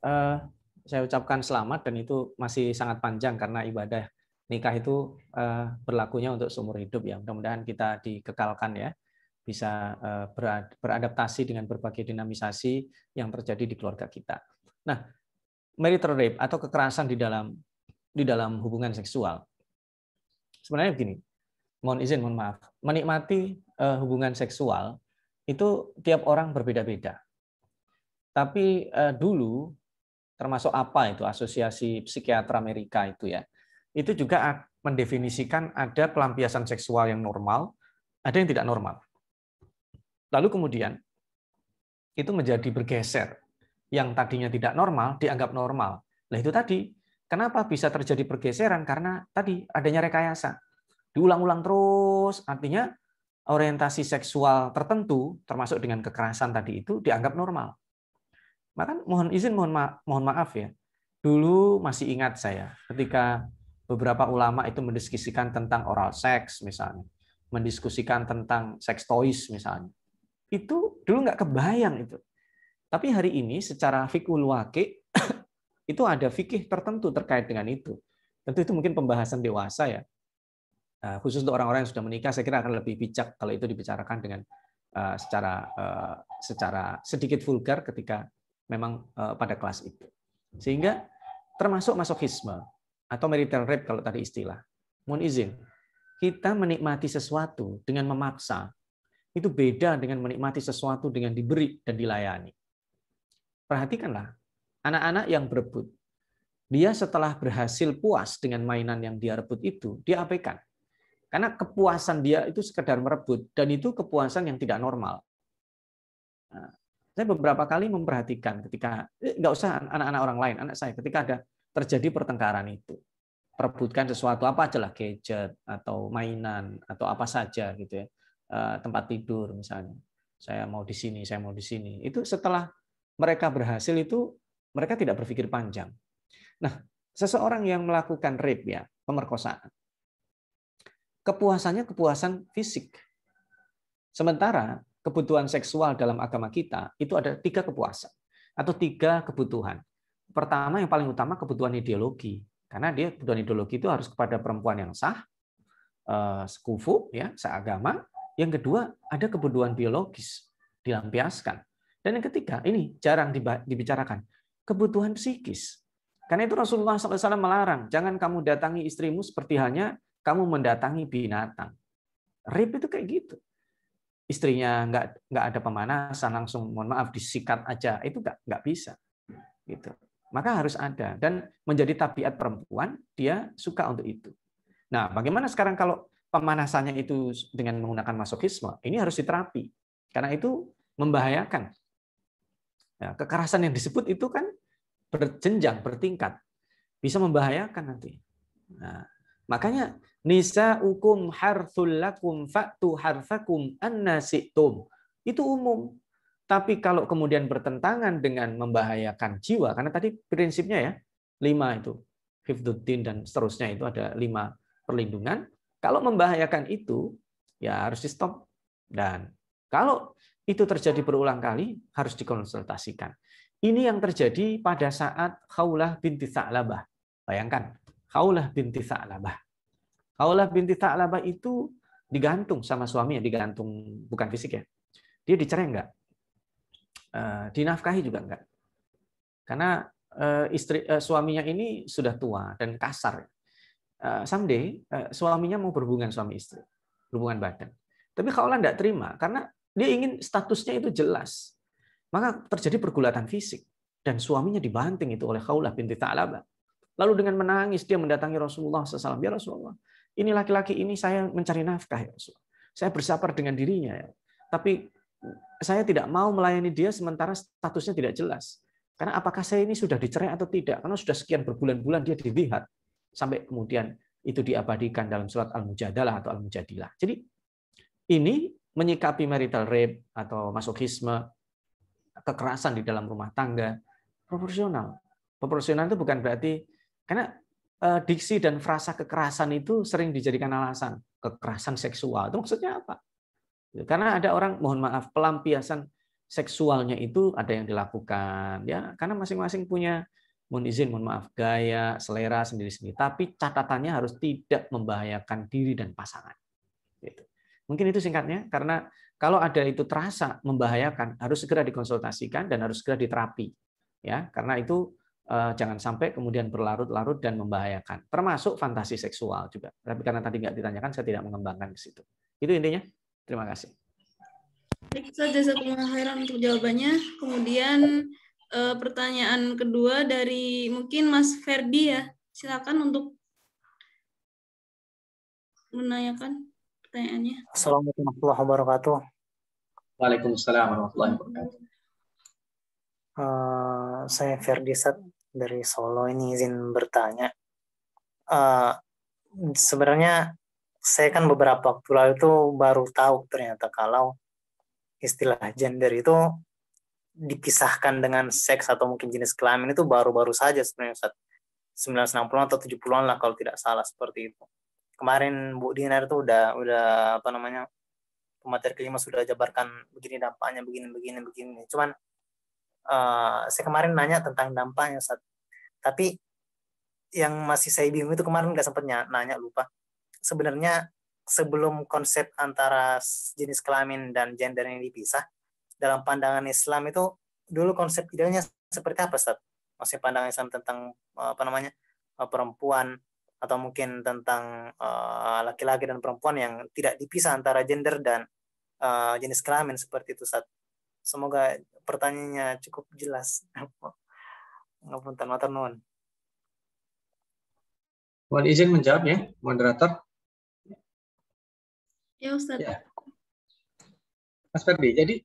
Speaker 8: uh, saya ucapkan selamat dan itu masih sangat panjang karena ibadah nikah itu uh, berlakunya untuk seumur hidup ya. Mudah-mudahan kita dikekalkan ya, bisa uh, beradaptasi dengan berbagai dinamisasi yang terjadi di keluarga kita. Nah, marital rape atau kekerasan di dalam di dalam hubungan seksual. Sebenarnya begini, mohon izin, mohon maaf. Menikmati uh, hubungan seksual itu tiap orang berbeda-beda. Tapi eh, dulu termasuk apa itu Asosiasi psikiater Amerika itu ya. Itu juga mendefinisikan ada pelampiasan seksual yang normal, ada yang tidak normal. Lalu kemudian itu menjadi bergeser. Yang tadinya tidak normal dianggap normal. Nah itu tadi, kenapa bisa terjadi pergeseran? Karena tadi adanya rekayasa. Diulang-ulang terus, artinya orientasi seksual tertentu, termasuk dengan kekerasan tadi itu, dianggap normal. Maka mohon izin, mohon, ma mohon maaf ya. Dulu masih ingat saya ketika beberapa ulama itu mendiskusikan tentang oral seks misalnya, mendiskusikan tentang sex toys misalnya. Itu dulu nggak kebayang itu. Tapi hari ini secara fikul wakil itu ada fikih tertentu terkait dengan itu. Tentu itu mungkin pembahasan dewasa ya. Eh, khusus untuk orang-orang yang sudah menikah, saya kira akan lebih bijak kalau itu dibicarakan dengan eh, secara eh, secara sedikit vulgar ketika memang pada kelas itu. Sehingga termasuk masokisme atau marital rape kalau tadi istilah. Mohon izin, kita menikmati sesuatu dengan memaksa itu beda dengan menikmati sesuatu dengan diberi dan dilayani. Perhatikanlah, anak-anak yang berebut, dia setelah berhasil puas dengan mainan yang dia rebut itu, dia karena kepuasan dia itu sekedar merebut dan itu kepuasan yang tidak normal. Nah, saya beberapa kali memperhatikan ketika eh, usah anak-anak orang lain, anak saya ketika ada terjadi pertengkaran itu, perebutkan sesuatu apa aja lah gadget atau mainan atau apa saja gitu ya eh, tempat tidur misalnya saya mau di sini saya mau di sini itu setelah mereka berhasil itu mereka tidak berpikir panjang nah seseorang yang melakukan rape ya pemerkosaan kepuasannya kepuasan fisik. Sementara kebutuhan seksual dalam agama kita itu ada tiga kepuasan atau tiga kebutuhan. Pertama yang paling utama kebutuhan ideologi karena dia kebutuhan ideologi itu harus kepada perempuan yang sah, eh, sekufu ya, seagama. Yang kedua ada kebutuhan biologis dilampiaskan. Dan yang ketiga ini jarang dibicarakan kebutuhan psikis. Karena itu Rasulullah SAW melarang jangan kamu datangi istrimu seperti hanya kamu mendatangi binatang. Rape itu kayak gitu. Istrinya nggak nggak ada pemanasan langsung mohon maaf disikat aja itu nggak nggak bisa gitu. Maka harus ada dan menjadi tabiat perempuan dia suka untuk itu. Nah, bagaimana sekarang kalau pemanasannya itu dengan menggunakan masokisme? Ini harus diterapi karena itu membahayakan. Nah, kekerasan yang disebut itu kan berjenjang, bertingkat, bisa membahayakan nanti. Nah, Makanya nisa harthul lakum fa'tu harfakum annasitum. Itu umum. Tapi kalau kemudian bertentangan dengan membahayakan jiwa, karena tadi prinsipnya ya, lima itu, hifduddin dan seterusnya itu ada lima perlindungan. Kalau membahayakan itu, ya harus di stop. Dan kalau itu terjadi berulang kali, harus dikonsultasikan. Ini yang terjadi pada saat Khaulah binti Sa'labah. Bayangkan, Kaulah binti Sa'labah. Kaulah binti Sa'labah itu digantung sama suaminya, digantung bukan fisik ya. Dia dicerai enggak? Eh, dinafkahi juga enggak? Karena eh, istri eh, suaminya ini sudah tua dan kasar. Someday suaminya mau berhubungan suami istri, hubungan badan. Tapi Kaulah enggak terima karena dia ingin statusnya itu jelas. Maka terjadi pergulatan fisik dan suaminya dibanting itu oleh Kaulah binti Ta'labah. Lalu dengan menangis dia mendatangi Rasulullah SAW. Ya Rasulullah, ini laki-laki ini saya mencari nafkah ya Rasulullah. Saya bersabar dengan dirinya ya. Tapi saya tidak mau melayani dia sementara statusnya tidak jelas. Karena apakah saya ini sudah dicerai atau tidak? Karena sudah sekian berbulan-bulan dia dilihat sampai kemudian itu diabadikan dalam surat Al-Mujadalah atau Al-Mujadilah. Jadi ini menyikapi marital rape atau masokisme, kekerasan di dalam rumah tangga proporsional. Proporsional itu bukan berarti karena eh, diksi dan frasa kekerasan itu sering dijadikan alasan kekerasan seksual. Itu maksudnya apa? Ya, karena ada orang mohon maaf pelampiasan seksualnya itu ada yang dilakukan ya karena masing-masing punya mohon izin mohon maaf gaya selera sendiri-sendiri tapi catatannya harus tidak membahayakan diri dan pasangan gitu. mungkin itu singkatnya karena kalau ada itu terasa membahayakan harus segera dikonsultasikan dan harus segera diterapi ya karena itu Eh, jangan sampai kemudian berlarut-larut dan membahayakan. Termasuk fantasi seksual juga. Tapi karena tadi nggak ditanyakan, saya tidak mengembangkan ke situ. Itu intinya. Terima kasih.
Speaker 1: Baik, saya jasa pengakhiran untuk jawabannya. Kemudian eh, pertanyaan kedua dari mungkin Mas Ferdi ya. Silakan untuk
Speaker 4: menanyakan pertanyaannya. Assalamualaikum warahmatullahi wabarakatuh.
Speaker 2: Waalaikumsalam warahmatullahi wabarakatuh.
Speaker 4: Uh, saya Ferdi Sat dari Solo ini izin bertanya. Uh, sebenarnya saya kan beberapa waktu lalu itu baru tahu ternyata kalau istilah gender itu dipisahkan dengan seks atau mungkin jenis kelamin itu baru-baru saja sebenarnya saat 1960-an atau 70-an lah kalau tidak salah seperti itu. Kemarin Bu Dinar itu udah udah apa namanya pemateri kelima sudah jabarkan begini dampaknya begini begini begini. Cuman uh, saya kemarin nanya tentang dampaknya saat tapi yang masih saya bingung itu kemarin nggak sempat nanya lupa sebenarnya sebelum konsep antara jenis kelamin dan gender ini dipisah dalam pandangan Islam itu dulu konsep idealnya seperti apa saat masih pandangan Islam tentang eh, apa namanya eh, perempuan atau mungkin tentang laki-laki uh, dan perempuan yang tidak dipisah antara gender dan uh, jenis kelamin seperti itu saat Semoga pertanyaannya cukup jelas. Ngapunten matur nuwun.
Speaker 2: Mohon izin menjawab ya, moderator. Ya, Ustaz. Ya. Mas Ferdi, jadi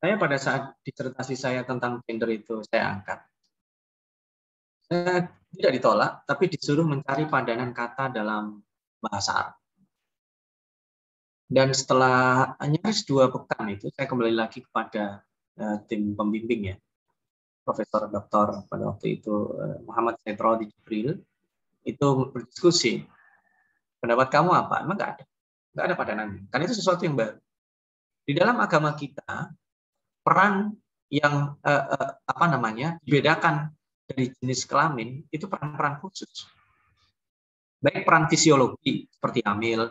Speaker 2: saya pada saat disertasi saya tentang gender itu saya angkat. Saya tidak ditolak, tapi disuruh
Speaker 8: mencari pandangan kata dalam bahasa Arab. Dan setelah nyaris dua pekan itu, saya kembali lagi kepada uh, tim pembimbing ya, Profesor Doktor pada waktu itu uh, Muhammad Said di Jibril, itu berdiskusi, pendapat kamu apa? Emang nggak ada? Nggak ada pada nanti. Karena itu sesuatu yang baru. Di dalam agama kita, peran yang uh, uh, apa namanya dibedakan dari jenis kelamin itu peran-peran khusus baik peran fisiologi seperti hamil,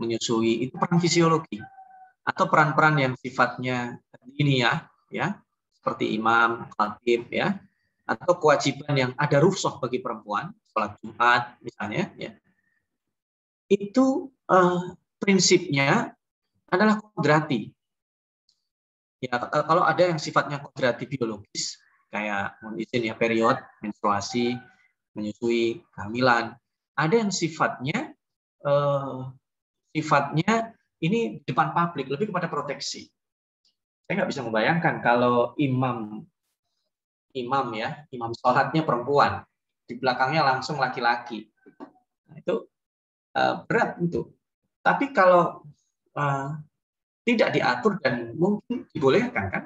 Speaker 8: menyusui itu peran fisiologi atau peran-peran yang sifatnya ini ya, ya seperti imam, khatib ya, atau kewajiban yang ada rufsah bagi perempuan, sholat Jumat misalnya ya. Itu eh, prinsipnya adalah kodrati. Ya, eh, kalau ada yang sifatnya kodrati biologis kayak mohon izin ya period, menstruasi, menyusui, kehamilan, ada yang sifatnya eh, sifatnya ini depan publik lebih kepada proteksi. Saya nggak bisa membayangkan kalau imam imam ya imam sholatnya perempuan di belakangnya langsung laki-laki nah, itu uh, berat itu. Tapi kalau uh, tidak diatur dan mungkin dibolehkan kan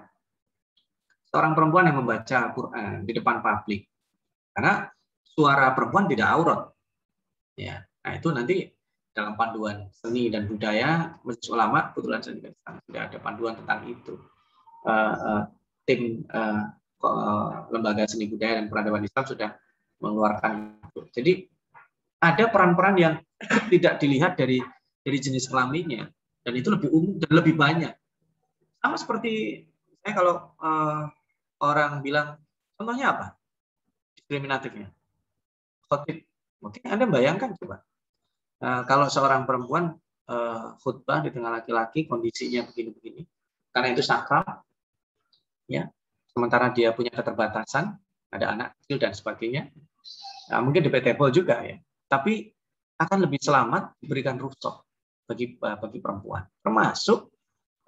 Speaker 8: seorang perempuan yang membaca Quran di depan publik karena suara perempuan tidak aurat ya nah itu nanti dalam panduan seni dan budaya Majelis Ulama kebetulan saya juga sudah ada panduan tentang itu uh, uh, tim uh, lembaga seni budaya dan peradaban Islam sudah mengeluarkan itu. Jadi ada peran-peran yang tidak dilihat dari dari jenis kelaminnya dan itu lebih umum dan lebih banyak. Sama seperti saya kalau uh, orang bilang contohnya apa diskriminatifnya khotib mungkin anda bayangkan coba Nah, kalau seorang perempuan eh, khutbah di tengah laki-laki kondisinya begini-begini, karena itu sakral, ya. Sementara dia punya keterbatasan, ada anak kecil dan sebagainya, nah, mungkin debatable juga ya. Tapi akan lebih selamat diberikan rukhsah bagi eh, bagi perempuan, termasuk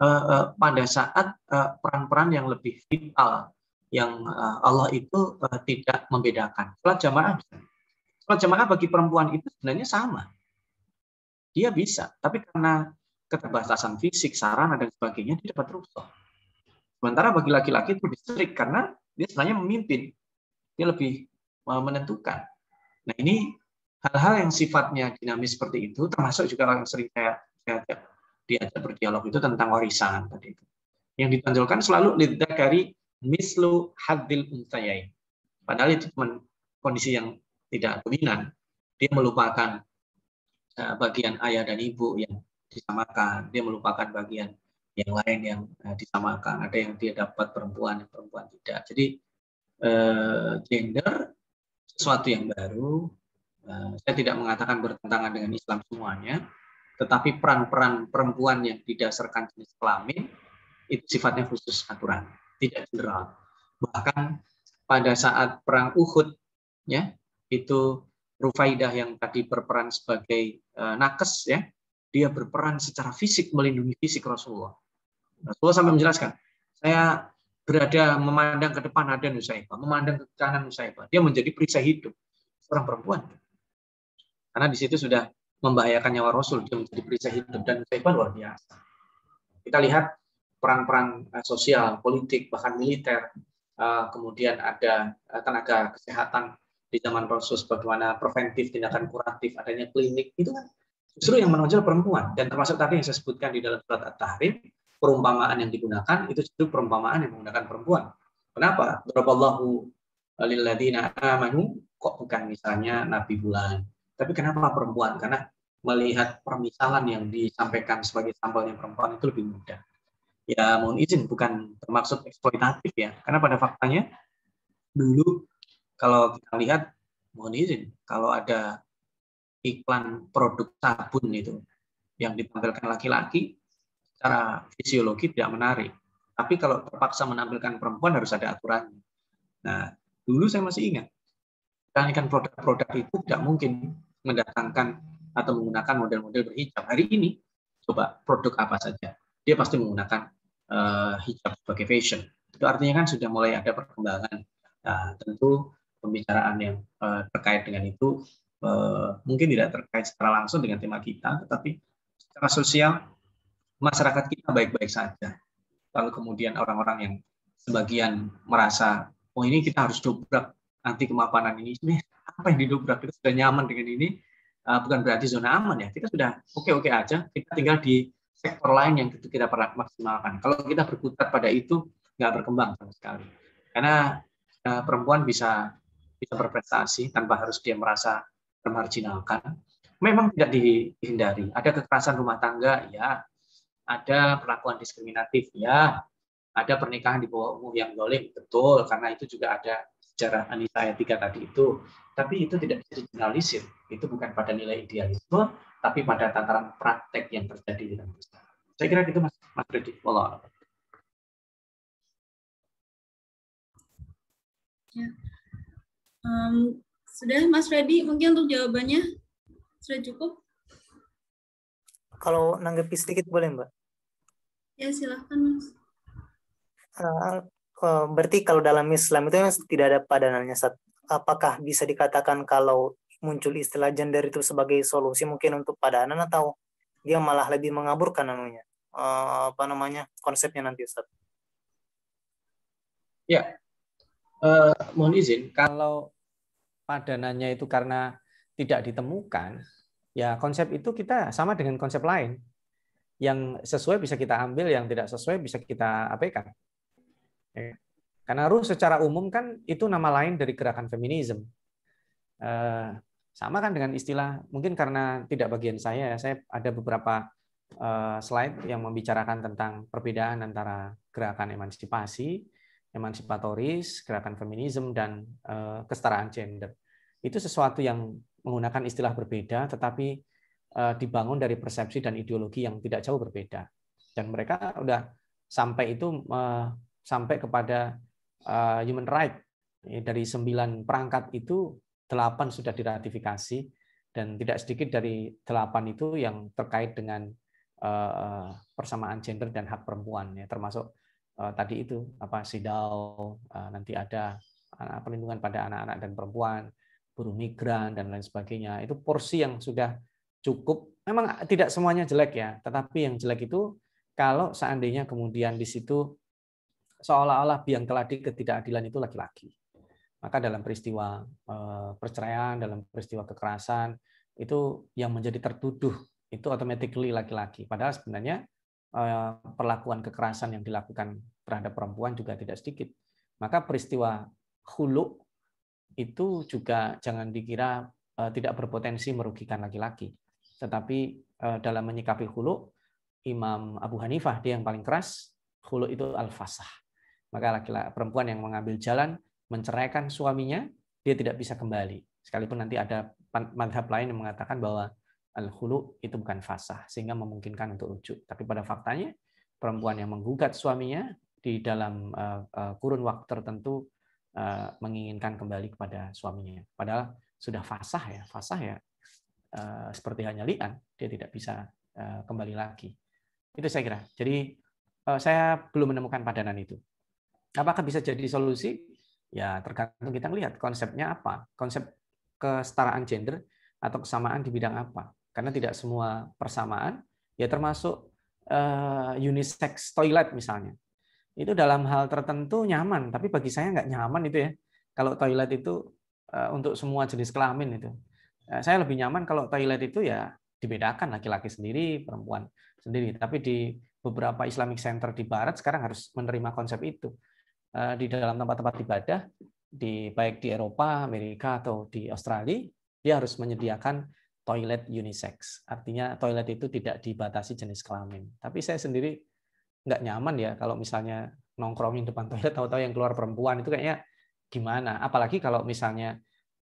Speaker 8: eh, eh, pada saat eh, peran-peran yang lebih vital yang eh, Allah itu tidak membedakan. Sholat jamaah, sholat jamaah bagi perempuan itu sebenarnya sama dia bisa, tapi karena keterbatasan fisik, sarana dan sebagainya dia dapat rusuh. Sementara bagi laki-laki itu lebih karena dia sebenarnya memimpin, dia lebih eh, menentukan. Nah ini hal-hal yang sifatnya dinamis seperti itu, termasuk juga yang sering saya diajak, diajak berdialog itu tentang warisan tadi itu. Yang ditonjolkan selalu lidah dari mislu hadil untayai. Padahal itu kondisi yang tidak dominan. Dia melupakan Eh, bagian ayah dan ibu yang disamakan. Dia melupakan bagian yang lain yang eh, disamakan. Ada yang dia dapat perempuan, yang perempuan tidak. Jadi eh, gender sesuatu yang baru. Saya tidak mengatakan bertentangan dengan Islam semuanya, tetapi peran-peran perempuan yang didasarkan jenis kelamin itu sifatnya khusus aturan, tidak general. Bahkan pada saat perang Uhud, ya itu Rufaidah yang tadi berperan sebagai uh, nakes ya, dia berperan secara fisik melindungi fisik Rasulullah. Rasulullah sampai menjelaskan, saya berada memandang ke depan ada Nusaibah, memandang ke kanan Nusaibah. Dia menjadi perisai hidup seorang perempuan. Karena di situ sudah membahayakan nyawa Rasul, dia menjadi perisai hidup dan Nusaibah luar biasa. Kita lihat perang-perang eh, sosial, politik, bahkan militer, eh, kemudian ada tenaga kesehatan di zaman proses bagaimana preventif, tindakan kuratif, adanya klinik, itu kan justru yang menonjol perempuan. Dan termasuk tadi yang saya sebutkan di dalam surat At-Tahrim, perumpamaan yang digunakan itu justru perumpamaan yang menggunakan perempuan. Kenapa? Daraballahu lilladina amanu kok bukan misalnya Nabi Bulan. Tapi kenapa perempuan? Karena melihat permisalan yang disampaikan sebagai sampelnya perempuan itu lebih mudah. Ya mohon izin, bukan termaksud eksploitatif ya. Karena pada faktanya dulu kalau kita lihat mohon izin kalau ada iklan produk sabun itu yang ditampilkan laki-laki secara fisiologi tidak menarik tapi kalau terpaksa menampilkan perempuan harus ada aturannya nah dulu saya masih ingat iklan produk-produk itu tidak mungkin mendatangkan atau menggunakan model-model berhijab hari ini coba produk apa saja dia pasti menggunakan uh, hijab sebagai fashion itu artinya kan sudah mulai ada perkembangan nah, tentu pembicaraan yang uh, terkait dengan itu uh, mungkin tidak terkait secara langsung dengan tema kita, tetapi secara sosial masyarakat kita baik-baik saja. Lalu kemudian orang-orang yang sebagian merasa, oh ini kita harus dobrak anti kemapanan ini. Sebenarnya apa yang didobrak? Kita sudah nyaman dengan ini. Uh, bukan berarti zona aman ya. Kita sudah oke-oke aja. Kita tinggal di sektor lain yang kita pernah maksimalkan. Kalau kita berputar pada itu, nggak berkembang sama sekali. Karena perempuan bisa bisa berprestasi tanpa harus dia merasa termarginalkan. Memang tidak dihindari. Ada kekerasan rumah tangga, ya. Ada perlakuan diskriminatif, ya. Ada pernikahan di bawah umur yang dolim, betul. Karena itu juga ada sejarah Anita ayat 3 tadi itu. Tapi itu tidak bisa digeneralisir. Itu bukan pada nilai idealisme, tapi pada tataran praktek yang terjadi di dalam perusahaan. Saya kira
Speaker 2: itu Mas, Mas Redi. Um, sudah Mas Freddy, mungkin untuk jawabannya sudah cukup?
Speaker 4: Kalau nanggepi sedikit boleh Mbak?
Speaker 2: Ya silahkan Mas.
Speaker 4: Uh, uh, berarti kalau dalam Islam itu tidak ada padanannya. Apakah bisa dikatakan kalau muncul istilah gender itu sebagai solusi mungkin untuk padanan atau dia malah lebih mengaburkan namanya uh, eh, apa namanya konsepnya nanti Ustaz?
Speaker 8: Ya, uh, mohon izin kalau padanannya itu karena tidak ditemukan, ya konsep itu kita sama dengan konsep lain. Yang sesuai bisa kita ambil, yang tidak sesuai bisa kita abaikan. Ya. Karena ruh secara umum kan itu nama lain dari gerakan feminisme. Eh, sama kan dengan istilah, mungkin karena tidak bagian saya, saya ada beberapa eh, slide yang membicarakan tentang perbedaan antara gerakan emansipasi, emansipatoris, gerakan feminisme, dan eh, kesetaraan gender itu sesuatu yang menggunakan istilah berbeda, tetapi eh, dibangun dari persepsi dan ideologi yang tidak jauh berbeda. Dan mereka sudah sampai itu sampai kepada eh, human right ya, dari sembilan perangkat itu delapan sudah diratifikasi dan tidak sedikit dari delapan itu yang terkait dengan eh, persamaan gender dan hak perempuan ya termasuk tadi itu apa sidau nanti ada perlindungan pada anak-anak dan perempuan buruh migran dan lain sebagainya. Itu porsi yang sudah cukup. Memang tidak semuanya jelek ya, tetapi yang jelek itu kalau seandainya kemudian di situ seolah-olah biang keladi ketidakadilan itu laki-laki. Maka dalam peristiwa eh, perceraian, dalam peristiwa kekerasan, itu yang menjadi tertuduh itu automatically laki-laki. Padahal sebenarnya eh, perlakuan kekerasan yang dilakukan terhadap perempuan juga tidak sedikit. Maka peristiwa hulu itu juga jangan dikira eh, tidak berpotensi merugikan laki-laki. Tetapi eh, dalam menyikapi hulu, Imam Abu Hanifah dia yang paling keras, hulu itu al-fasah. Maka laki-laki perempuan yang mengambil jalan menceraikan suaminya, dia tidak bisa kembali. Sekalipun nanti ada madhab lain yang mengatakan bahwa al-hulu itu bukan fasah, sehingga memungkinkan untuk rujuk. Tapi pada faktanya, perempuan yang menggugat suaminya di dalam eh, kurun waktu tertentu Eh, menginginkan kembali kepada suaminya. Padahal sudah fasah ya, fasah ya eh, seperti hanya lian, dia tidak bisa eh, kembali lagi. Itu saya kira. Jadi saya belum menemukan padanan itu. Apakah bisa jadi solusi? Ya tergantung kita lihat konsepnya apa, konsep kesetaraan gender atau kesamaan di bidang apa. Karena tidak semua persamaan, ya termasuk unisex toilet misalnya itu dalam hal tertentu nyaman, tapi bagi saya nggak nyaman itu ya. Kalau toilet itu eh, untuk semua jenis kelamin itu. Eh, saya lebih nyaman kalau toilet itu ya dibedakan laki-laki sendiri, perempuan sendiri. Tapi di beberapa Islamic Center di Barat sekarang harus menerima konsep itu eh, di dalam tempat-tempat ibadah di baik di Eropa, Amerika atau di Australia, dia harus menyediakan toilet unisex. Artinya toilet itu tidak dibatasi jenis kelamin. Tapi saya sendiri nggak nyaman ya kalau misalnya nongkrongin depan toilet tahu-tahu yang keluar perempuan itu kayaknya gimana apalagi kalau misalnya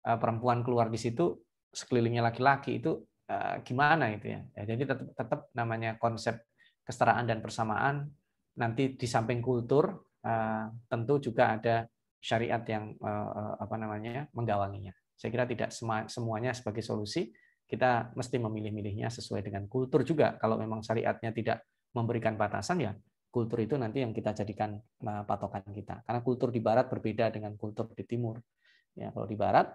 Speaker 8: eh, perempuan keluar di situ sekelilingnya laki-laki itu eh, gimana gitu ya, ya jadi tetap, tetap namanya konsep kesetaraan dan persamaan nanti di samping kultur eh, tentu juga ada syariat yang apa namanya menggawanginya saya kira tidak semuanya sebagai solusi kita mesti memilih-milihnya sesuai dengan kultur juga kalau memang syariatnya tidak memberikan batasan ya kultur itu nanti yang kita jadikan eh, patokan kita. Karena kultur di barat berbeda dengan kultur di timur. Ya, kalau di barat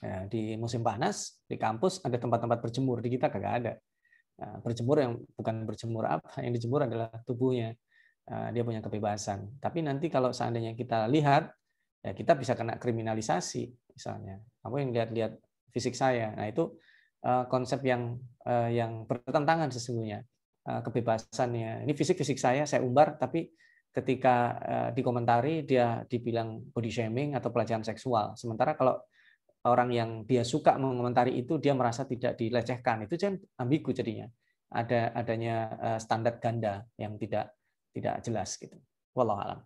Speaker 8: ya, di musim panas di kampus ada tempat-tempat berjemur, di kita kagak ada. Ya, berjemur yang bukan berjemur apa, yang dijemur adalah tubuhnya. Ya, dia punya kebebasan. Tapi nanti kalau seandainya kita lihat, ya kita bisa kena kriminalisasi misalnya. Kamu yang lihat-lihat fisik saya. Nah, itu eh, konsep yang eh, yang bertentangan sesungguhnya Eh, kebebasannya. Ini fisik-fisik saya, saya umbar, tapi ketika eh, dikomentari dia dibilang body shaming atau pelecehan seksual. Sementara kalau orang yang dia suka mengomentari itu dia merasa tidak dilecehkan. Itu kan ambigu jadinya. Ada adanya eh, standar ganda yang tidak tidak jelas gitu. Wallahu alam.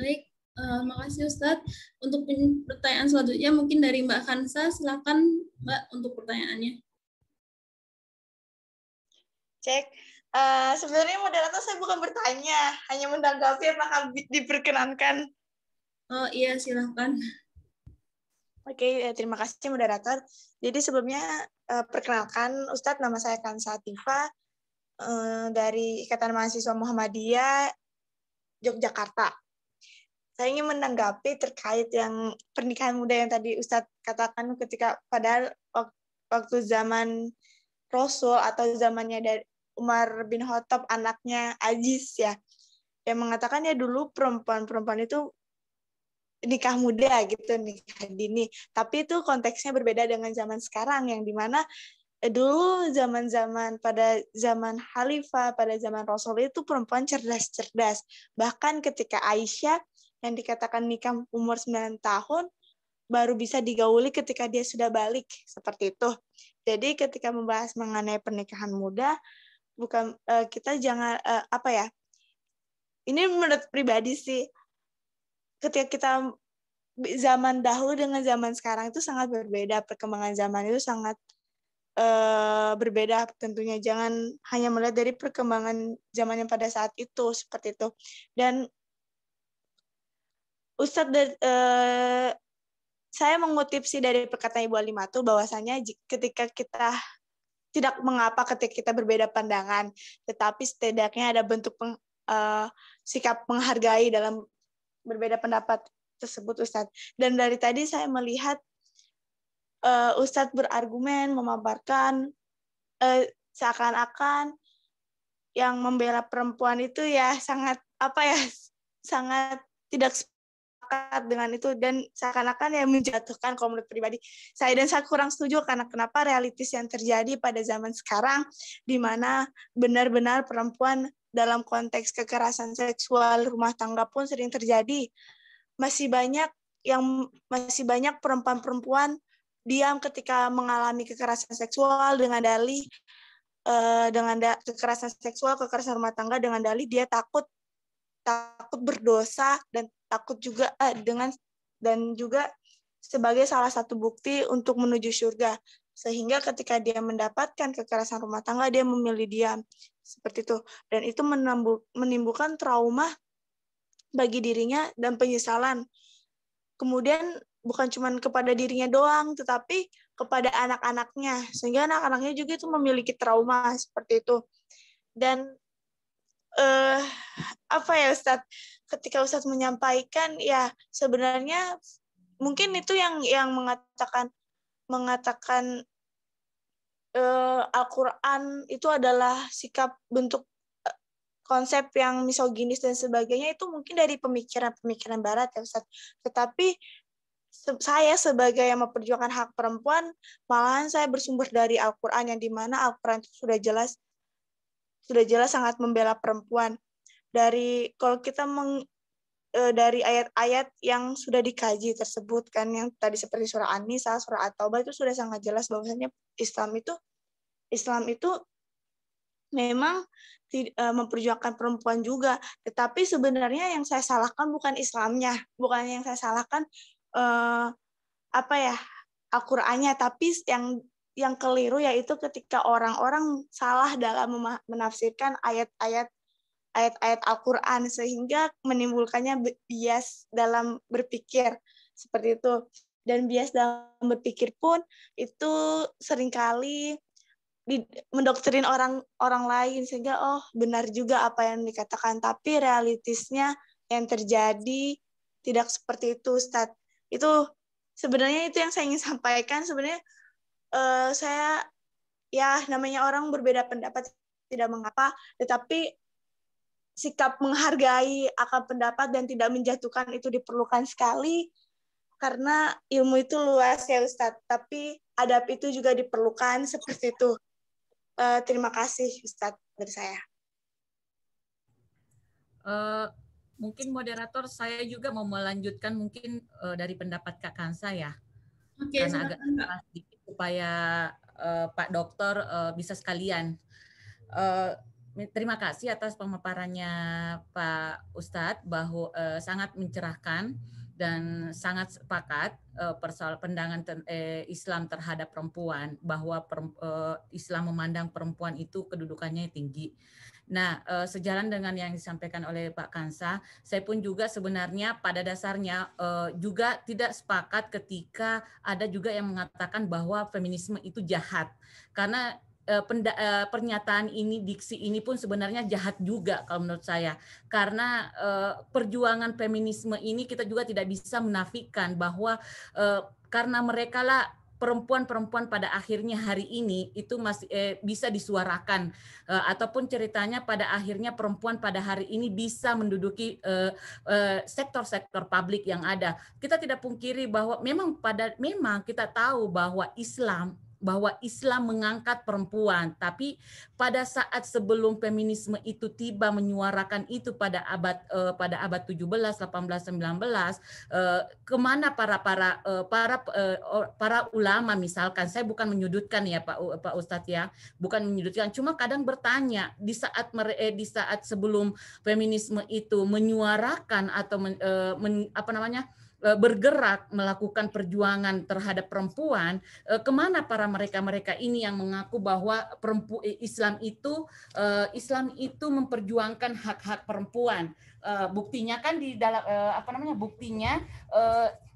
Speaker 1: Baik, uh, makasih Ustadz. Untuk pertanyaan selanjutnya mungkin dari Mbak Kansa, silakan Mbak untuk
Speaker 2: pertanyaannya.
Speaker 6: Cek. Uh, sebenarnya moderator saya bukan bertanya, hanya menanggapi apakah diperkenankan. Oh iya, silahkan. Oke, okay, ya, terima kasih moderator. Jadi sebelumnya uh, perkenalkan Ustadz, nama saya Kansa Tifa uh, dari Ikatan Mahasiswa Muhammadiyah Yogyakarta. Saya ingin menanggapi terkait yang pernikahan muda yang tadi Ustadz katakan ketika padahal waktu zaman Rasul atau zamannya dari Umar bin Khattab anaknya Aziz ya yang mengatakan ya dulu perempuan-perempuan itu nikah muda gitu nikah dini tapi itu konteksnya berbeda dengan zaman sekarang yang dimana eh, dulu zaman-zaman pada zaman Khalifah pada zaman Rasul itu perempuan cerdas-cerdas bahkan ketika Aisyah yang dikatakan nikah umur 9 tahun baru bisa digauli ketika dia sudah balik seperti itu jadi ketika membahas mengenai pernikahan muda bukan uh, kita jangan uh, apa ya ini menurut pribadi sih ketika kita zaman dahulu dengan zaman sekarang itu sangat berbeda perkembangan zaman itu sangat uh, berbeda tentunya jangan hanya melihat dari perkembangan zaman yang pada saat itu seperti itu dan Ustadz uh, saya mengutip sih dari perkataan Ibu alimatu bahwasanya ketika kita tidak mengapa ketika kita berbeda pandangan, tetapi setidaknya ada bentuk peng, uh, sikap menghargai dalam berbeda pendapat tersebut Ustadz. Dan dari tadi saya melihat uh, Ustadz berargumen, memaparkan uh, seakan-akan yang membela perempuan itu ya sangat apa ya sangat tidak sepakat dengan itu dan seakan-akan yang menjatuhkan kalau menurut pribadi saya dan saya kurang setuju karena kenapa realitis yang terjadi pada zaman sekarang di mana benar-benar perempuan dalam konteks kekerasan seksual rumah tangga pun sering terjadi masih banyak yang masih banyak perempuan-perempuan diam ketika mengalami kekerasan seksual dengan dalih eh, dengan da kekerasan seksual, kekerasan rumah tangga dengan dalih dia takut takut berdosa dan takut juga eh, dengan dan juga sebagai salah satu bukti untuk menuju surga sehingga ketika dia mendapatkan kekerasan rumah tangga dia memilih diam seperti itu dan itu menimbulkan trauma bagi dirinya dan penyesalan kemudian bukan cuma kepada dirinya doang tetapi kepada anak-anaknya sehingga anak-anaknya juga itu memiliki trauma seperti itu dan uh, apa ya Ustadz ketika Ustadz menyampaikan ya sebenarnya mungkin itu yang yang mengatakan mengatakan uh, Al-Quran itu adalah sikap bentuk eh, konsep yang misoginis dan sebagainya itu mungkin dari pemikiran-pemikiran barat ya Ustaz. Tetapi se saya sebagai yang memperjuangkan hak perempuan, malahan saya bersumber dari Al-Quran yang dimana Al-Quran itu sudah jelas sudah jelas sangat membela perempuan. Dari kalau kita meng, e, dari ayat-ayat yang sudah dikaji tersebut kan yang tadi seperti surah An-Nisa, surah At-Taubah itu sudah sangat jelas bahwasanya Islam itu Islam itu memang eh, memperjuangkan perempuan juga, tetapi sebenarnya yang saya salahkan bukan Islamnya, bukan yang saya salahkan eh, apa ya al tapi yang yang keliru yaitu ketika orang-orang salah dalam menafsirkan ayat-ayat ayat-ayat Al-Qur'an sehingga menimbulkannya bias dalam berpikir seperti itu. Dan bias dalam berpikir pun itu seringkali mendoktrin orang orang lain sehingga oh benar juga apa yang dikatakan tapi realitisnya yang terjadi tidak seperti itu Ustaz. Itu sebenarnya itu yang saya ingin sampaikan sebenarnya uh, saya ya namanya orang berbeda pendapat tidak mengapa, tetapi sikap menghargai akan pendapat dan tidak menjatuhkan itu diperlukan sekali karena ilmu itu luas ya Ustadz, tapi adab itu juga diperlukan seperti itu. Uh, terima kasih
Speaker 3: Ustadz dari saya. Uh, mungkin moderator saya juga mau melanjutkan mungkin uh, dari pendapat Kak Kansa ya. okay, karena agak sedikit supaya uh, Pak Dokter uh, eh, bisa sekalian. Uh, terima kasih atas pemaparannya Pak Ustadz bahwa uh, sangat mencerahkan dan sangat sepakat uh, persoal pandangan ter, eh, Islam terhadap perempuan bahwa per, uh, Islam memandang perempuan itu kedudukannya tinggi. Nah, eh, sejalan dengan yang disampaikan oleh Pak Kansa, saya pun juga sebenarnya pada dasarnya eh, juga tidak sepakat ketika ada juga yang mengatakan bahwa feminisme itu jahat. Karena eh, pernyataan ini, diksi ini pun sebenarnya jahat juga kalau menurut saya. Karena perjuangan feminisme ini kita juga tidak bisa menafikan bahwa karena mereka lah perempuan-perempuan pada akhirnya hari ini itu masih eh, bisa disuarakan eh, ataupun ceritanya pada akhirnya perempuan pada hari ini bisa menduduki eh, eh, sektor-sektor publik yang ada. Kita tidak pungkiri bahwa memang pada memang kita tahu bahwa Islam bahwa Islam mengangkat perempuan, tapi pada saat sebelum feminisme itu tiba menyuarakan itu pada abad eh, pada abad 17, 18, 19 eh, kemana para para eh, para eh, para ulama misalkan saya bukan menyudutkan ya Pak eh, Pak Ustadz ya, bukan menyudutkan, cuma kadang bertanya di saat eh, di saat sebelum feminisme itu menyuarakan atau men, eh, men, apa namanya Eh, bergerak melakukan perjuangan terhadap perempuan, eh, kemana para mereka-mereka ini yang mengaku bahwa perempuan eh, Islam itu Islam itu memperjuangkan hak-hak perempuan. Buktinya kan di dalam apa namanya buktinya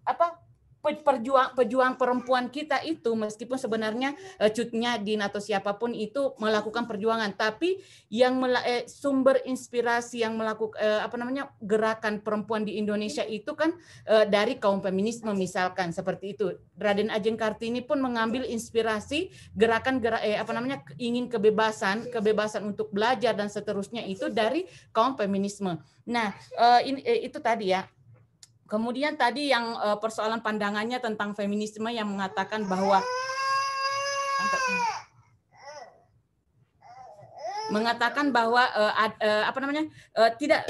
Speaker 3: apa Perjuang pejuang perempuan kita itu meskipun sebenarnya eh, cutnya din atau siapapun itu melakukan perjuangan tapi yang mela, eh, sumber inspirasi yang melakukan eh, apa namanya gerakan perempuan di Indonesia itu kan eh, dari kaum feminisme misalkan seperti itu Raden Ajeng Kartini pun mengambil inspirasi gerakan gerak eh, apa namanya ingin kebebasan kebebasan untuk belajar dan seterusnya itu dari kaum feminisme nah eh, ini, eh, itu tadi ya Kemudian tadi yang eh, persoalan pandangannya tentang feminisme yang mengatakan bahwa mengatakan bahwa eh, eh, apa namanya tidak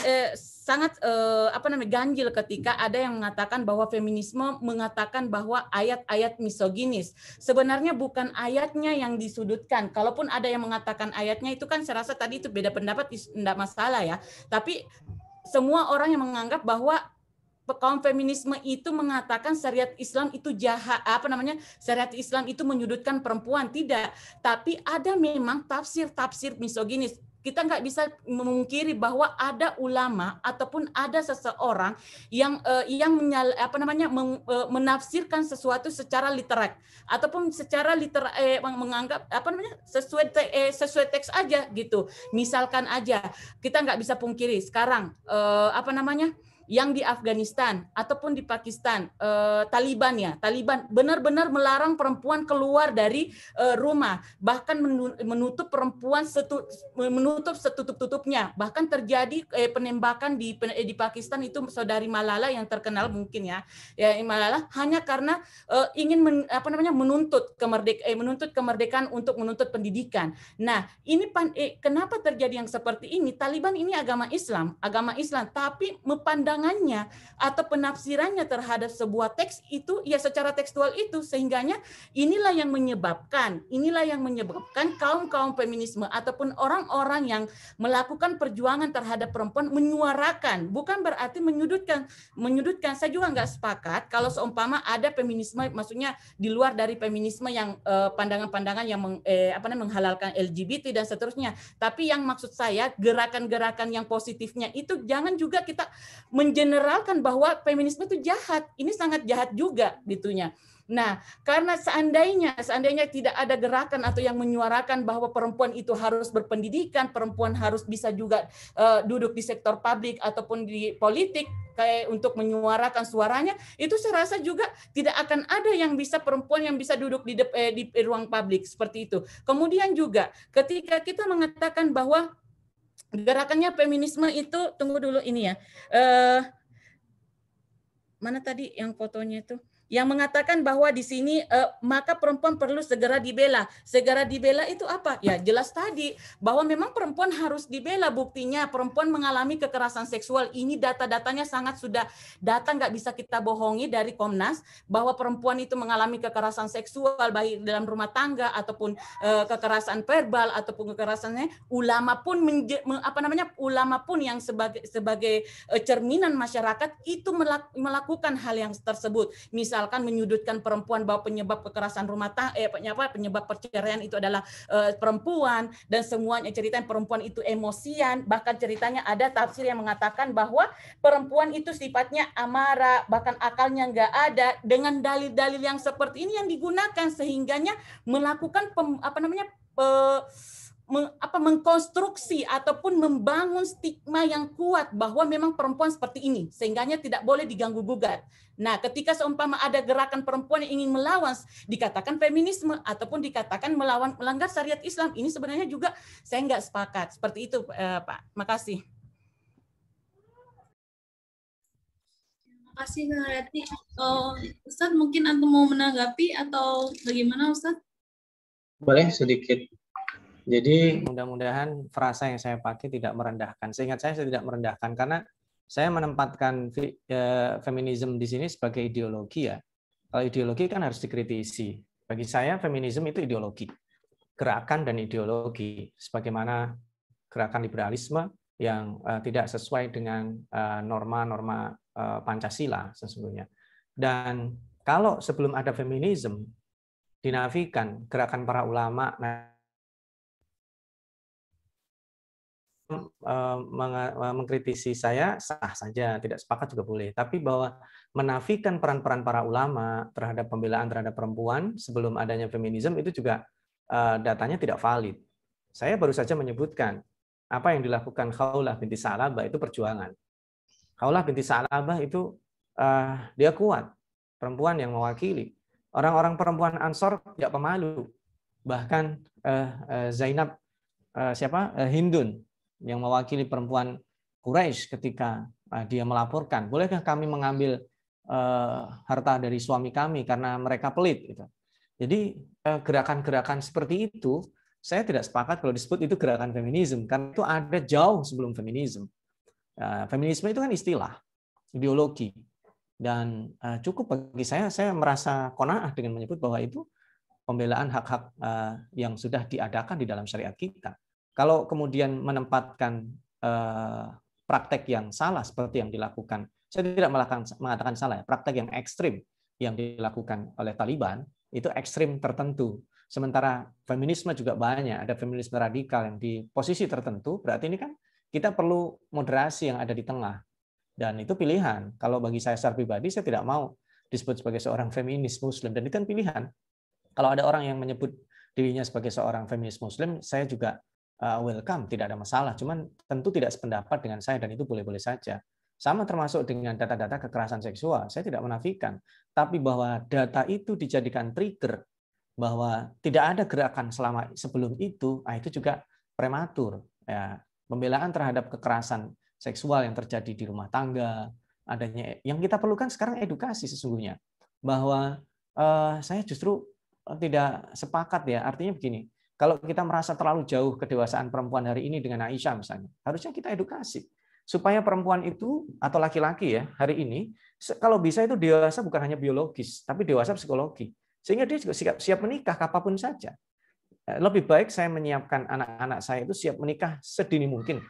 Speaker 3: sangat uh, apa namanya ganjil ketika ada yang mengatakan bahwa feminisme mengatakan bahwa ayat-ayat misoginis sebenarnya bukan ayatnya yang disudutkan kalaupun ada yang mengatakan ayatnya itu kan saya rasa tadi itu beda pendapat tidak masalah ya tapi semua orang yang menganggap bahwa kaum feminisme itu mengatakan syariat Islam itu jahat apa namanya syariat Islam itu menyudutkan perempuan tidak tapi ada memang tafsir-tafsir misoginis kita nggak bisa memungkiri bahwa ada ulama ataupun ada seseorang yang uh, yang menyal, apa namanya meng, uh, menafsirkan sesuatu secara literat ataupun secara liter eh, menganggap apa namanya sesuai te, eh, sesuai teks aja gitu misalkan aja kita nggak bisa pungkiri sekarang uh, apa namanya yang di Afghanistan ataupun di Pakistan eh, Taliban ya Taliban benar-benar melarang perempuan keluar dari eh, rumah bahkan menutup perempuan setu, menutup setutup-tutupnya bahkan terjadi eh, penembakan di eh, di Pakistan itu saudari Malala yang terkenal mungkin ya ya Malala hanya karena eh, ingin men, apa namanya menuntut kemerdekaan eh, menuntut kemerdekaan untuk menuntut pendidikan nah ini pan, eh, kenapa terjadi yang seperti ini Taliban ini agama Islam agama Islam tapi memandang pandangannya atau penafsirannya terhadap sebuah teks itu ya secara tekstual itu sehingganya inilah yang menyebabkan inilah yang menyebabkan kaum-kaum feminisme ataupun orang-orang yang melakukan perjuangan terhadap perempuan menyuarakan bukan berarti menyudutkan menyudutkan saya juga nggak sepakat kalau seumpama ada feminisme maksudnya di luar dari feminisme yang eh, pandangan-pandangan eh, yang meng, eh, apa namanya menghalalkan LGBT dan seterusnya tapi yang maksud saya gerakan-gerakan yang positifnya itu jangan juga kita mengeneralkan bahwa feminisme itu jahat. Ini sangat jahat juga gitunya. Nah, karena seandainya seandainya tidak ada gerakan atau yang menyuarakan bahwa perempuan itu harus berpendidikan, perempuan harus bisa juga uh, duduk di sektor publik ataupun di politik kayak untuk menyuarakan suaranya, itu saya rasa juga tidak akan ada yang bisa perempuan yang bisa duduk di eh, di ruang publik seperti itu. Kemudian juga ketika kita mengatakan bahwa gerakannya feminisme itu tunggu dulu ini ya. Eh, mana tadi yang fotonya itu? yang mengatakan bahwa di sini eh, maka perempuan perlu segera dibela. Segera dibela itu apa? Ya jelas tadi bahwa memang perempuan harus dibela. Buktinya perempuan mengalami kekerasan seksual. Ini data-datanya sangat sudah data nggak bisa kita bohongi dari Komnas bahwa perempuan itu mengalami kekerasan seksual baik dalam rumah tangga ataupun eh, kekerasan verbal ataupun kekerasannya. Ulama pun apa namanya ulama pun yang sebagai sebagai eh, cerminan masyarakat itu melakukan hal yang tersebut. Misal misalkan menyudutkan perempuan bahwa penyebab kekerasan rumah tangga eh penyebab penyebab perceraian itu adalah eh, perempuan dan semuanya cerita perempuan itu emosian bahkan ceritanya ada tafsir yang mengatakan bahwa perempuan itu sifatnya amarah bahkan akalnya nggak ada dengan dalil-dalil yang seperti ini yang digunakan sehingganya melakukan pem, apa namanya pe, meng, apa mengkonstruksi ataupun membangun stigma yang kuat bahwa memang perempuan seperti ini sehingganya tidak boleh diganggu gugat Nah, ketika seumpama ada gerakan perempuan yang ingin melawan, dikatakan feminisme ataupun dikatakan melawan melanggar syariat Islam, ini sebenarnya juga saya nggak sepakat. Seperti itu, eh, Pak. Makasih.
Speaker 1: Makasih, Kak Oh, eh, Ustadz, mungkin anda mau menanggapi atau bagaimana, Ustadz?
Speaker 8: Boleh sedikit. Jadi mudah-mudahan frasa yang saya pakai tidak merendahkan. Seingat saya, saya tidak merendahkan karena saya menempatkan eh, feminisme di sini sebagai ideologi ya. Kalau ideologi kan harus dikritisi. Bagi saya feminisme itu ideologi, gerakan dan ideologi. Sebagaimana gerakan liberalisme yang eh, tidak sesuai dengan eh, norma-norma Pancasila sesungguhnya. Dan kalau sebelum ada feminisme dinafikan gerakan para ulama Eh, eh, mengkritisi saya sah saja, tidak sepakat juga boleh. Tapi bahwa menafikan peran-peran para ulama terhadap pembelaan terhadap perempuan sebelum adanya feminisme itu juga eh, datanya tidak valid. Saya baru saja menyebutkan apa yang dilakukan Khawlah binti Salabah itu perjuangan. Khawlah binti Salabah itu dia kuat, perempuan yang mewakili. Orang-orang perempuan Ansor tidak pemalu. Bahkan Zainab siapa Hindun yang mewakili perempuan Quraisy ketika uh, dia melaporkan, bolehkah kami mengambil uh, harta dari suami kami karena mereka pelit? Gitu. Jadi uh, gerakan-gerakan seperti itu saya tidak sepakat kalau disebut itu gerakan feminisme karena itu ada jauh sebelum feminisme. Feminisme itu kan istilah, ideologi dan cukup bagi saya saya merasa konaah dengan menyebut bahwa itu pembelaan hak-hak yang sudah diadakan di dalam syariat kita. Kalau kemudian menempatkan eh, praktek yang salah seperti yang dilakukan, saya tidak mengatakan salah, ya, praktek yang ekstrim yang dilakukan oleh Taliban itu ekstrim tertentu. Sementara feminisme juga banyak, ada feminisme radikal yang di posisi tertentu, berarti ini kan kita perlu moderasi yang ada di tengah. Dan itu pilihan. Kalau bagi saya secara pribadi, saya tidak mau disebut sebagai seorang feminis muslim. Dan itu kan pilihan. Kalau ada orang yang menyebut dirinya sebagai seorang feminis muslim, saya juga uh, welcome, tidak ada masalah. Cuman tentu tidak sependapat dengan saya dan itu boleh-boleh saja. Sama termasuk dengan data-data kekerasan seksual, saya tidak menafikan. Tapi bahwa data itu dijadikan trigger bahwa tidak ada gerakan selama sebelum itu, ah itu juga prematur. Ya, pembelaan terhadap kekerasan seksual yang terjadi di rumah tangga, adanya yang kita perlukan sekarang edukasi sesungguhnya bahwa eh, saya justru eh, tidak sepakat ya. Artinya begini, kalau kita merasa terlalu jauh kedewasaan perempuan hari ini dengan Aisyah misalnya, harusnya kita edukasi supaya perempuan itu atau laki-laki ya hari ini kalau bisa itu dewasa bukan hanya biologis tapi dewasa psikologi sehingga dia juga siap siap menikah kapanpun saja eh, lebih baik saya menyiapkan anak-anak saya itu siap menikah sedini mungkin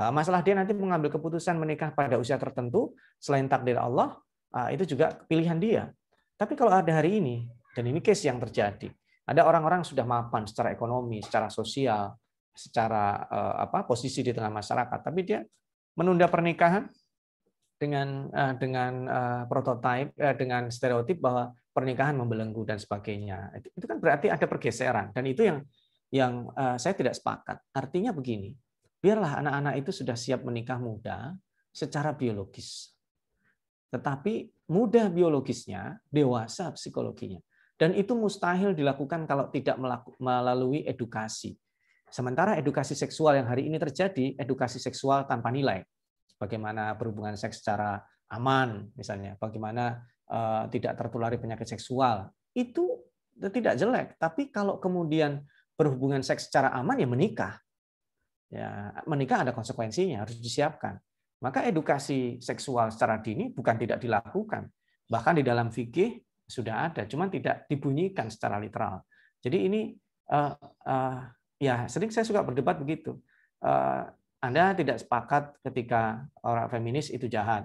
Speaker 8: eh, masalah dia nanti mengambil keputusan menikah pada usia tertentu selain takdir Allah eh, itu juga pilihan dia tapi kalau ada hari ini dan ini case yang terjadi ada orang-orang yang sudah mapan secara ekonomi, secara sosial, secara eh, apa posisi di tengah masyarakat, tapi dia menunda pernikahan dengan eh, dengan eh, prototipe dengan stereotip bahwa pernikahan membelenggu dan sebagainya. Itu kan berarti ada pergeseran dan itu yang yang saya tidak sepakat. Artinya begini, biarlah anak-anak itu sudah siap menikah muda secara biologis. Tetapi muda biologisnya, dewasa psikologinya. Dan itu mustahil dilakukan kalau tidak melalui edukasi. Sementara edukasi seksual yang hari ini terjadi, edukasi seksual tanpa nilai. Bagaimana berhubungan seks secara aman, misalnya. Bagaimana uh, tidak tertulari penyakit seksual. Itu tidak jelek. Tapi kalau kemudian berhubungan seks secara aman, ya menikah. Ya, menikah ada konsekuensinya, harus disiapkan. Maka edukasi seksual secara dini bukan tidak dilakukan. Bahkan di dalam fikih sudah ada, cuman tidak dibunyikan secara literal. Jadi ini uh, uh, ya sering saya suka berdebat begitu. Uh, anda tidak sepakat ketika orang feminis itu jahat.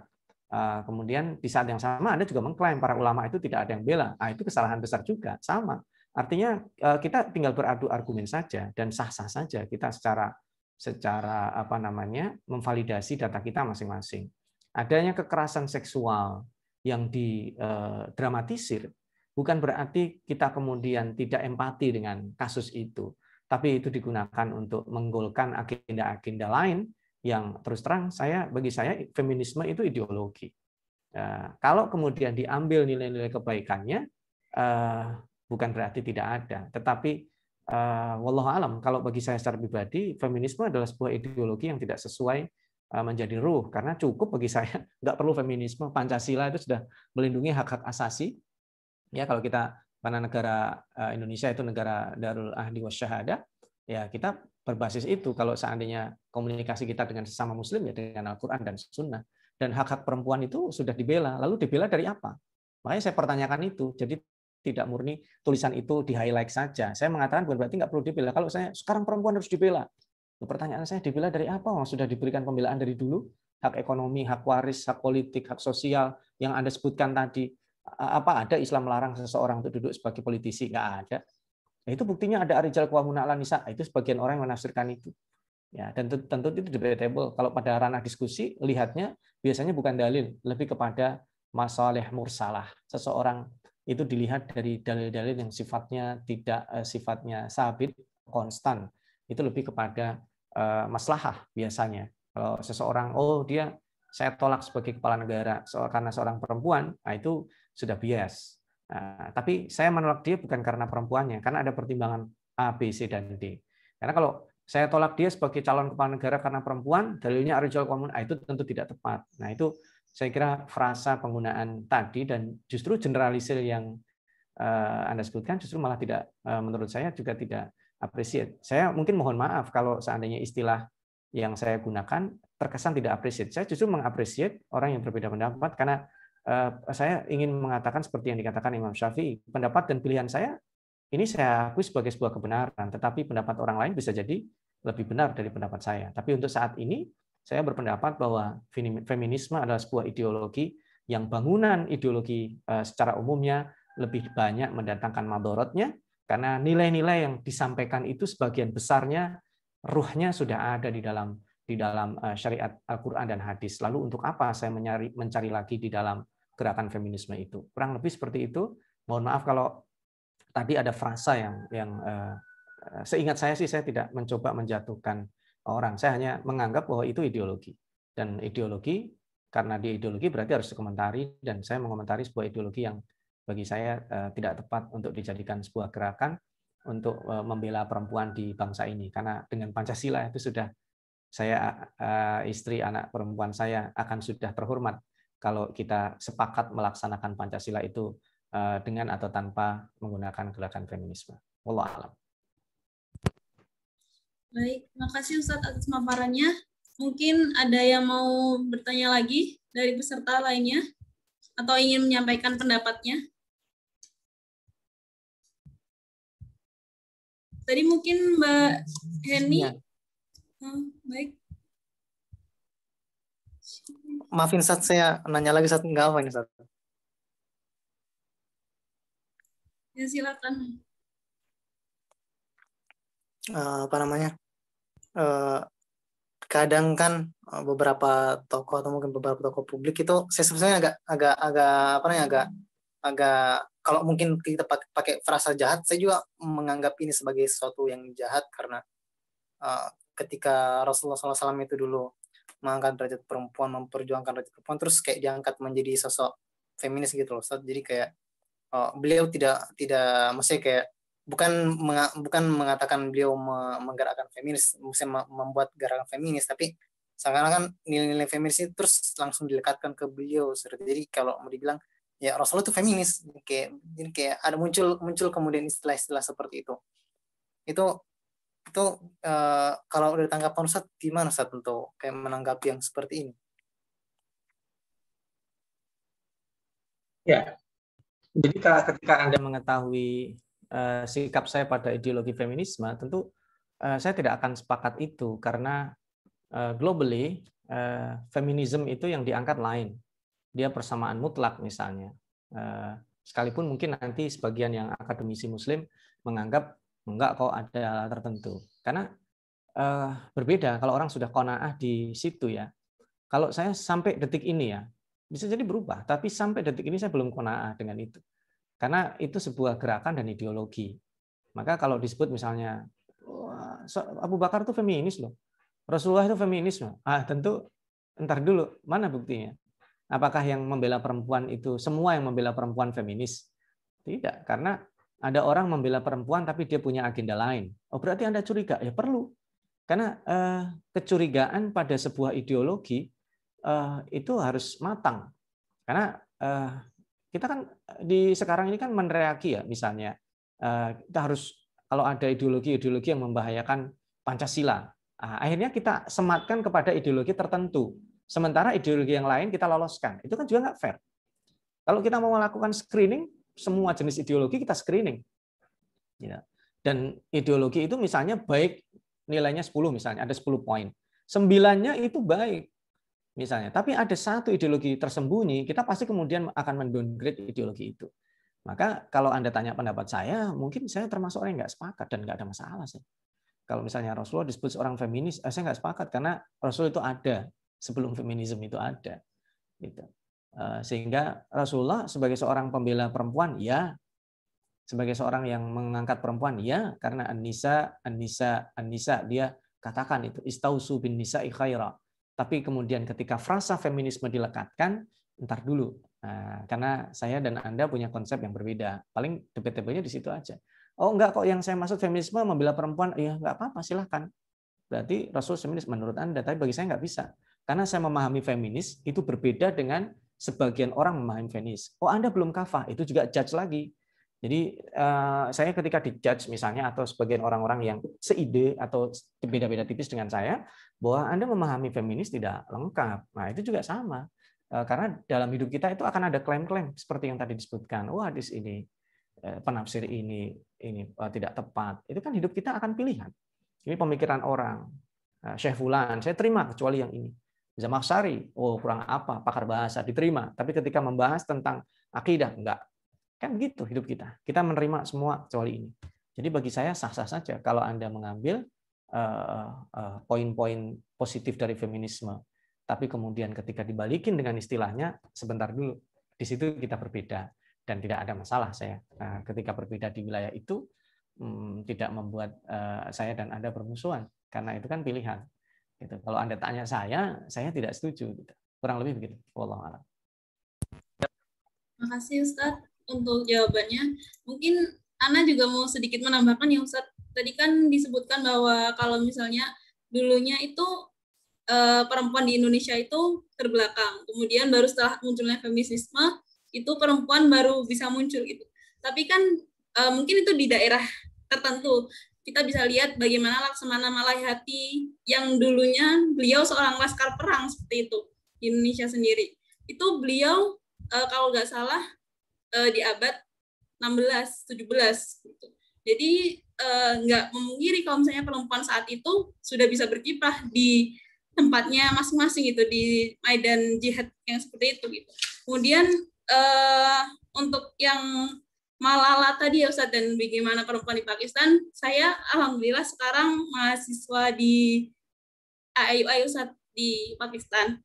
Speaker 8: Uh, kemudian di saat yang sama Anda juga mengklaim para ulama itu tidak ada yang bela. Ah, itu kesalahan besar juga, sama. Artinya uh, kita tinggal beradu argumen saja dan sah-sah saja kita secara secara apa namanya memvalidasi data kita masing-masing. Adanya kekerasan seksual yang didramatisir eh, bukan berarti kita kemudian tidak empati dengan kasus itu, tapi itu digunakan untuk menggolkan agenda-agenda lain yang terus terang saya bagi saya feminisme itu ideologi. Eh, kalau kemudian diambil nilai-nilai kebaikannya, eh, bukan berarti tidak ada, tetapi wallahualam Wallahualam, kalau bagi saya secara pribadi feminisme adalah sebuah ideologi yang tidak sesuai Eh, menjadi ruh karena cukup bagi saya nggak perlu feminisme pancasila itu sudah melindungi hak hak asasi ya kalau kita karena negara eh, Indonesia itu negara darul ahdi wasyahada ya kita berbasis itu kalau seandainya komunikasi kita dengan sesama muslim ya dengan Al-Qur'an dan Sunnah dan hak-hak perempuan itu sudah dibela lalu dibela dari apa makanya saya pertanyakan itu jadi tidak murni tulisan itu di highlight saja. Saya mengatakan bukan berarti nggak perlu dibela. Kalau saya sekarang perempuan harus dibela, Pertanyaan saya dibela dari apa? Oh, sudah diberikan pembelaan dari dulu. Hak ekonomi, hak waris, hak politik, hak sosial yang Anda sebutkan tadi. Apa ada Islam melarang seseorang untuk duduk sebagai politisi? Enggak ada. Nah, itu buktinya ada Arijal al Alanisa. Nah, itu sebagian orang yang menafsirkan itu. Ya, dan tentu, tentu itu debatable. Kalau pada ranah diskusi, lihatnya biasanya bukan dalil, lebih kepada masalah mursalah. Seseorang itu dilihat dari dalil-dalil yang sifatnya tidak eh, sifatnya sabit, konstan. Itu lebih kepada Eh, maslahah biasanya. Kalau seseorang, oh dia saya tolak sebagai kepala negara karena seorang perempuan, nah itu sudah bias. Nah, tapi saya menolak dia bukan karena perempuannya, karena ada pertimbangan A, B, C, dan D. Karena kalau saya tolak dia sebagai calon kepala negara karena perempuan, dalilnya Arjol Komun, nah, itu tentu tidak tepat. Nah itu saya kira frasa penggunaan tadi dan justru generalisir yang eh, Anda sebutkan justru malah tidak, eh, menurut saya juga tidak appreciate. Saya mungkin mohon maaf kalau seandainya istilah yang saya gunakan terkesan tidak appreciate. Saya justru mengapresiat orang yang berbeda pendapat karena eh, saya ingin mengatakan seperti yang dikatakan Imam Syafi'i, pendapat dan pilihan saya ini saya akui sebagai sebuah kebenaran, tetapi pendapat orang lain bisa jadi lebih benar dari pendapat saya. Tapi untuk saat ini saya berpendapat bahwa feminisme adalah sebuah ideologi yang bangunan ideologi eh, secara umumnya lebih banyak mendatangkan madorotnya karena nilai-nilai yang disampaikan itu sebagian besarnya ruhnya sudah ada di dalam di dalam eh, syariat Al-Qur'an dan hadis. Lalu untuk apa saya mencari mencari lagi di dalam gerakan feminisme itu? Kurang lebih seperti itu. Mohon maaf kalau tadi ada frasa yang yang eh, eh, seingat saya sih saya tidak mencoba menjatuhkan orang. Saya hanya menganggap bahwa itu ideologi. Dan ideologi karena di ideologi berarti harus dikomentari dan saya mengomentari sebuah ideologi yang bagi saya eh, tidak tepat untuk dijadikan sebuah gerakan untuk eh, membela perempuan di bangsa ini karena dengan Pancasila itu sudah saya eh, istri anak perempuan saya akan sudah terhormat kalau kita sepakat melaksanakan Pancasila itu dengan atau tanpa menggunakan gerakan feminisme. Wallah alam.
Speaker 1: Baik, kasih Ustadz atas paparannya. Mungkin ada yang mau bertanya lagi dari peserta
Speaker 2: lainnya atau ingin menyampaikan pendapatnya? Tadi mungkin Mbak Henny, Ya. Hmm, baik. Maafin saat saya
Speaker 4: nanya lagi saat nggak apa ini saat.
Speaker 2: Ya silakan.
Speaker 4: Uh, apa namanya? Uh, kadang kan eh, beberapa toko atau mungkin beberapa toko publik itu saya sebenarnya agak agak agak apa namanya agak agak kalau mungkin kita pakai frasa jahat saya juga menganggap ini sebagai sesuatu yang jahat karena uh, ketika Rasulullah SAW itu dulu mengangkat derajat perempuan memperjuangkan derajat perempuan terus kayak diangkat menjadi sosok feminis gitu loh Ustaz. jadi kayak uh, beliau tidak tidak maksudnya kayak bukan menga, bukan mengatakan beliau menggerakkan feminis maksudnya membuat gerakan feminis tapi seakan-akan nilai-nilai feminis itu terus langsung dilekatkan ke beliau jadi kalau mau dibilang ya Rasulullah itu feminis kayak jadi kayak ada muncul muncul kemudian istilah-istilah seperti itu itu itu uh, kalau udah tanggapan Ustaz gimana Ustaz untuk kayak menanggapi yang seperti ini
Speaker 8: ya jadi ketika anda mengetahui uh, sikap saya pada ideologi feminisme tentu uh, saya tidak akan sepakat itu karena uh, globally uh, feminisme itu yang diangkat lain dia persamaan mutlak misalnya. Eh, sekalipun mungkin nanti sebagian yang akademisi muslim menganggap enggak kok ada tertentu. Karena eh, berbeda kalau orang sudah kona'ah di situ ya. Kalau saya sampai detik ini ya, bisa jadi berubah. Tapi sampai detik ini saya belum kona'ah dengan itu. Karena itu sebuah gerakan dan ideologi. Maka kalau disebut misalnya Abu Bakar itu feminis loh. Rasulullah itu feminis loh. Ah, tentu entar dulu, mana buktinya? Apakah yang membela perempuan itu semua yang membela perempuan feminis? Tidak, karena ada orang membela perempuan tapi dia punya agenda lain. Oh, berarti Anda curiga? Ya perlu. Karena eh, kecurigaan pada sebuah ideologi eh, itu harus matang. Karena eh, kita kan eh, di sekarang ini kan menereaki ya misalnya eh, kita harus kalau ada ideologi-ideologi yang membahayakan Pancasila, ah, akhirnya kita sematkan kepada ideologi tertentu. Sementara ideologi yang lain kita loloskan. Itu kan juga nggak fair. Kalau kita mau melakukan screening, semua jenis ideologi kita screening. Ya. Dan ideologi itu misalnya baik nilainya 10 misalnya, ada 10 poin. Sembilannya itu baik misalnya. Tapi ada satu ideologi tersembunyi, kita pasti kemudian akan mendowngrade ideologi itu. Maka kalau Anda tanya pendapat saya, mungkin saya termasuk orang yang nggak sepakat dan nggak ada masalah. sih. Kalau misalnya Rasulullah disebut seorang feminis, eh, saya nggak sepakat karena Rasul itu ada sebelum feminisme itu ada. Gitu. Eh, sehingga Rasulullah sebagai seorang pembela perempuan, ya. Sebagai seorang yang mengangkat perempuan, ya. Karena An-Nisa, An-Nisa, An-Nisa, dia katakan itu. Istausu bin Nisa ikhaira. Tapi kemudian ketika frasa feminisme dilekatkan, ntar dulu. Eh, karena saya dan Anda punya konsep yang berbeda. Paling debatable-nya di situ aja. Oh enggak kok yang saya maksud feminisme membela perempuan, ya enggak apa-apa silahkan. Berarti Rasul feminis menurut Anda, tapi bagi saya enggak bisa. Karena saya memahami feminis itu berbeda dengan sebagian orang memahami feminis. Oh, Anda belum kafah, itu juga judge lagi. Jadi eh, saya ketika di judge misalnya atau sebagian orang-orang yang seide atau beda-beda tipis dengan saya bahwa Anda memahami feminis tidak lengkap. Nah, itu juga sama. Eh, karena dalam hidup kita itu akan ada klaim-klaim seperti yang tadi disebutkan. Wah, oh, hadis ini eh, penafsir ini ini tidak tepat. Itu kan hidup kita akan pilihan. Ini pemikiran orang. Syekh Fulan, saya terima kecuali yang ini. Zamansari, oh kurang apa, pakar bahasa diterima. Tapi ketika membahas tentang akidah enggak. Kan gitu hidup kita. Kita menerima semua kecuali ini. Jadi bagi saya sah-sah saja kalau Anda mengambil eh, eh, poin-poin positif dari feminisme. Tapi kemudian ketika dibalikin dengan istilahnya, sebentar dulu, di situ kita berbeda dan tidak ada masalah saya. Nah, ketika berbeda di wilayah itu, hmm, tidak membuat eh, saya dan Anda bermusuhan karena itu kan pilihan. Gitu. Kalau Anda tanya saya, saya tidak setuju. Gitu. Kurang lebih begitu. Wallahualam.
Speaker 1: Terima kasih Ustadz untuk jawabannya. Mungkin Ana juga mau sedikit menambahkan ya Ustadz. Tadi kan disebutkan bahwa kalau misalnya dulunya itu e, perempuan di Indonesia itu terbelakang. Kemudian baru setelah munculnya feminisme itu perempuan baru bisa muncul gitu. Tapi kan e, mungkin itu di daerah tertentu kita bisa lihat bagaimana Laksamana hati yang dulunya beliau seorang laskar perang seperti itu di Indonesia sendiri. Itu beliau uh, kalau nggak salah uh, di abad 16, 17 gitu. Jadi uh, nggak memungkiri kalau misalnya perempuan saat itu sudah bisa berkiprah di tempatnya masing-masing gitu di medan Jihad yang seperti itu gitu. Kemudian uh, untuk yang Malala tadi ya Ustadz dan bagaimana perempuan di Pakistan, saya alhamdulillah sekarang mahasiswa di AIUI Ustadz di Pakistan.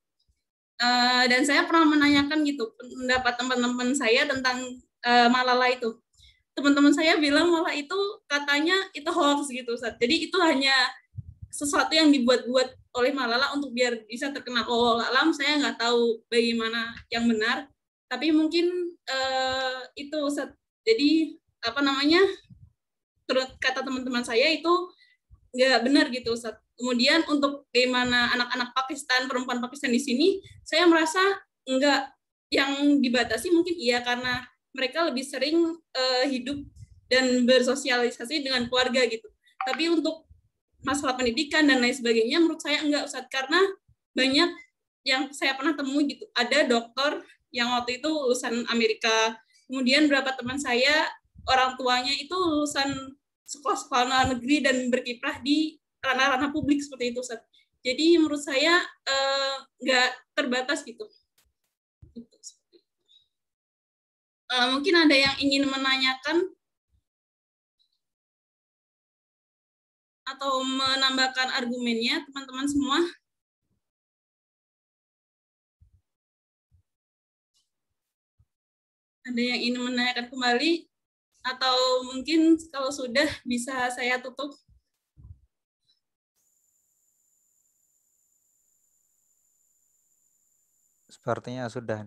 Speaker 1: Uh, dan saya pernah menanyakan gitu pendapat teman-teman saya tentang uh, Malala itu. Teman-teman saya bilang Malala itu katanya itu hoax gitu Ustadz. Jadi itu hanya sesuatu yang dibuat-buat oleh Malala untuk biar bisa terkena oh, alam saya nggak tahu bagaimana yang benar tapi mungkin uh, itu Ustaz jadi apa namanya? Menurut kata teman-teman saya itu nggak benar gitu Ustaz. Kemudian untuk gimana anak-anak Pakistan, perempuan Pakistan di sini, saya merasa nggak yang dibatasi mungkin iya karena mereka lebih sering uh, hidup dan bersosialisasi dengan keluarga gitu. Tapi untuk masalah pendidikan dan lain sebagainya, menurut saya enggak Ustaz karena banyak yang saya pernah temui gitu. Ada dokter yang waktu itu lulusan Amerika Kemudian beberapa teman saya orang tuanya itu lulusan sekolah sekolah negeri dan berkiprah di ranah-ranah publik seperti itu Ustaz. Jadi menurut saya eh, nggak eh, terbatas gitu.
Speaker 2: gitu. Eh, mungkin ada yang ingin menanyakan atau menambahkan argumennya teman-teman semua. ada yang ingin menanyakan kembali atau mungkin kalau sudah bisa saya tutup.
Speaker 5: Sepertinya sudah.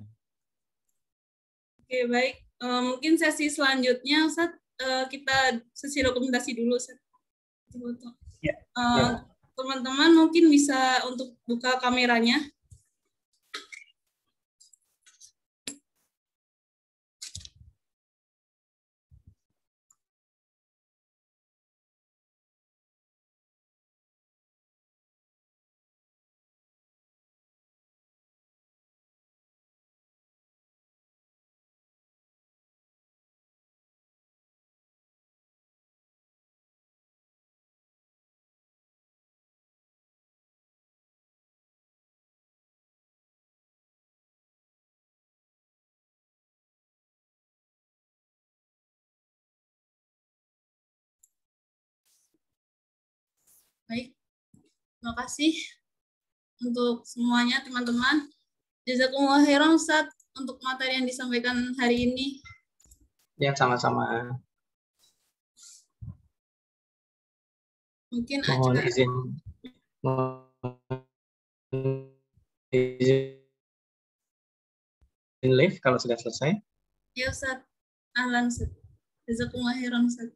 Speaker 1: Oke baik, e, mungkin sesi selanjutnya Ustaz, e, eh, kita sesi rekomendasi dulu Ustaz. Ya, eh, ya. Teman-teman
Speaker 2: ya, ya. mungkin bisa untuk buka kameranya. Baik, terima kasih untuk semuanya teman-teman. Jazakumullah khairan saat untuk materi yang disampaikan hari ini. Ya, sama-sama. Mungkin mohon acara... izin izin live kalau sudah selesai. Ya Ustaz. Alhamdulillah. Jazakumullah khairan Ustaz.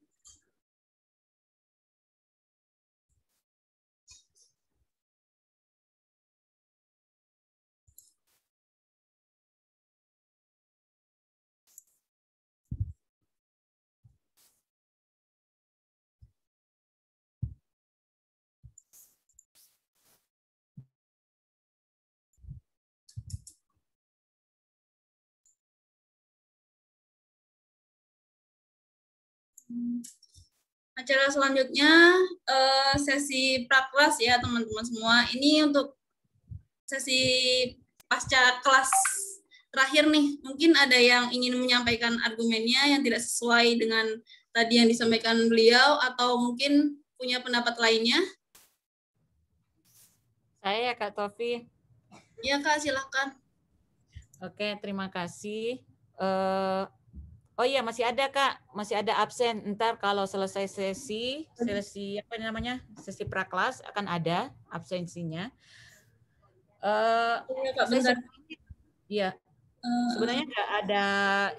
Speaker 2: Acara selanjutnya eh, sesi praklas ya teman-teman
Speaker 1: semua. Ini untuk sesi pasca kelas terakhir nih. Mungkin ada yang ingin menyampaikan argumennya yang tidak sesuai dengan tadi yang disampaikan beliau atau mungkin punya pendapat lainnya?
Speaker 3: Saya ya Kak Tofi. Iya Kak, silakan. Oke, terima kasih. Eh, Oh iya masih ada kak, masih ada absen. Ntar kalau selesai sesi, sesi apa namanya, sesi praklas akan ada absensinya. Uh, ya, kak, Iya.
Speaker 2: Eh, Sebenarnya eh.
Speaker 3: nggak ada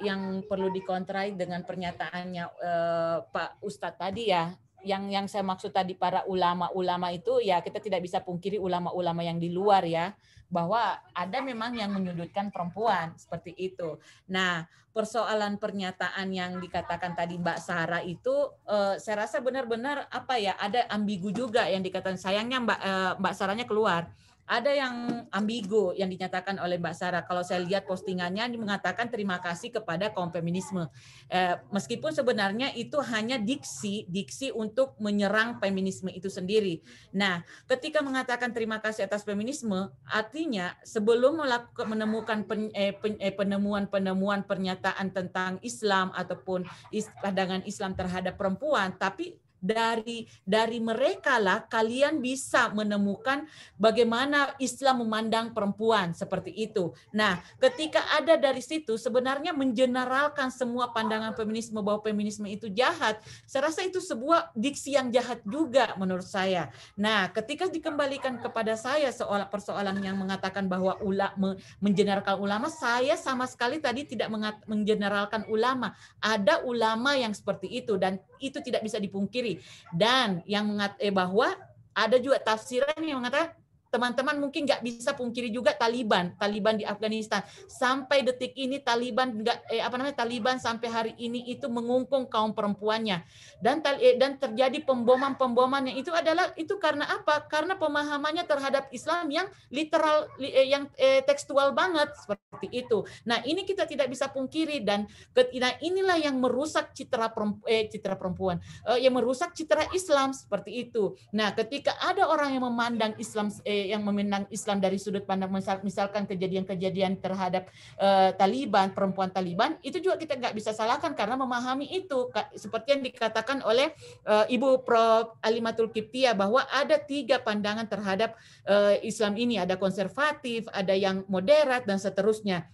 Speaker 3: yang perlu dikontrai dengan pernyataannya uh, Pak Ustadz tadi ya yang yang saya maksud tadi para ulama-ulama itu ya kita tidak bisa pungkiri ulama-ulama yang di luar ya bahwa ada memang yang menyudutkan perempuan seperti itu. Nah, persoalan pernyataan yang dikatakan tadi Mbak Sarah itu eh, saya rasa benar-benar apa ya ada ambigu juga yang dikatakan sayangnya Mbak eh, Mbak Sarahnya keluar ada yang ambigu yang dinyatakan oleh Mbak Sarah. Kalau saya lihat postingannya mengatakan terima kasih kepada kaum feminisme. Eh, meskipun sebenarnya itu hanya diksi, diksi untuk menyerang feminisme itu sendiri. Nah, ketika mengatakan terima kasih atas feminisme, artinya sebelum melakukan menemukan pen, eh, eh, penemuan-penemuan pernyataan tentang Islam ataupun is, pandangan Islam terhadap perempuan, tapi dari dari mereka lah kalian bisa menemukan bagaimana Islam memandang perempuan seperti itu. Nah, ketika ada dari situ sebenarnya menjeneralkan semua pandangan feminisme bahwa feminisme itu jahat, saya rasa itu sebuah diksi yang jahat juga menurut saya. Nah, ketika dikembalikan kepada saya soal persoalan yang mengatakan bahwa ulama menjeneralkan ulama, saya sama sekali tadi tidak mengat, menjeneralkan ulama. Ada ulama yang seperti itu dan itu tidak bisa dipungkiri dan yang mengat eh, bahwa ada juga tafsiran yang mengatakan teman-teman mungkin nggak bisa pungkiri juga Taliban, Taliban di Afghanistan. Sampai detik ini Taliban nggak eh, apa namanya Taliban sampai hari ini itu mengungkung kaum perempuannya dan eh, dan terjadi pemboman-pemboman yang itu adalah itu karena apa? Karena pemahamannya terhadap Islam yang literal eh, yang eh, tekstual banget seperti itu. Nah, ini kita tidak bisa pungkiri dan ketina inilah yang merusak citra perempuan, eh, citra perempuan eh, yang merusak citra Islam seperti itu. Nah, ketika ada orang yang memandang Islam eh, yang meminang Islam dari sudut pandang misalkan kejadian-kejadian terhadap uh, Taliban, perempuan Taliban, itu juga kita nggak bisa salahkan karena memahami itu seperti yang dikatakan oleh uh, Ibu Prof Alimatul Kiptia bahwa ada tiga pandangan terhadap uh, Islam ini, ada konservatif, ada yang moderat dan seterusnya.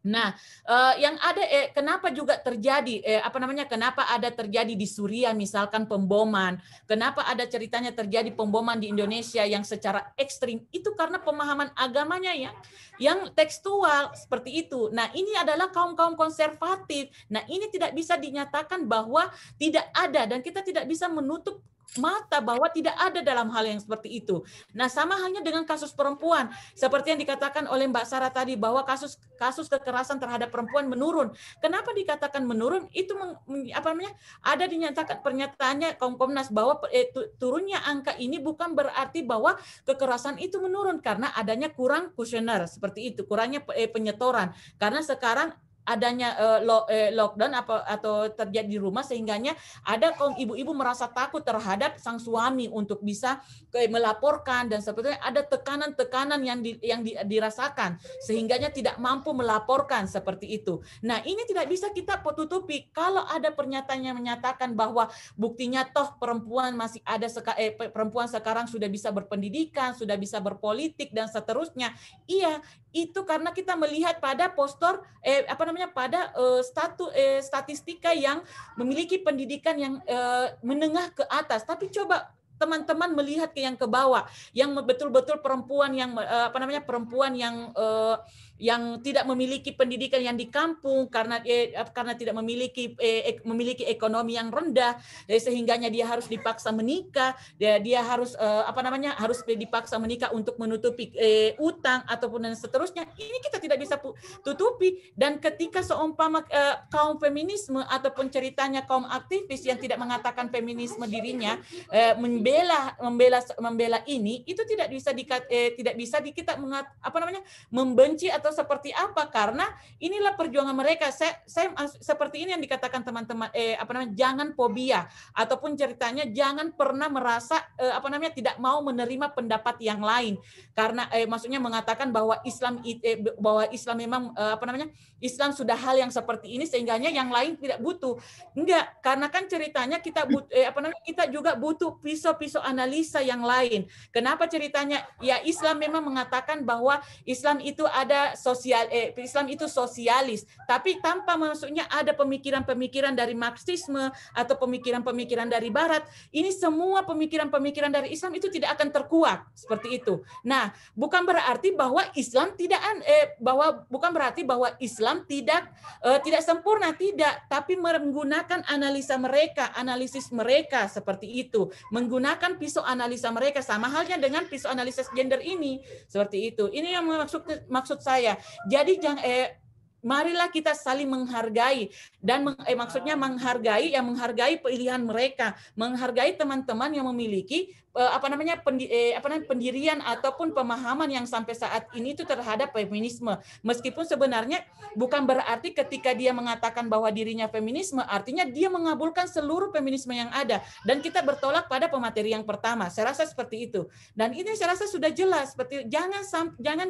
Speaker 3: Nah, eh, yang ada eh, kenapa juga terjadi eh, apa namanya? Kenapa ada terjadi di Suriah misalkan pemboman? Kenapa ada ceritanya terjadi pemboman di Indonesia yang secara ekstrim? Itu karena pemahaman agamanya yang yang tekstual seperti itu. Nah, ini adalah kaum kaum konservatif. Nah, ini tidak bisa dinyatakan bahwa tidak ada dan kita tidak bisa menutup mata bahwa tidak ada dalam hal yang seperti itu. Nah, sama halnya dengan kasus perempuan, seperti yang dikatakan oleh Mbak Sarah tadi bahwa kasus kasus kekerasan terhadap perempuan menurun. Kenapa dikatakan menurun? Itu meng, apa namanya? Ada dinyatakan pernyataannya Komnas bahwa eh, turunnya angka ini bukan berarti bahwa kekerasan itu menurun karena adanya kurang kusioner seperti itu, kurangnya eh, penyetoran. Karena sekarang adanya eh, eh, lockdown apa, atau terjadi di rumah sehingganya ada kaum ibu-ibu merasa takut terhadap sang suami untuk bisa eh, melaporkan dan sebetulnya ada tekanan-tekanan yang di, yang dirasakan sehingganya tidak mampu melaporkan seperti itu. Nah, ini tidak bisa kita tutupi kalau ada pernyataan yang menyatakan bahwa buktinya toh perempuan masih ada seka, eh, perempuan sekarang sudah bisa berpendidikan, sudah bisa berpolitik dan seterusnya. Iya, itu karena kita melihat pada postur eh apa namanya pada uh, statu uh, statistika yang memiliki pendidikan yang uh, menengah ke atas tapi coba teman-teman melihat ke yang ke bawah yang betul-betul perempuan yang apa namanya perempuan yang uh, yang tidak memiliki pendidikan yang di kampung karena eh, karena tidak memiliki eh, memiliki ekonomi yang rendah jadi sehingganya dia harus dipaksa menikah dia dia harus eh, apa namanya harus dipaksa menikah untuk menutupi eh, utang ataupun dan seterusnya ini kita tidak bisa tutupi dan ketika seumpama eh, kaum feminisme ataupun ceritanya kaum aktivis yang tidak mengatakan feminisme dirinya eh, membela membela membela ini itu tidak bisa di, eh, tidak bisa di, kita mengat, apa namanya membenci atau atau seperti apa karena inilah perjuangan mereka saya, saya seperti ini yang dikatakan teman-teman eh apa namanya jangan fobia ataupun ceritanya jangan pernah merasa eh, apa namanya tidak mau menerima pendapat yang lain karena eh maksudnya mengatakan bahwa Islam eh, bahwa Islam memang eh, apa namanya Islam sudah hal yang seperti ini sehingganya yang lain tidak butuh enggak karena kan ceritanya kita but, eh, apa namanya kita juga butuh pisau-pisau analisa yang lain kenapa ceritanya ya Islam memang mengatakan bahwa Islam itu ada sosial eh, Islam itu sosialis, tapi tanpa maksudnya ada pemikiran-pemikiran dari Marxisme atau pemikiran-pemikiran dari Barat, ini semua pemikiran-pemikiran dari Islam itu tidak akan terkuat seperti itu. Nah, bukan berarti bahwa Islam tidak eh, bahwa bukan berarti bahwa Islam tidak eh, tidak sempurna tidak, tapi menggunakan analisa mereka, analisis mereka seperti itu, menggunakan pisau analisa mereka sama halnya dengan pisau analisis gender ini seperti itu. Ini yang maksud maksud saya ya. Jadi jangan eh, marilah kita saling menghargai dan meng, eh, maksudnya menghargai yang menghargai pilihan mereka, menghargai teman-teman yang memiliki eh, apa namanya pendi, eh, apa namanya pendirian ataupun pemahaman yang sampai saat ini itu terhadap feminisme. Meskipun sebenarnya bukan berarti ketika dia mengatakan bahwa dirinya feminisme artinya dia mengabulkan seluruh feminisme yang ada dan kita bertolak pada pemateri yang pertama. Saya rasa seperti itu. Dan ini saya rasa sudah jelas seperti jangan jangan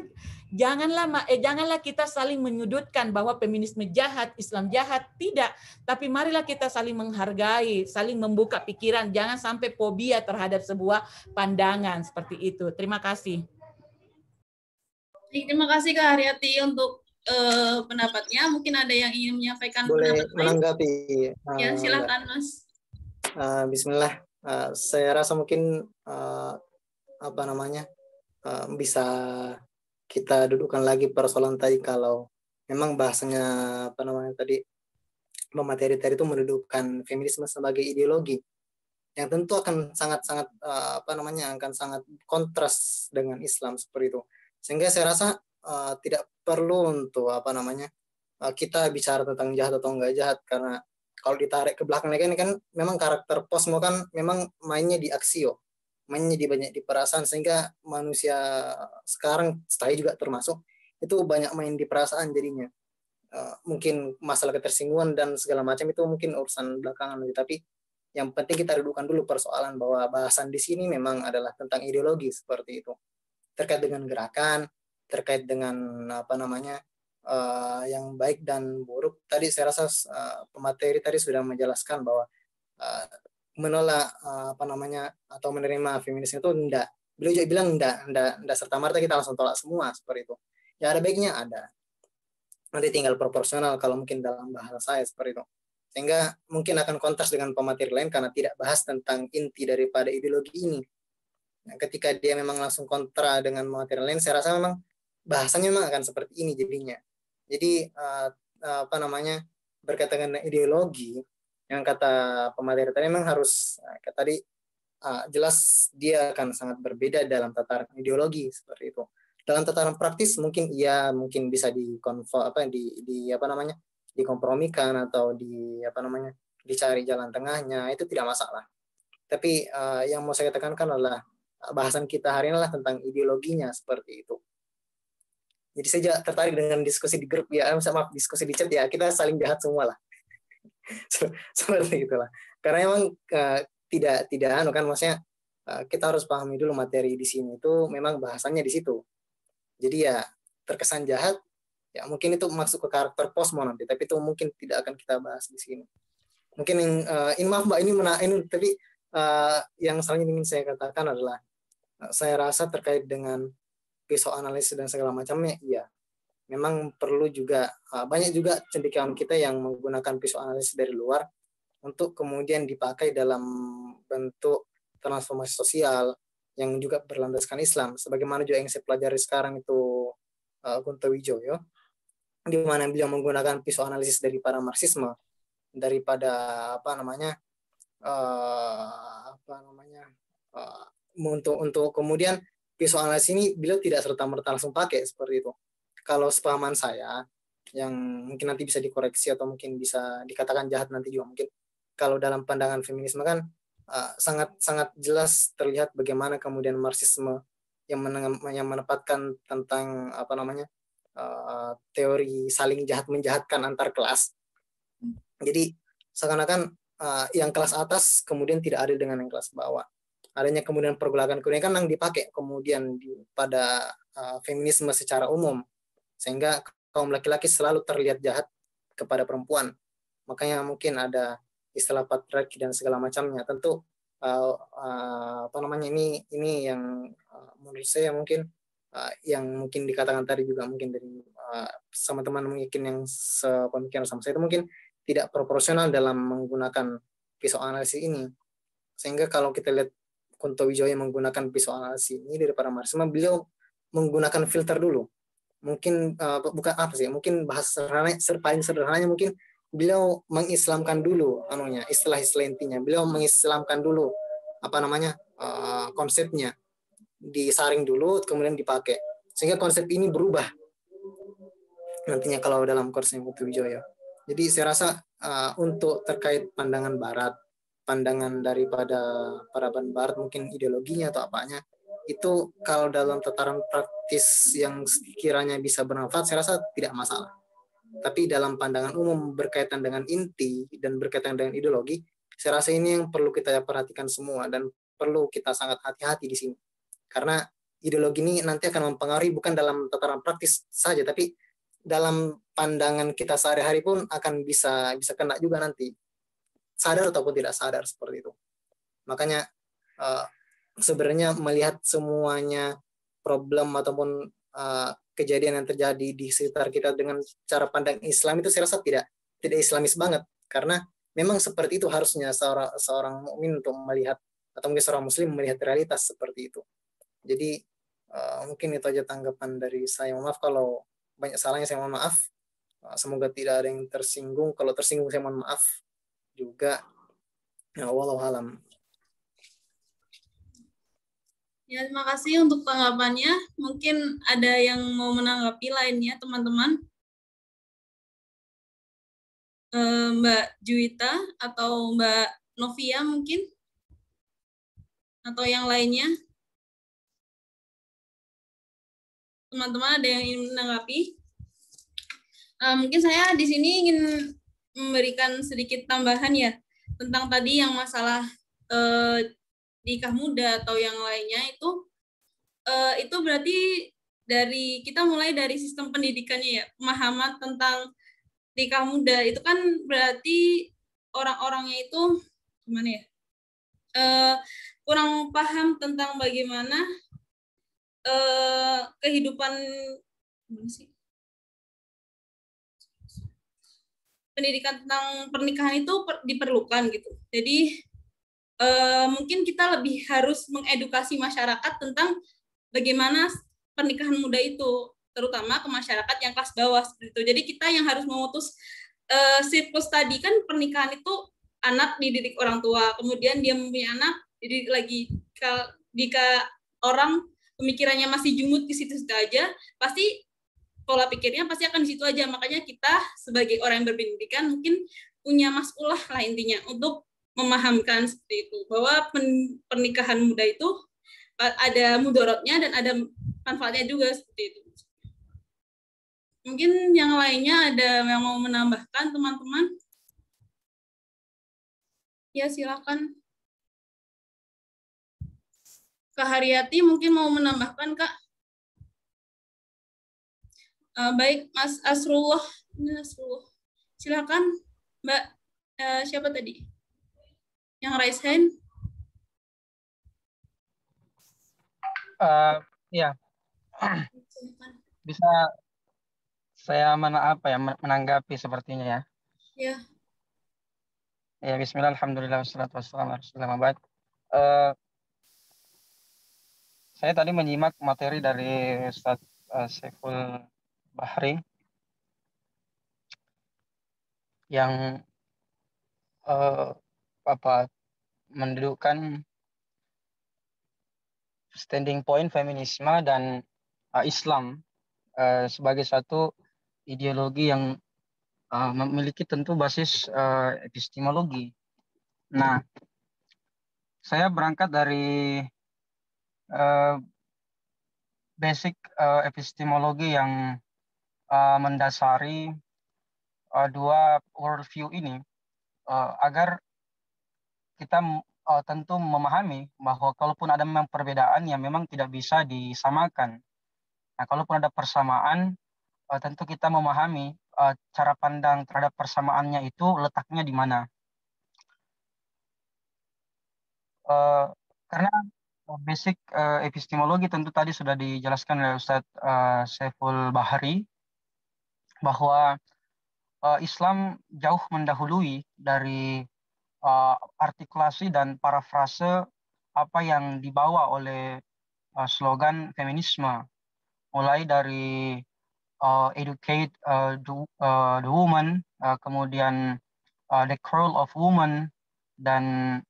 Speaker 3: janganlah eh, janganlah kita saling menyudutkan bahwa feminisme jahat, Islam jahat, tidak. Tapi marilah kita saling menghargai, saling membuka pikiran, jangan sampai fobia terhadap sebuah pandangan seperti itu. Terima kasih. Terima kasih Kak Haryati untuk uh,
Speaker 1: pendapatnya. Mungkin ada yang ingin menyampaikan Boleh pendapat
Speaker 2: menanggapi.
Speaker 4: ya, eh, silakan Mas. Uh, Bismillah. Uh, saya rasa mungkin uh, apa namanya uh, bisa kita dudukkan lagi persoalan tadi kalau memang bahasanya apa namanya tadi materi tadi itu mendudukkan feminisme sebagai ideologi yang tentu akan sangat-sangat eh, apa namanya akan sangat kontras dengan Islam seperti itu sehingga saya rasa uh, tidak perlu untuk apa namanya uh, kita bicara tentang jahat atau enggak jahat karena kalau ditarik ke belakang lagi ini kan memang karakter pos kan memang mainnya di aksio mainnya di banyak di perasaan sehingga manusia sekarang saya juga termasuk itu banyak main di perasaan jadinya uh, mungkin masalah ketersinggungan dan segala macam itu mungkin urusan belakangan tapi yang penting kita dudukkan dulu persoalan bahwa bahasan di sini memang adalah tentang ideologi seperti itu terkait dengan gerakan terkait dengan apa namanya uh, yang baik dan buruk tadi saya rasa uh, pemateri tadi sudah menjelaskan bahwa uh, menolak eh, apa namanya atau menerima feminisme itu enggak. Beliau juga bilang enggak, enggak, enggak serta merta kita langsung tolak semua seperti itu. Ya ada baiknya ada. Nanti tinggal proporsional kalau mungkin dalam bahasa saya seperti itu. Sehingga mungkin akan kontras dengan pemateri lain karena tidak bahas tentang inti daripada ideologi ini. Nah, ketika dia memang langsung kontra dengan pemateri lain, saya rasa memang bahasanya memang akan seperti ini jadinya. Jadi eh, eh, apa namanya berkaitan dengan ideologi yang kata pemateri tadi memang harus nah, kayak tadi uh, jelas dia akan sangat berbeda dalam tataran ideologi seperti itu. Dalam tataran praktis mungkin ya mungkin bisa dikonvo apa di di apa namanya dikompromikan atau di apa namanya dicari jalan tengahnya itu tidak masalah. Tapi uh, yang mau saya tekankan kan adalah ah, bahasan kita hari ini adalah tentang ideologinya seperti itu. Jadi saya juga tertarik dengan diskusi di grup ya, eh, maaf diskusi di chat ya kita saling jahat semua lah. seperti itulah karena emang uh, tidak tidak anu kan maksudnya uh, kita harus pahami dulu materi di sini itu memang bahasanya di situ jadi ya terkesan jahat ya mungkin itu masuk ke karakter posmo nanti tapi itu mungkin tidak akan kita bahas di sini mungkin yang uh, ini maaf mbak ini mena ini tapi uh, yang selanjutnya ingin saya katakan adalah uh, saya rasa terkait dengan pisau analisis dan segala macamnya iya memang perlu juga eh, banyak juga cendekiawan kita yang menggunakan pisau analisis dari luar untuk kemudian dipakai dalam bentuk transformasi sosial yang juga berlandaskan Islam sebagaimana juga yang saya pelajari sekarang itu uh, Wijoyo di mana beliau menggunakan pisau analisis dari para marxisme daripada apa namanya eh, apa namanya untuk untuk kemudian pisau analisis ini beliau tidak serta merta langsung pakai seperti itu kalau sepahaman saya yang mungkin nanti bisa dikoreksi atau mungkin bisa dikatakan jahat nanti juga mungkin kalau dalam pandangan feminisme kan uh, sangat sangat jelas terlihat bagaimana kemudian marxisme yang, yang menempatkan tentang apa namanya uh, teori saling jahat menjahatkan antar kelas jadi seakan-akan uh, yang kelas atas kemudian tidak adil dengan yang kelas bawah adanya kemudian pergolakan kemudian kan yang dipakai kemudian di, pada uh, feminisme secara umum sehingga kaum laki-laki selalu terlihat jahat kepada perempuan. Makanya mungkin ada istilah patriarki dan segala macamnya. Tentu uh, uh, apa namanya ini ini yang uh, menurut saya mungkin uh, yang mungkin dikatakan tadi juga mungkin dari uh, sama teman mungkin yang sepemikiran sama saya itu mungkin tidak proporsional dalam menggunakan pisau analisis ini. Sehingga kalau kita lihat Kunto Wijoyo menggunakan pisau analisis ini daripada Marsima, beliau menggunakan filter dulu mungkin uh, bukan apa sih ya, mungkin bahasa sederhana paling sederhananya mungkin beliau mengislamkan dulu anunya istilah-istilah intinya beliau mengislamkan dulu apa namanya uh, konsepnya disaring dulu kemudian dipakai sehingga konsep ini berubah nantinya kalau dalam yang Putu Wijoyo jadi saya rasa uh, untuk terkait pandangan Barat pandangan daripada para barat mungkin ideologinya atau apanya itu kalau dalam tataran praktis yang sekiranya bisa bermanfaat saya rasa tidak masalah tapi dalam pandangan umum berkaitan dengan inti dan berkaitan dengan ideologi saya rasa ini yang perlu kita perhatikan semua dan perlu kita sangat hati-hati di sini karena ideologi ini nanti akan mempengaruhi bukan dalam tataran praktis saja tapi dalam pandangan kita sehari-hari pun akan bisa bisa kena juga nanti sadar ataupun tidak sadar seperti itu makanya eh, sebenarnya melihat semuanya problem ataupun uh, kejadian yang terjadi di sekitar kita dengan cara pandang Islam itu saya rasa tidak tidak Islamis banget karena memang seperti itu harusnya seorang seorang mukmin untuk melihat atau mungkin seorang muslim melihat realitas seperti itu. Jadi uh, mungkin itu aja tanggapan dari saya. maaf kalau banyak salahnya saya mohon maaf. Eh, semoga tidak ada yang tersinggung. Kalau tersinggung saya mohon maaf juga. Ya, walau halam
Speaker 1: Ya, terima kasih untuk tanggapannya. Mungkin ada yang mau menanggapi lainnya, teman-teman.
Speaker 2: Eh, Mbak Juwita atau Mbak Novia mungkin? Atau yang lainnya? Teman-teman ada yang ingin menanggapi? Eh,
Speaker 1: mungkin saya di sini ingin memberikan sedikit tambahan ya tentang tadi yang masalah eh, nikah muda atau yang lainnya itu uh, itu berarti dari kita mulai dari sistem pendidikannya ya pemahaman tentang nikah muda itu kan berarti orang-orangnya itu gimana
Speaker 2: ya uh, kurang paham tentang bagaimana uh, kehidupan gimana sih
Speaker 1: pendidikan tentang pernikahan itu per, diperlukan gitu jadi Eh, mungkin kita lebih harus mengedukasi masyarakat tentang bagaimana pernikahan muda itu terutama ke masyarakat yang kelas bawah seperti itu. Jadi kita yang harus memutus eh, siklus tadi kan pernikahan itu anak dididik orang tua, kemudian dia mempunyai anak dididik lagi. Jika orang pemikirannya masih jumut di situ-situ pasti pola pikirnya pasti akan di situ aja. Makanya kita sebagai orang yang berpendidikan mungkin punya maskulah lah intinya untuk memahamkan seperti itu bahwa pernikahan muda itu ada mudorotnya dan ada manfaatnya juga seperti itu. Mungkin yang lainnya
Speaker 2: ada yang mau menambahkan teman-teman? Ya silakan. Kak Haryati mungkin mau menambahkan Kak? Eh, baik Mas Asrullah,
Speaker 1: Asrullah. silakan Mbak eh, siapa tadi? yang raise hand?
Speaker 2: Uh, ya.
Speaker 11: Bisa saya mana apa ya menanggapi sepertinya ya. Ya. Ya bismillah alhamdulillah wassalam wassalamu wabarakatuh eh, uh, saya tadi menyimak materi dari Ustaz uh, eh, Bahri yang uh, apa mendudukkan standing point feminisme dan uh, Islam uh, sebagai satu ideologi yang uh, memiliki tentu basis uh, epistemologi. Nah, saya berangkat dari uh, basic uh, epistemologi yang uh, mendasari uh, dua worldview ini uh, agar kita uh, tentu memahami bahwa kalaupun ada memang perbedaan yang memang tidak bisa disamakan. Nah, kalaupun ada persamaan, uh, tentu kita memahami uh, cara pandang terhadap persamaannya itu letaknya di mana. Uh, karena basic uh, epistemologi tentu tadi sudah dijelaskan oleh Ustadz uh, Saiful Bahari bahwa uh, Islam jauh mendahului dari uh, artikulasi dan parafrase apa yang dibawa oleh uh, slogan feminisme mulai dari uh, educate uh, the, uh, the woman uh, kemudian uh, the role of woman dan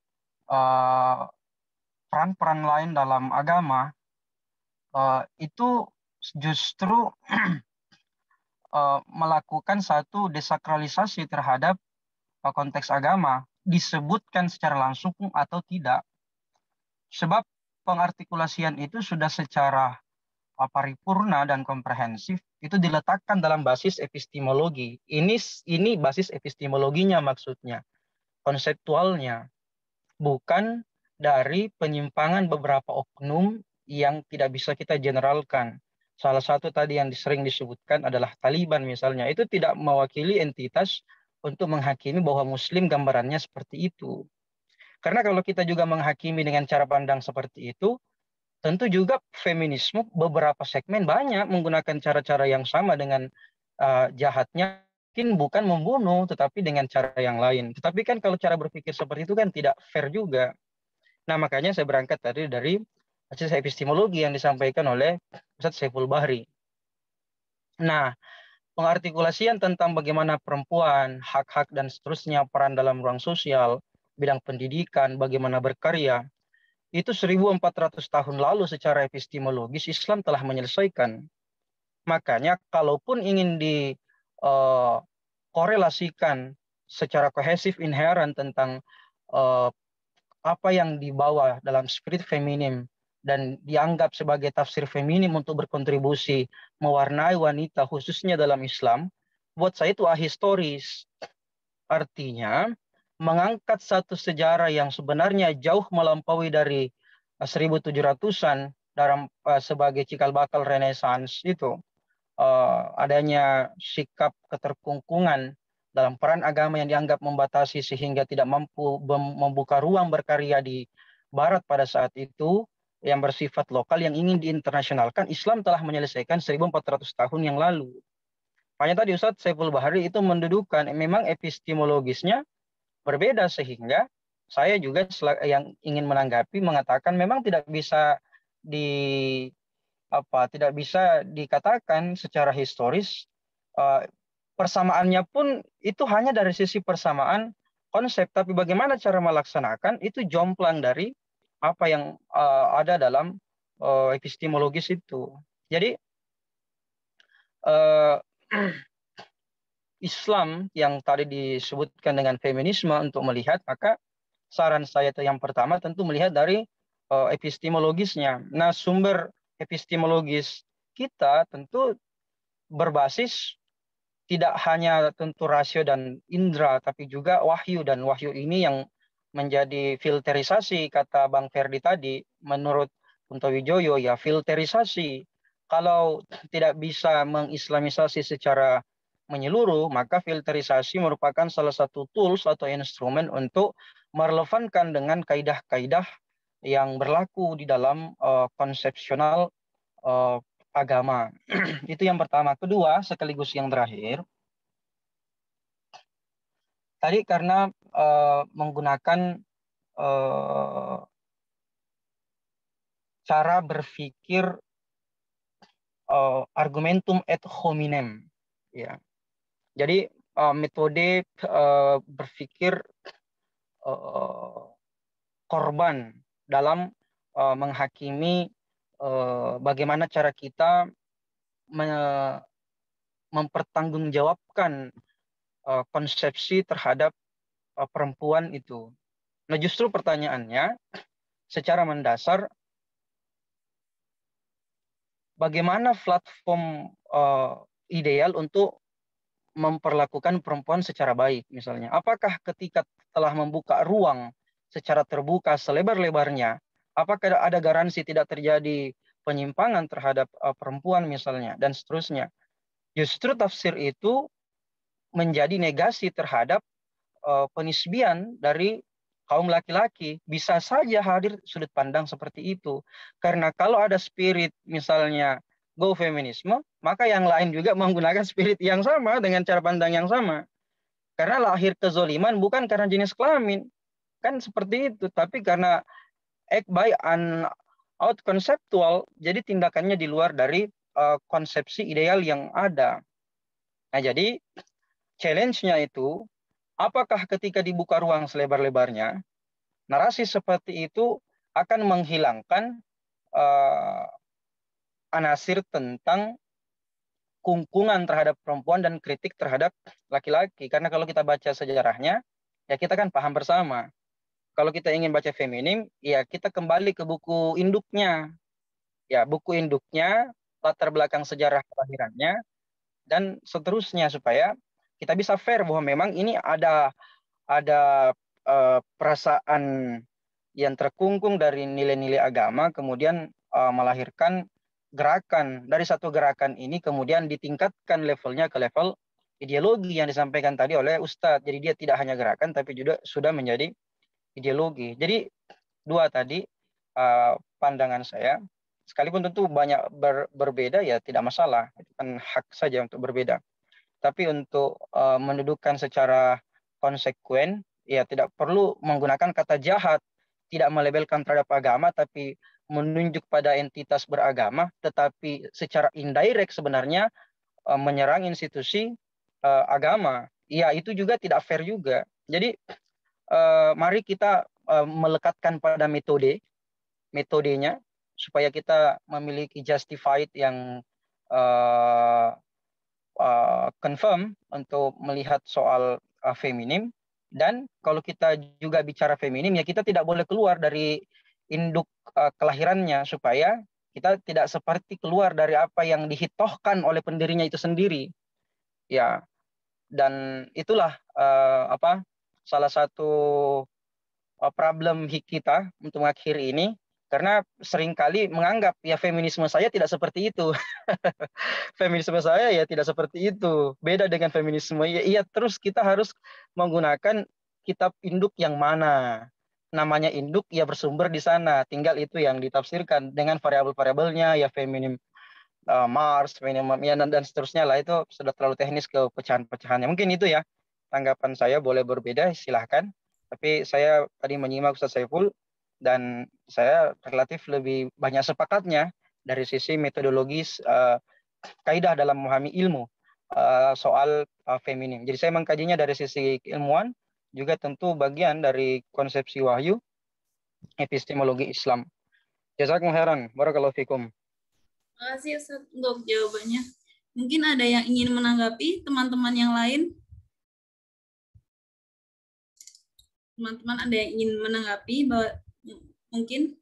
Speaker 11: peran-peran uh, lain dalam agama uh, itu justru uh, melakukan satu desakralisasi terhadap uh, konteks agama disebutkan secara langsung atau tidak. Sebab pengartikulasian itu sudah secara paripurna dan komprehensif itu diletakkan dalam basis epistemologi. Ini ini basis epistemologinya maksudnya, konseptualnya, bukan dari penyimpangan beberapa oknum yang tidak bisa kita generalkan. Salah satu tadi yang sering disebutkan adalah Taliban misalnya. Itu tidak mewakili entitas untuk menghakimi bahwa Muslim gambarannya seperti itu. Karena kalau kita juga menghakimi dengan cara pandang seperti itu, tentu juga feminisme beberapa segmen banyak menggunakan cara-cara yang sama dengan uh, jahatnya mungkin bukan membunuh tetapi dengan cara yang lain tetapi kan kalau cara berpikir seperti itu kan tidak fair juga nah makanya saya berangkat tadi dari hasil epistemologi yang disampaikan oleh Ustaz Saiful Bahri nah pengartikulasian tentang bagaimana perempuan, hak-hak dan seterusnya peran dalam ruang sosial, bidang pendidikan, bagaimana berkarya, itu 1400 tahun lalu secara epistemologis Islam telah menyelesaikan. Makanya kalaupun ingin dikorelasikan eh, secara kohesif inherent tentang eh, apa yang dibawa dalam spirit feminim dan dianggap sebagai tafsir feminim untuk berkontribusi mewarnai wanita khususnya dalam Islam, buat saya itu ahistoris. Artinya, mengangkat satu sejarah yang sebenarnya jauh melampaui dari 1700-an eh, dalam uh, sebagai cikal bakal renaissance itu uh, adanya sikap keterkungkungan dalam peran agama yang dianggap membatasi sehingga tidak mampu membuka ruang berkarya di barat pada saat itu yang bersifat lokal yang ingin diinternasionalkan, Islam telah menyelesaikan 1400 tahun yang lalu. Makanya tadi Ustadz Saiful Bahari itu mendudukan memang epistemologisnya berbeda sehingga saya juga yang ingin menanggapi mengatakan memang tidak bisa di apa tidak bisa dikatakan secara historis eh, persamaannya pun itu hanya dari sisi persamaan konsep tapi bagaimana cara melaksanakan itu jomplang dari apa yang uh, ada dalam uh, epistemologis itu. Jadi uh, Islam yang tadi disebutkan dengan feminisme untuk melihat maka saran saya yang pertama tentu melihat dari uh, epistemologisnya. Nah, sumber epistemologis kita tentu berbasis tidak hanya tentu rasio dan indera tapi juga wahyu dan wahyu ini yang menjadi filterisasi kata Bang Ferdi tadi menurut Punto Wijoyo ya filterisasi kalau tidak bisa mengislamisasi secara menyeluruh maka filterisasi merupakan salah satu tools atau instrumen untuk merelevankan dengan kaidah-kaidah yang berlaku di dalam uh, konsepsional uh, agama. Itu yang pertama. Kedua, sekaligus yang terakhir. Tadi karena Eh, menggunakan eh, cara berpikir eh, argumentum et hominem ya jadi metode berpikir korban dalam menghakimi bagaimana cara kita mempertanggungjawabkan konsepsi terhadap Eh, perempuan itu. Nah, justru pertanyaannya secara mendasar bagaimana platform uh, ideal untuk memperlakukan perempuan secara baik misalnya. Apakah ketika telah membuka ruang secara terbuka selebar-lebarnya, apakah ada garansi tidak terjadi penyimpangan terhadap uh, perempuan misalnya dan seterusnya. Justru tafsir itu menjadi negasi terhadap Eh, penisbian dari kaum laki-laki bisa saja hadir sudut pandang seperti itu. Karena kalau ada spirit misalnya go feminisme, maka yang lain juga menggunakan spirit yang sama dengan cara pandang yang sama. Karena lahir kezoliman bukan karena jenis kelamin. Kan seperti itu, tapi karena act by an out conceptual, jadi tindakannya di luar dari uh, konsepsi ideal yang ada. Nah, jadi challenge-nya itu Apakah ketika dibuka ruang selebar-lebarnya, narasi seperti itu akan menghilangkan uh, anasir tentang kungkungan terhadap perempuan dan kritik terhadap laki-laki. Karena kalau kita baca sejarahnya, ya kita kan paham bersama. Kalau kita ingin baca feminim, ya kita kembali ke buku induknya. Ya, buku induknya, latar belakang sejarah kelahirannya, dan seterusnya supaya kita bisa fair bahwa memang ini ada ada uh, perasaan yang terkungkung dari nilai-nilai agama kemudian uh, melahirkan gerakan dari satu gerakan ini kemudian ditingkatkan levelnya ke level ideologi yang disampaikan tadi oleh Ustadz. Jadi dia tidak hanya gerakan tapi juga sudah menjadi ideologi. Jadi dua tadi eh, pandangan saya sekalipun tentu banyak ber, berbeda ya tidak masalah itu kan hak saja untuk berbeda tapi untuk uh, mendudukan secara konsekuen ya tidak perlu menggunakan kata jahat tidak melebelkan terhadap agama tapi menunjuk pada entitas beragama tetapi secara indirect sebenarnya uh, menyerang institusi uh, agama ya itu juga tidak fair juga jadi uh, mari kita uh, melekatkan pada metode metodenya supaya kita memiliki justified yang uh, uh, confirm untuk melihat soal uh, feminim dan kalau kita juga bicara feminim ya kita tidak boleh keluar dari induk uh, kelahirannya supaya kita tidak seperti keluar dari apa yang dihitohkan oleh pendirinya itu sendiri ya dan itulah uh, apa salah satu uh, problem kita untuk mengakhiri ini karena seringkali menganggap ya feminisme saya tidak seperti itu. feminisme saya ya tidak seperti itu. Beda dengan feminisme. Ya, ya terus kita harus menggunakan kitab induk yang mana. Namanya induk ya bersumber di sana. Tinggal itu yang ditafsirkan dengan variabel-variabelnya ya feminim uh, Mars, feminim ya dan, dan seterusnya lah itu sudah terlalu teknis ke pecahan-pecahannya. Mungkin itu ya tanggapan saya boleh berbeda silahkan. Tapi saya tadi menyimak Ustaz Saiful dan saya relatif lebih banyak sepakatnya dari sisi metodologis uh, kaidah dalam memahami ilmu uh, soal uh, feminim. Jadi saya mengkajinya dari sisi ilmuwan juga tentu bagian dari konsepsi wahyu epistemologi Islam. Jazakum khairan. Barakallahu fikum.
Speaker 1: Terima kasih Ustaz untuk jawabannya. Mungkin ada yang ingin menanggapi teman-teman yang lain?
Speaker 2: Teman-teman ada yang ingin menanggapi bahwa mungkin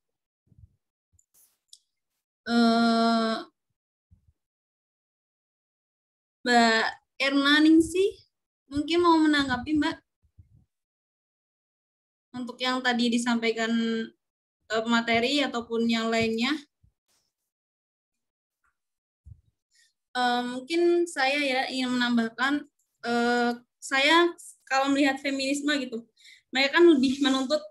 Speaker 2: uh, Mbak Erna Ningsih mungkin mau menanggapi Mbak untuk yang tadi
Speaker 1: disampaikan uh, eh, materi ataupun yang lainnya. Uh, mungkin saya ya ingin menambahkan uh, saya kalau melihat feminisme gitu mereka kan lebih menuntut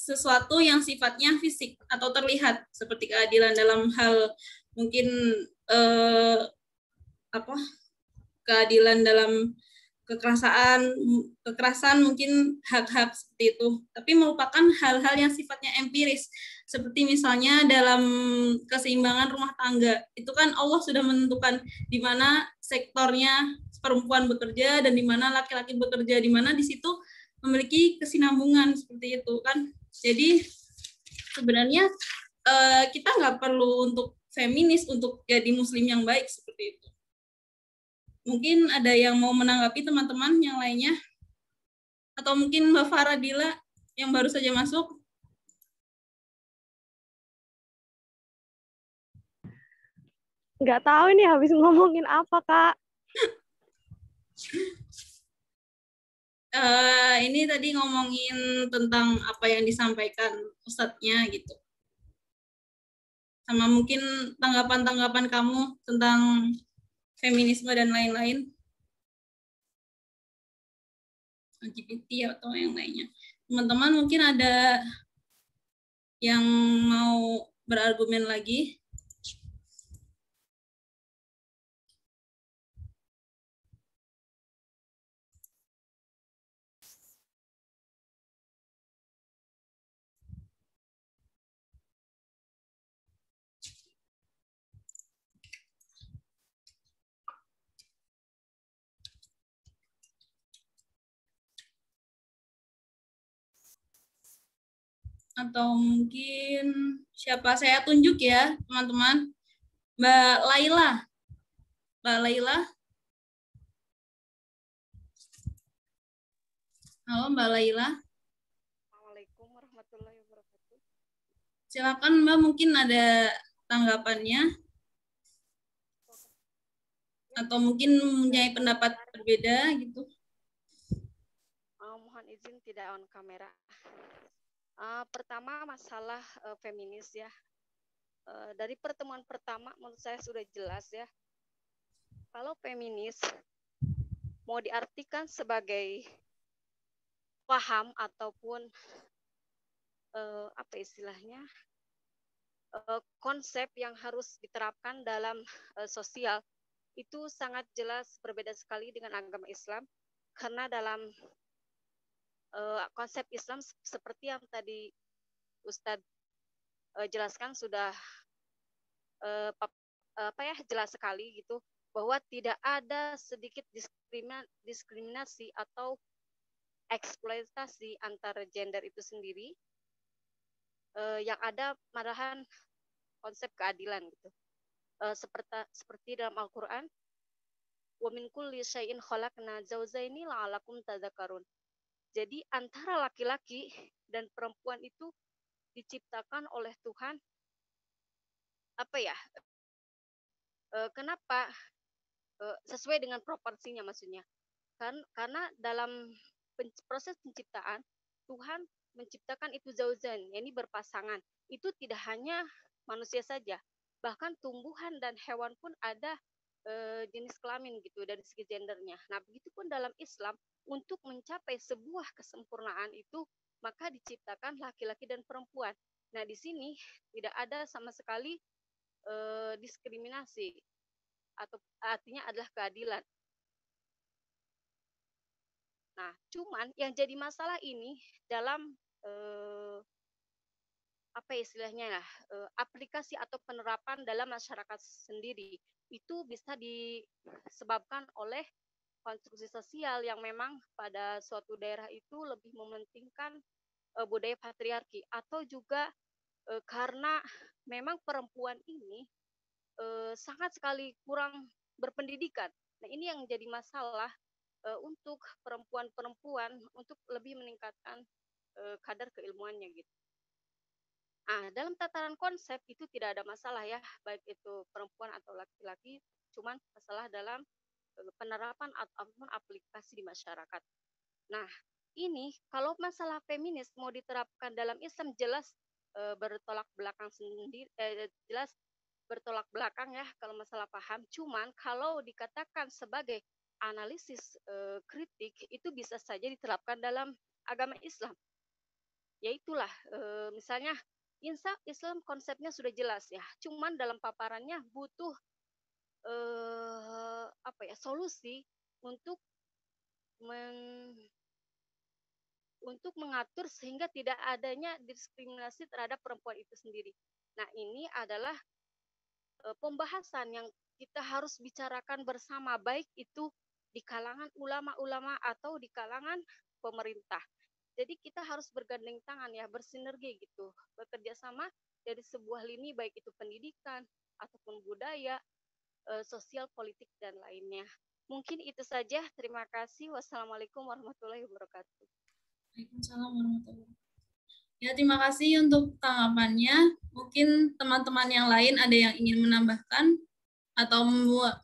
Speaker 1: sesuatu yang sifatnya fisik atau terlihat seperti keadilan dalam hal mungkin eh, apa keadilan dalam kekerasan kekerasan mungkin hak-hak seperti itu tapi merupakan hal-hal yang sifatnya empiris seperti misalnya dalam keseimbangan rumah tangga itu kan Allah sudah menentukan di mana sektornya perempuan bekerja dan di mana laki-laki bekerja di mana di situ memiliki kesinambungan seperti itu kan jadi sebenarnya eh, kita nggak perlu untuk feminis untuk jadi muslim yang baik seperti itu. Mungkin ada yang mau menanggapi
Speaker 2: teman-teman yang lainnya? Atau mungkin Mbak Faradila yang baru saja masuk?
Speaker 10: Nggak tahu ini habis ngomongin apa, Kak.
Speaker 1: uh, ini tadi ngomongin tentang apa yang disampaikan ustadznya gitu sama mungkin tanggapan-tanggapan kamu tentang feminisme dan lain-lain LGBT atau yang lainnya teman-teman mungkin ada
Speaker 2: yang mau berargumen lagi atau mungkin siapa saya tunjuk ya teman-teman Mbak Laila Mbak Laila Halo Mbak Laila Assalamualaikum warahmatullahi
Speaker 1: wabarakatuh Silakan Mbak mungkin ada tanggapannya atau mungkin mempunyai pendapat berbeda gitu
Speaker 12: eh, mohon izin tidak on kamera Uh, pertama masalah uh, feminis ya. Uh, dari pertemuan pertama menurut saya sudah jelas ya. Kalau feminis mau diartikan sebagai paham ataupun uh, apa istilahnya uh, konsep yang harus diterapkan dalam uh, sosial itu sangat jelas berbeda sekali dengan agama Islam karena dalam uh, konsep Islam seperti yang tadi Ustadz uh, jelaskan sudah uh, apa ya jelas sekali gitu bahwa tidak ada sedikit diskriminasi atau eksploitasi antar gender itu sendiri uh, yang ada marahan konsep keadilan gitu uh, seperti seperti dalam Al-Qur'an wa min kulli syai'in khalaqna la'alakum tadzakarun jadi antara laki-laki dan perempuan itu diciptakan oleh Tuhan apa ya? E, kenapa e, sesuai dengan proporsinya maksudnya? Kan karena dalam pen, proses penciptaan Tuhan menciptakan itu zauzan, ya ini berpasangan. Itu tidak hanya manusia saja, bahkan tumbuhan dan hewan pun ada e, jenis kelamin gitu dari segi gendernya. Nah, begitu pun dalam Islam untuk mencapai sebuah kesempurnaan itu maka diciptakan laki-laki dan perempuan. Nah, di sini tidak ada sama sekali e, diskriminasi atau artinya adalah keadilan. Nah, cuman yang jadi masalah ini dalam eh, apa istilahnya ya, eh, aplikasi atau penerapan dalam masyarakat sendiri itu bisa disebabkan oleh konstruksi sosial yang memang pada suatu daerah itu lebih mementingkan uh, budaya patriarki atau juga uh, karena memang perempuan ini uh, sangat sekali kurang berpendidikan. Nah, ini yang jadi masalah uh, untuk perempuan-perempuan untuk lebih meningkatkan uh, kadar keilmuannya gitu. Nah, dalam tataran konsep itu tidak ada masalah ya, baik itu perempuan atau laki-laki, cuman masalah dalam penerapan ataupun aplikasi di masyarakat. Nah, ini kalau masalah feminis mau diterapkan dalam Islam jelas e, bertolak belakang sendiri e, jelas bertolak belakang ya kalau masalah paham. Cuman kalau dikatakan sebagai analisis e, kritik itu bisa saja diterapkan dalam agama Islam. Yaitulah e, misalnya Insya Islam konsepnya sudah jelas ya. Cuman dalam paparannya butuh eh, apa ya solusi untuk meng, untuk mengatur sehingga tidak adanya diskriminasi terhadap perempuan itu sendiri. Nah ini adalah eh, pembahasan yang kita harus bicarakan bersama baik itu di kalangan ulama-ulama atau di kalangan pemerintah. Jadi kita harus bergandeng tangan ya, bersinergi gitu, bekerja sama dari sebuah lini baik itu pendidikan ataupun budaya Eh, sosial, politik, dan lainnya. Mungkin itu saja. Terima kasih. Wassalamualaikum warahmatullahi wabarakatuh.
Speaker 2: Waalaikumsalam warahmatullahi wabarakatuh. Ya,
Speaker 1: terima kasih untuk tanggapannya. Mungkin teman-teman yang lain ada yang ingin menambahkan atau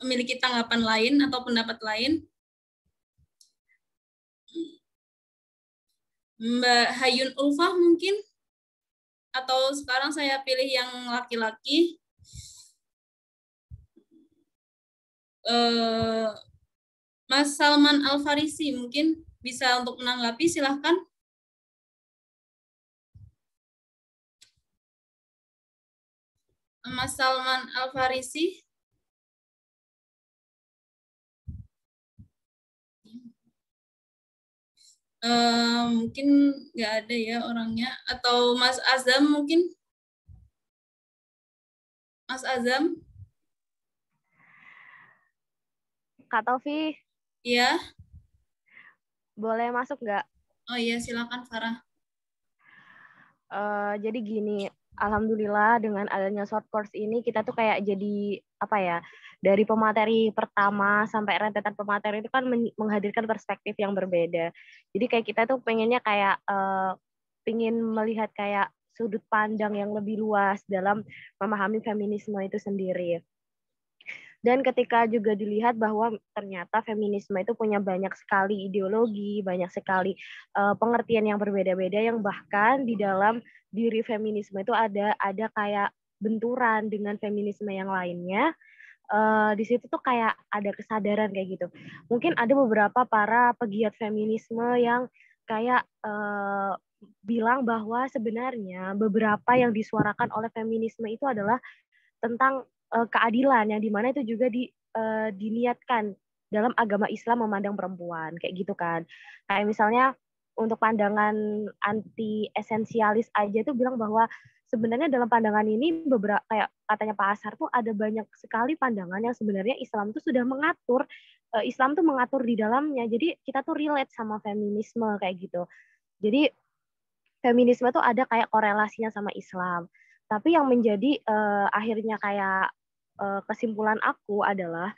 Speaker 1: memiliki tanggapan lain atau pendapat lain.
Speaker 2: Mbak Hayun Ulfah mungkin? Atau sekarang saya pilih yang laki-laki. Eh, Mas Salman Al Farisi mungkin bisa untuk menanggapi silahkan. Mas Salman Al Farisi. Uh, eh, mungkin nggak ada ya orangnya atau Mas Azam mungkin Mas Azam
Speaker 9: Kak Taufik. Iya. Boleh masuk nggak? Oh iya, silakan Farah. Uh, jadi gini, alhamdulillah dengan adanya short course ini kita tuh kayak jadi apa ya? Dari pemateri pertama sampai rentetan pemateri itu kan menghadirkan perspektif yang berbeda. Jadi kayak kita tuh pengennya kayak uh, eh, pengen melihat kayak sudut pandang yang lebih luas dalam memahami feminisme itu sendiri. Dan ketika juga dilihat bahwa ternyata feminisme itu punya banyak sekali ideologi, banyak sekali uh, pengertian yang berbeda-beda yang bahkan di dalam diri feminisme itu ada ada kayak benturan dengan feminisme yang lainnya. Uh, di situ tuh kayak ada kesadaran kayak gitu. Mungkin ada beberapa para pegiat feminisme yang kayak uh, bilang bahwa sebenarnya beberapa yang disuarakan oleh feminisme itu adalah tentang uh, keadilan yang dimana itu juga di, uh, diniatkan dalam agama Islam memandang perempuan kayak gitu kan kayak misalnya untuk pandangan anti esensialis aja itu bilang bahwa sebenarnya dalam pandangan ini beberapa kayak katanya Pak Asar tuh ada banyak sekali pandangan yang sebenarnya Islam tuh sudah mengatur eh, Islam tuh mengatur di dalamnya jadi kita tuh relate sama feminisme kayak gitu jadi feminisme tuh ada kayak korelasinya sama Islam tapi yang menjadi uh, akhirnya kayak uh, kesimpulan aku adalah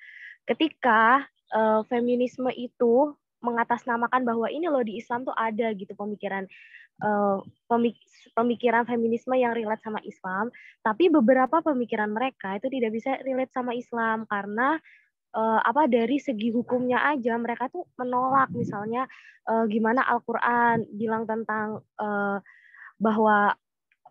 Speaker 9: ketika uh, feminisme itu mengatasnamakan bahwa ini loh di Islam tuh ada gitu pemikiran eh, pemik pemikiran feminisme yang relate sama Islam, tapi beberapa pemikiran mereka itu tidak bisa relate sama Islam karena apa dari segi hukumnya aja mereka tuh menolak misalnya gimana Al-Qur'an bilang tentang bahwa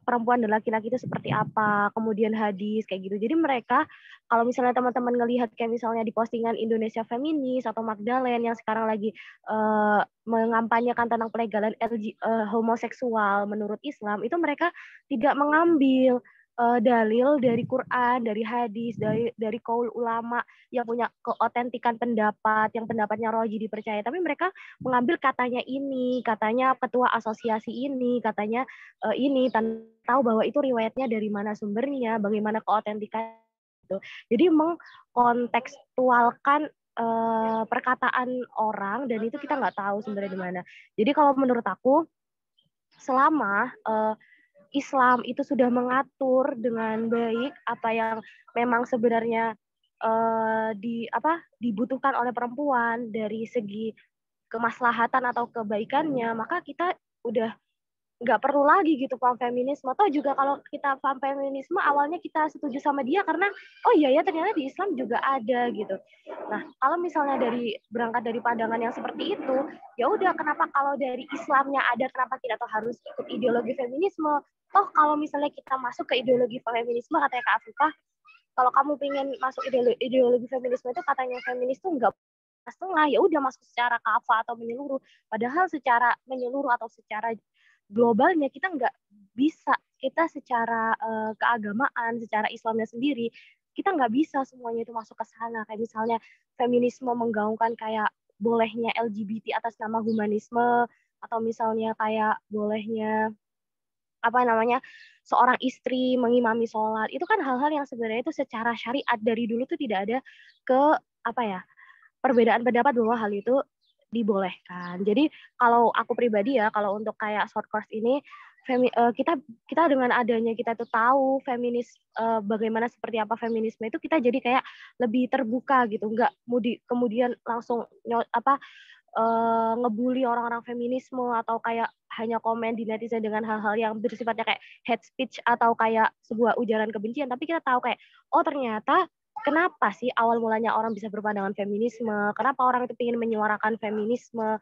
Speaker 9: perempuan dan laki-laki itu seperti apa, kemudian hadis kayak gitu. Jadi mereka kalau misalnya teman-teman ngelihat kayak misalnya di postingan Indonesia Feminis atau Magdalene yang sekarang lagi uh, mengampanyekan tentang pelegalan LG, uh, eh, homoseksual menurut Islam, itu mereka tidak mengambil uh, dalil dari Quran, dari hadis, dari dari kaul ulama yang punya keotentikan pendapat, yang pendapatnya roji dipercaya. Tapi mereka mengambil katanya ini, katanya ketua asosiasi ini, katanya uh, ini, tanpa tahu bahwa itu riwayatnya dari mana sumbernya, bagaimana keotentikan itu. Jadi mengkontekstualkan uh, perkataan orang dan itu kita nggak tahu sebenarnya di mana. Jadi kalau menurut aku selama uh, Islam itu sudah mengatur dengan baik apa yang memang sebenarnya uh, di apa dibutuhkan oleh perempuan dari segi kemaslahatan atau kebaikannya, maka kita udah nggak perlu lagi gitu paham feminisme atau juga kalau kita paham feminisme awalnya kita setuju sama dia karena oh iya ya ternyata di Islam juga ada gitu nah kalau misalnya dari berangkat dari pandangan yang seperti itu ya udah kenapa kalau dari Islamnya ada kenapa kita tuh harus ikut ideologi feminisme toh kalau misalnya kita masuk ke ideologi feminisme katanya Kak Afifah kalau kamu pengen masuk ideologi, ideologi feminisme itu katanya feminis tuh nggak setengah ya udah masuk secara kafa atau menyeluruh padahal secara menyeluruh atau secara globalnya kita nggak bisa kita secara uh, keagamaan secara Islamnya sendiri kita nggak bisa semuanya itu masuk ke sana kayak misalnya feminisme menggaungkan kayak bolehnya LGBT atas nama humanisme atau misalnya kayak bolehnya apa namanya seorang istri mengimami sholat itu kan hal-hal yang sebenarnya itu secara syariat dari dulu tuh tidak ada ke apa ya perbedaan pendapat bahwa hal itu dibolehkan. Jadi kalau aku pribadi ya kalau untuk kayak short course ini eh, kita kita dengan adanya kita tuh tahu feminis eh, bagaimana seperti apa feminisme itu kita jadi kayak lebih terbuka gitu nggak mudi kemudian langsung nyol, apa uh, ngebully orang-orang feminisme atau kayak hanya komen di netizen dengan hal-hal yang bersifatnya kayak hate speech atau kayak sebuah ujaran kebencian tapi kita tahu kayak oh ternyata kenapa sih awal mulanya orang bisa berpandangan feminisme? Kenapa orang itu ingin menyuarakan feminisme?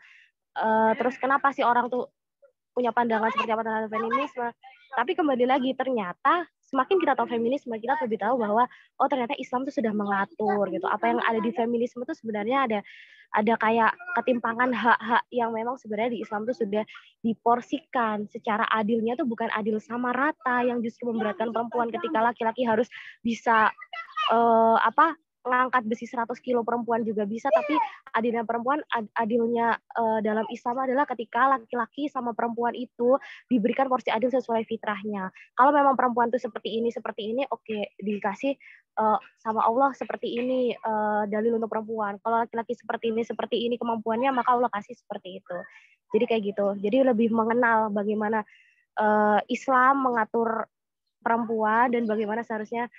Speaker 9: Uh, terus kenapa sih orang tuh punya pandangan seperti apa tentang feminisme? Tapi kembali lagi ternyata semakin kita tahu feminisme kita lebih tahu bahwa oh ternyata Islam itu sudah mengatur gitu. Apa yang ada di feminisme itu sebenarnya ada ada kayak ketimpangan hak-hak yang memang sebenarnya di Islam itu sudah diporsikan secara adilnya tuh bukan adil sama rata yang justru memberatkan perempuan ketika laki-laki harus bisa uh, apa ngangkat besi 100 kilo perempuan juga bisa tapi iya. adilnya perempuan ad, adilnya uh, dalam Islam adalah ketika laki-laki sama perempuan itu diberikan porsi adil sesuai fitrahnya kalau memang perempuan itu seperti ini seperti ini oke okay, dikasih uh, sama Allah seperti ini uh, dalil untuk perempuan kalau laki-laki seperti ini seperti ini kemampuannya maka Allah kasih seperti itu jadi kayak gitu jadi lebih mengenal bagaimana uh, Islam mengatur perempuan dan bagaimana seharusnya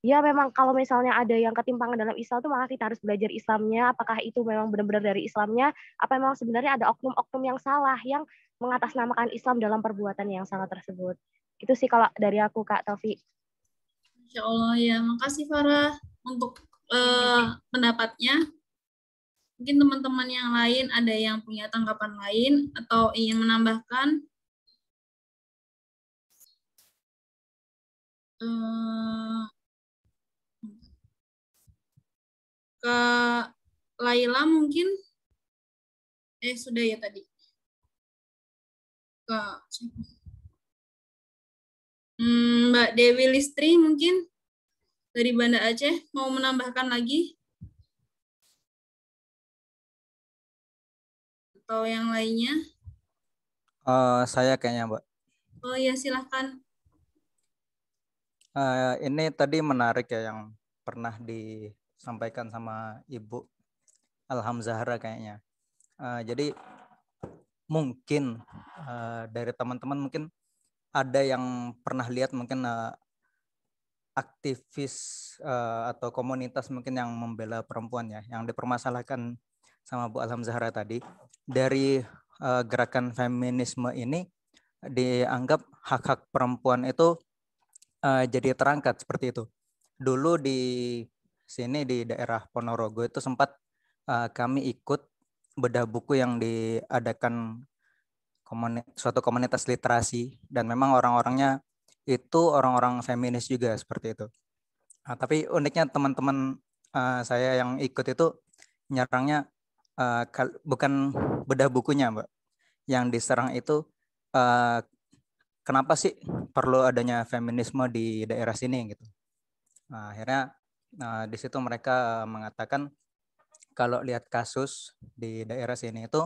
Speaker 9: ya memang kalau misalnya ada yang ketimpangan dalam Islam itu maka kita harus belajar Islamnya apakah itu memang benar-benar dari Islamnya apa memang sebenarnya ada oknum-oknum yang salah yang mengatasnamakan Islam dalam perbuatan yang salah tersebut itu sih kalau dari aku Kak Taufik
Speaker 1: Insya Allah ya makasih Farah untuk uh, pendapatnya mungkin teman-teman yang lain ada yang
Speaker 2: punya tanggapan lain atau ingin menambahkan uh, ke Laila mungkin eh sudah ya tadi. ke hmm, Mbak Dewi Listri mungkin dari Banda Aceh mau menambahkan lagi atau yang lainnya?
Speaker 5: Uh, saya kayaknya Mbak.
Speaker 2: Oh ya silahkan.
Speaker 5: Uh, eh, ini tadi menarik ya yang pernah di sampaikan sama Ibu Alhamzahra kayaknya. Uh, jadi mungkin uh, dari teman-teman mungkin ada yang pernah lihat mungkin uh, aktivis uh, atau komunitas mungkin yang membela perempuan ya, yang dipermasalahkan sama Bu Alhamzahra tadi dari uh, gerakan feminisme ini dianggap hak-hak perempuan itu uh, jadi terangkat seperti itu. Dulu di sini di daerah Ponorogo itu sempat uh, kami ikut bedah buku yang diadakan komuni suatu komunitas literasi dan memang orang-orangnya itu orang-orang feminis juga seperti itu. Nah, tapi uniknya teman-teman uh, saya yang ikut itu nyerangnya uh, bukan bedah bukunya, Mbak. Yang diserang itu uh, kenapa sih perlu adanya feminisme di daerah sini gitu. Nah, akhirnya Nah, di situ mereka eh, mengatakan kalau lihat kasus di daerah sini itu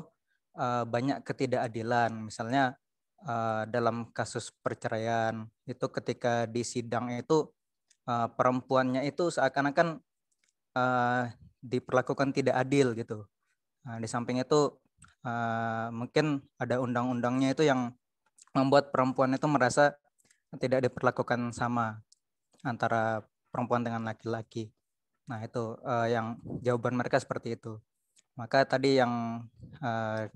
Speaker 5: eh, banyak ketidakadilan. Misalnya eh, dalam kasus perceraian itu ketika di sidang itu perempuannya itu seakan-akan diperlakukan tidak adil gitu. Nah, di samping itu mungkin ada undang-undangnya itu yang membuat perempuan itu merasa tidak diperlakukan sama antara perempuan dengan laki-laki. Nah, itu uh, yang jawaban mereka seperti itu. Maka tadi yang uh,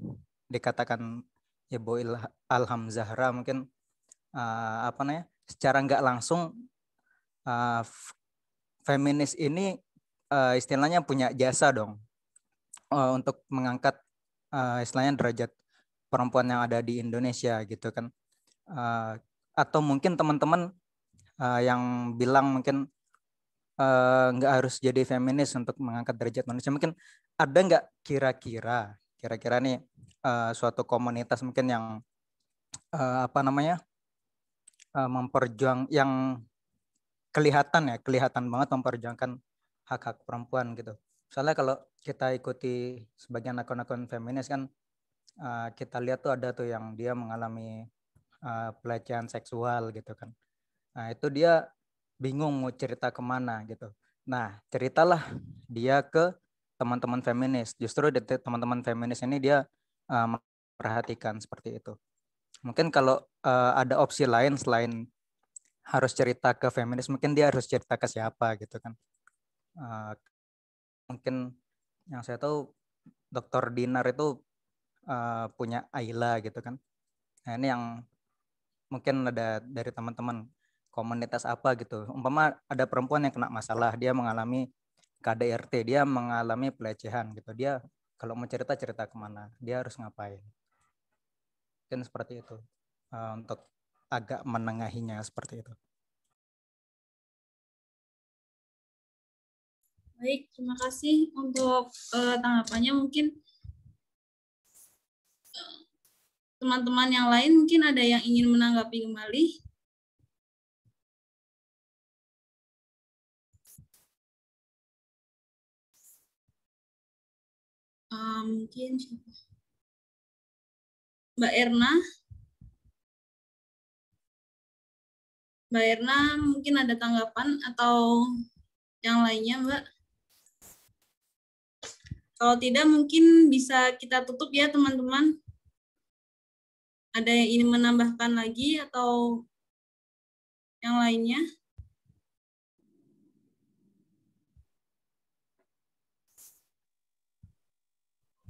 Speaker 5: dikatakan Ibu Alham Zahra mungkin uh, apa namanya? secara nggak langsung uh, feminis ini uh, istilahnya punya jasa dong uh, untuk mengangkat uh, istilahnya derajat perempuan yang ada di Indonesia gitu kan uh, atau mungkin teman-teman uh, yang bilang mungkin Eh, nggak uh, harus jadi feminis untuk mengangkat derajat manusia. Mungkin ada nggak kira-kira, kira-kira nih uh, suatu komunitas mungkin yang uh, apa namanya uh, memperjuang yang kelihatan ya, kelihatan banget memperjuangkan hak-hak perempuan gitu. Soalnya kalau kita ikuti sebagian akun-akun feminis kan uh, kita lihat tuh ada tuh yang dia mengalami uh, pelecehan seksual gitu kan. Nah itu dia bingung mau cerita kemana gitu. Nah, ceritalah dia ke teman-teman feminis. Justru teman-teman feminis ini dia uh, eh, perhatikan seperti itu. Mungkin kalau uh, ada opsi lain selain harus cerita ke feminis, mungkin dia harus cerita ke siapa gitu kan. Uh, mungkin yang saya tahu dokter Dinar itu uh, punya Ayla gitu kan. Nah, ini yang mungkin ada dari teman-teman komunitas apa gitu. Umpama ada perempuan yang kena masalah, dia mengalami KDRT, dia mengalami pelecehan gitu. Dia kalau mau cerita cerita kemana, dia harus ngapain. Mungkin seperti itu eh, untuk agak
Speaker 2: menengahinya seperti itu. Baik, terima kasih untuk uh, tanggapannya. Mungkin eh, teman-teman uh, yang lain mungkin ada yang ingin menanggapi kembali. Ah, mungkin siapa? Mbak Erna. Mbak Erna mungkin ada tanggapan atau yang lainnya
Speaker 1: Mbak? Kalau tidak mungkin bisa kita tutup ya
Speaker 2: teman-teman. Ada yang ingin menambahkan lagi atau yang lainnya?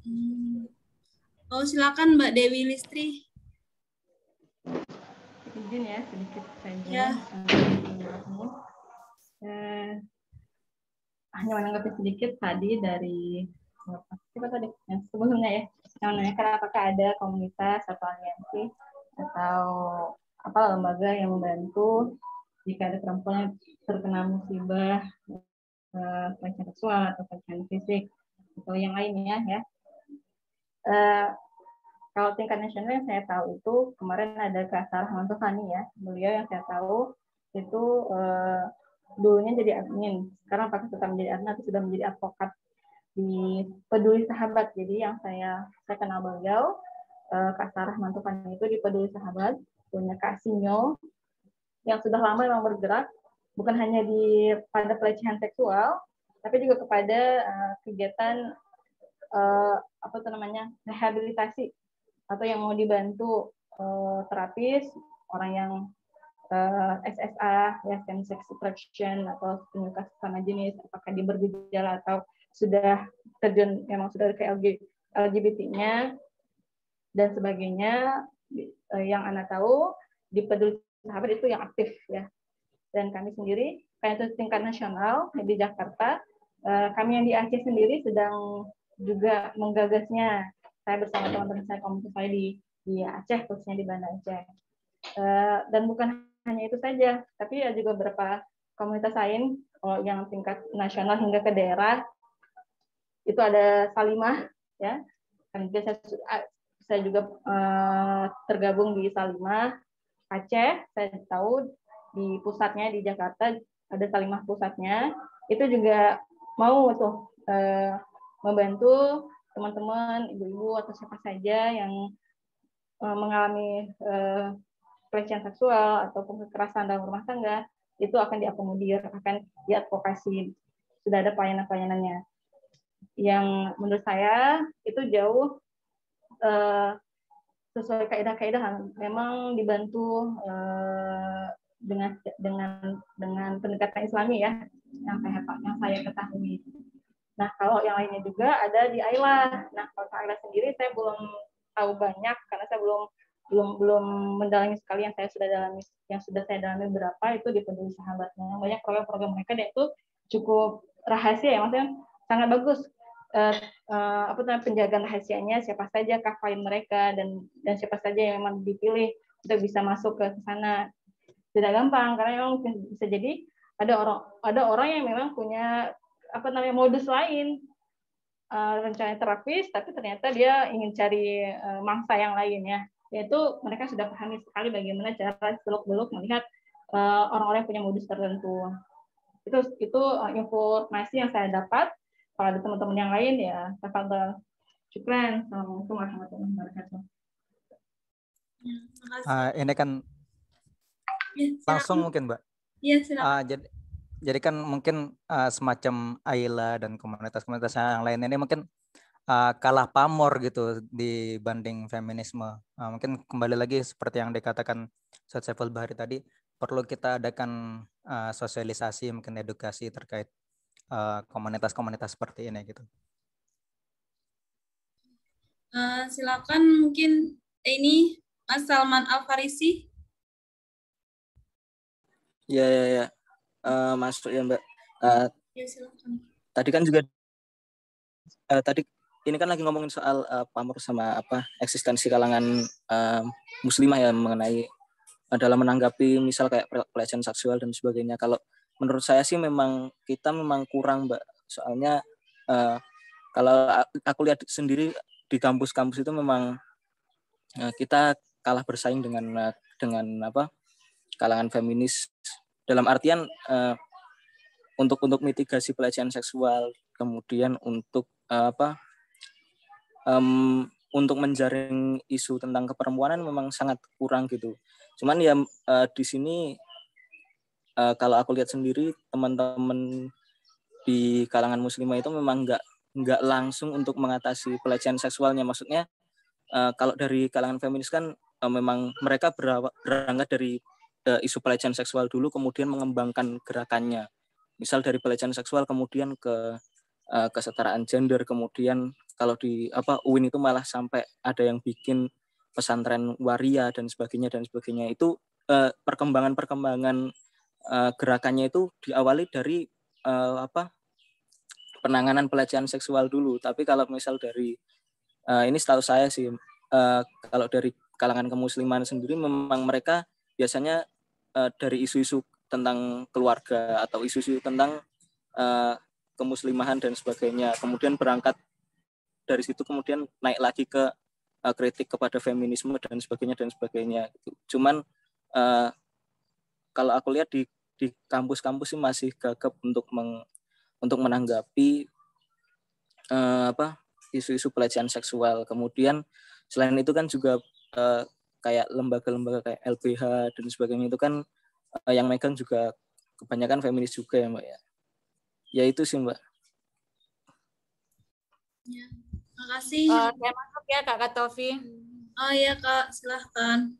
Speaker 2: Hmm.
Speaker 1: Oh, silakan Mbak Dewi Listri.
Speaker 7: Izin ya, sedikit saja. Ya. Eh, hanya menanggapi sedikit tadi dari apa tadi Ya sebelumnya ya yang menanyakan apakah ada komunitas atau aliansi atau apa lembaga yang membantu jika ada perempuan yang terkena musibah eh, pelecehan seksual atau pelecehan fisik atau yang lainnya ya Eh, kalau tingkat nasional yang saya tahu itu kemarin ada kasar Sarah ya, beliau yang saya tahu itu uh, dulunya jadi admin, sekarang pakai tetap menjadi admin atau sudah menjadi advokat di Peduli Sahabat. Jadi yang saya saya kenal beliau uh, Kak Sarah itu di Peduli Sahabat, punya Kak Sinyo yang sudah lama memang bergerak bukan hanya di pada pelecehan seksual tapi juga kepada uh, kegiatan uh, apa tuh namanya rehabilitasi atau yang mau dibantu uh, terapis orang yang uh, eh, SSA ya same sex attraction atau penyuka sama jenis apakah dia bergejala atau sudah terjun memang sudah ke LGBT-nya dan sebagainya uh, yang anak tahu di peduli sahabat itu yang aktif ya dan kami sendiri kayak tingkat nasional di Jakarta kami yang di Aceh sendiri sedang juga menggagasnya. Saya bersama teman-teman saya komunitas saya di di Aceh, khususnya di Banda Aceh. Eh, dan bukan hanya itu saja, tapi ada juga beberapa komunitas lain kalau yang tingkat nasional hingga ke daerah. Itu ada Salimah, ya. Dan juga saya, saya juga eh, tergabung di Salimah Aceh. Saya tahu di pusatnya di Jakarta ada Salimah pusatnya. Itu juga mau tuh eh, membantu teman-teman, ibu-ibu atau siapa saja yang eh, mengalami eh, pelecehan seksual atau kekerasan dalam rumah tangga itu akan diakomodir, akan diadvokasi. Sudah ada pelayanan-pelayanannya. Yang menurut saya itu jauh eh, sesuai kaedah kaidah memang dibantu dengan dengan dengan pendekatan Islami ya yang saya yang saya ketahui. Nah, kalau yang lainnya juga ada di Ayla. Nah, kalau Ayla sendiri saya belum tahu banyak karena saya belum belum belum mendalami sekali yang saya sudah dalami yang sudah saya dalami berapa itu di peduli sahabatnya banyak program-program mereka dan itu cukup rahasia ya maksudnya sangat bagus uh, uh, apa namanya penjagaan rahasianya siapa saja kafein mereka dan dan siapa saja yang memang dipilih untuk bisa masuk ke sana tidak gampang karena memang bisa jadi ada orang ada orang yang memang punya apa namanya modus lain uh, rencana terapis, tapi ternyata dia ingin cari uh, mangsa yang lain ya. Yaitu mereka sudah pahami sekali bagaimana cara seluk-beluk melihat orang eh, orang-orang yang punya modus tertentu. Itu itu uh, informasi yang saya dapat. Kalau ada teman-teman yang lain ya, tafadhol. Syukran. Assalamualaikum warahmatullahi wabarakatuh.
Speaker 5: Uh, ini kan
Speaker 2: ya, langsung mungkin, Mbak. Iya,
Speaker 5: Uh, jadi jadi kan mungkin uh, semacam Ayla dan komunitas-komunitas yang lain ini mungkin uh, kalah pamor gitu dibanding feminisme. Uh, mungkin kembali lagi seperti yang dikatakan Sosial Saiful Bahari tadi, perlu kita adakan uh, sosialisasi mungkin edukasi terkait komunitas-komunitas uh, seperti ini gitu.
Speaker 1: Uh, silakan mungkin ini Mas Salman Al Farisi.
Speaker 13: Ya ya ya. Eh, masuk ya Mbak. Uh, ya, Tadi kan juga uh, tadi ini kan lagi ngomongin soal uh, pamor sama apa eksistensi kalangan uh, muslimah ya mengenai dalam menanggapi misal kayak pelecehan seksual dan sebagainya. Kalau menurut saya sih memang kita memang kurang Mbak. Soalnya uh, kalau aku lihat sendiri di kampus-kampus itu memang uh, kita kalah bersaing dengan uh, dengan apa kalangan feminis dalam artian uh, untuk untuk mitigasi pelecehan seksual kemudian untuk uh, apa um, untuk menjaring isu tentang keperempuanan memang sangat kurang gitu cuman ya uh, di sini uh, kalau aku lihat sendiri teman-teman di kalangan muslimah itu memang nggak nggak langsung untuk mengatasi pelecehan seksualnya maksudnya uh, kalau dari kalangan feminis kan uh, memang mereka berangkat dari isu pelecehan seksual dulu kemudian mengembangkan gerakannya misal dari pelecehan seksual kemudian ke uh, kesetaraan gender kemudian kalau di apa UIN itu malah sampai ada yang bikin pesantren waria dan sebagainya dan sebagainya itu perkembangan eh, perkembangan-perkembangan uh, gerakannya itu diawali dari uh, apa penanganan pelecehan seksual dulu tapi kalau misal dari uh, ini setahu saya sih uh, kalau dari kalangan kemusliman sendiri memang mereka biasanya Eh, dari isu-isu tentang keluarga atau isu-isu tentang uh, kemuslimahan dan sebagainya. Kemudian berangkat dari situ kemudian naik lagi ke uh, kritik kepada feminisme dan sebagainya dan sebagainya. Cuman uh, kalau aku lihat di di kampus-kampus sih masih gagap untuk meng, untuk menanggapi uh, apa isu-isu pelecehan seksual. Kemudian selain itu kan juga uh, kayak lembaga-lembaga kayak LBH dan sebagainya itu kan uh, yang megang juga kebanyakan feminis juga ya mbak ya ya itu sih mbak
Speaker 7: ya makasih uh, saya masuk ya kak
Speaker 3: Tovi oh ya kak silahkan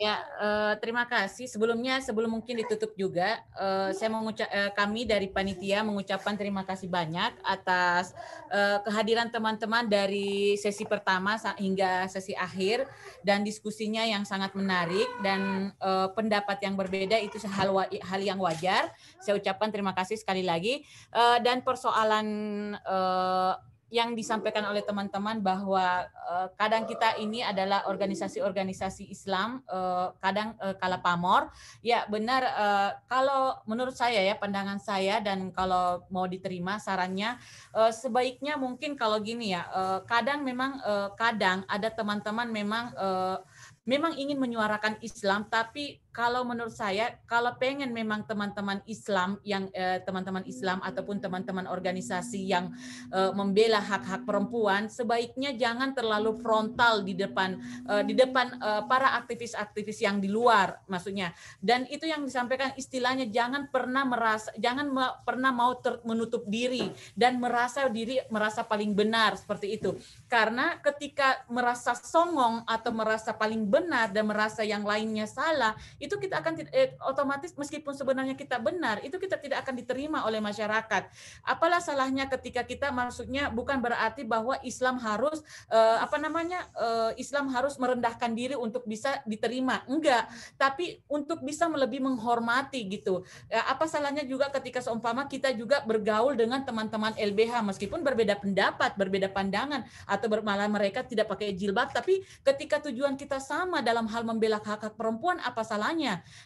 Speaker 3: Ya, uh, terima kasih. Sebelumnya, sebelum mungkin ditutup juga, uh, saya mengucap uh, eh, kami dari panitia mengucapkan terima kasih banyak atas uh, kehadiran teman-teman dari sesi pertama hingga sesi akhir dan diskusinya yang sangat menarik dan uh, pendapat yang berbeda itu hal hal yang wajar. Saya ucapkan terima kasih sekali lagi uh, dan persoalan Uh, yang disampaikan oleh teman-teman bahwa uh, kadang kita ini adalah organisasi-organisasi Islam, uh, kadang uh, eh, kala pamor. Ya benar. Uh, kalau menurut saya ya pandangan saya dan kalau mau diterima sarannya uh, sebaiknya mungkin kalau gini ya, uh, kadang memang uh, kadang ada teman-teman memang uh, memang ingin menyuarakan Islam tapi kalau menurut saya kalau pengen memang teman-teman Islam yang teman eh, teman-teman Islam ataupun teman-teman organisasi yang eh, membela hak-hak perempuan sebaiknya jangan terlalu frontal di depan eh, di depan eh, para aktivis-aktivis yang di luar maksudnya dan itu yang disampaikan istilahnya jangan pernah merasa jangan me, pernah mau menutup diri dan merasa diri merasa paling benar seperti itu karena ketika merasa songong atau merasa paling benar dan merasa yang lainnya salah itu kita akan eh, otomatis meskipun sebenarnya kita benar, itu kita tidak akan diterima oleh masyarakat. Apalah salahnya ketika kita maksudnya bukan berarti bahwa Islam harus eh, apa namanya? Eh, Islam harus merendahkan diri untuk bisa diterima. Enggak, tapi untuk bisa lebih menghormati gitu. Ya, apa salahnya juga ketika seumpama kita juga bergaul dengan teman-teman LBH meskipun berbeda pendapat, berbeda pandangan atau malah mereka tidak pakai jilbab, tapi ketika tujuan kita sama dalam hal membela hak hak perempuan apa salah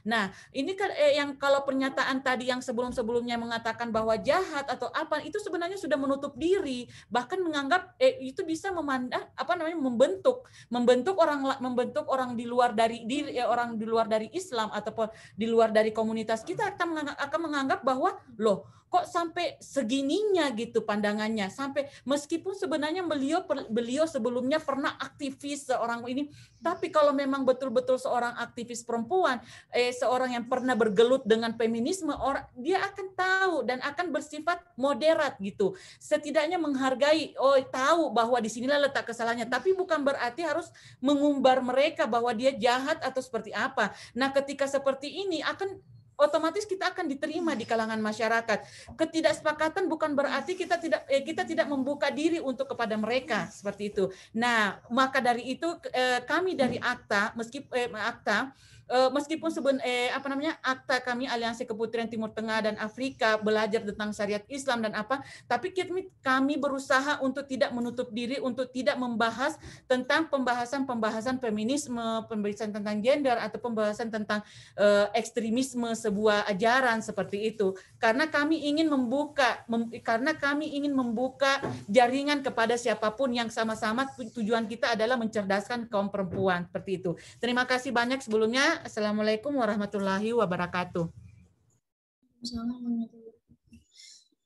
Speaker 3: Nah, ini kan eh, yang kalau pernyataan tadi yang sebelum-sebelumnya mengatakan bahwa jahat atau apa itu sebenarnya sudah menutup diri, bahkan menganggap eh, itu bisa memandang apa namanya membentuk membentuk orang membentuk orang di luar dari diri eh, orang di luar dari Islam ataupun di luar dari komunitas kita akan menganggap, akan menganggap bahwa loh kok sampai segininya gitu pandangannya sampai meskipun sebenarnya beliau beliau sebelumnya pernah aktivis seorang ini tapi kalau memang betul-betul seorang aktivis perempuan eh seorang yang pernah bergelut dengan feminisme orang dia akan tahu dan akan bersifat moderat gitu setidaknya menghargai oh tahu bahwa di sinilah letak kesalahannya tapi bukan berarti harus mengumbar mereka bahwa dia jahat atau seperti apa nah ketika seperti ini akan otomatis kita akan diterima di kalangan masyarakat. Ketidaksepakatan bukan berarti kita tidak eh, kita tidak membuka diri untuk kepada mereka seperti itu. Nah, maka dari itu eh, kami dari Akta meskipun eh, Akta Eh, meskipun seben, eh, apa namanya akta kami aliansi keputrian timur tengah dan afrika belajar tentang syariat islam dan apa tapi kami kami berusaha untuk tidak menutup diri untuk tidak membahas tentang pembahasan-pembahasan feminisme pembahasan tentang gender atau pembahasan tentang uh, ekstremisme sebuah ajaran seperti itu karena kami ingin membuka mem, karena kami ingin membuka jaringan kepada siapapun yang sama-sama tujuan kita adalah mencerdaskan kaum perempuan seperti itu terima kasih banyak sebelumnya Assalamualaikum warahmatullahi wabarakatuh.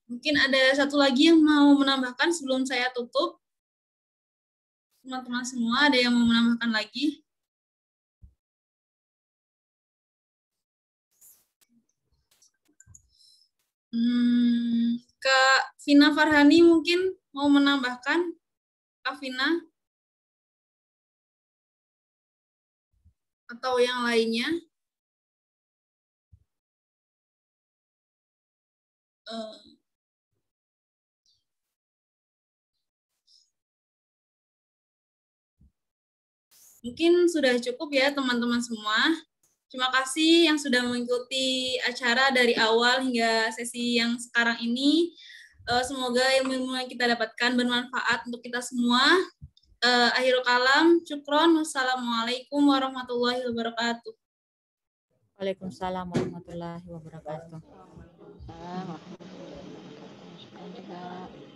Speaker 1: Mungkin ada satu
Speaker 2: lagi yang mau menambahkan sebelum saya tutup. Teman-teman semua, ada yang mau menambahkan lagi? Hmm, Kak Vina Farhani mungkin mau menambahkan? Kak Vina? atau yang lainnya? Eh, mungkin sudah cukup ya teman-teman semua. Terima kasih yang sudah
Speaker 1: mengikuti acara dari awal hingga sesi yang sekarang ini. Eh, semoga ilmu-ilmu yang kita dapatkan bermanfaat untuk kita semua uh, eh, akhirul kalam, syukron, wassalamualaikum warahmatullahi wabarakatuh.
Speaker 3: Waalaikumsalam warahmatullahi wabarakatuh.
Speaker 2: Waalaikumsalam warahmatullahi wabarakatuh.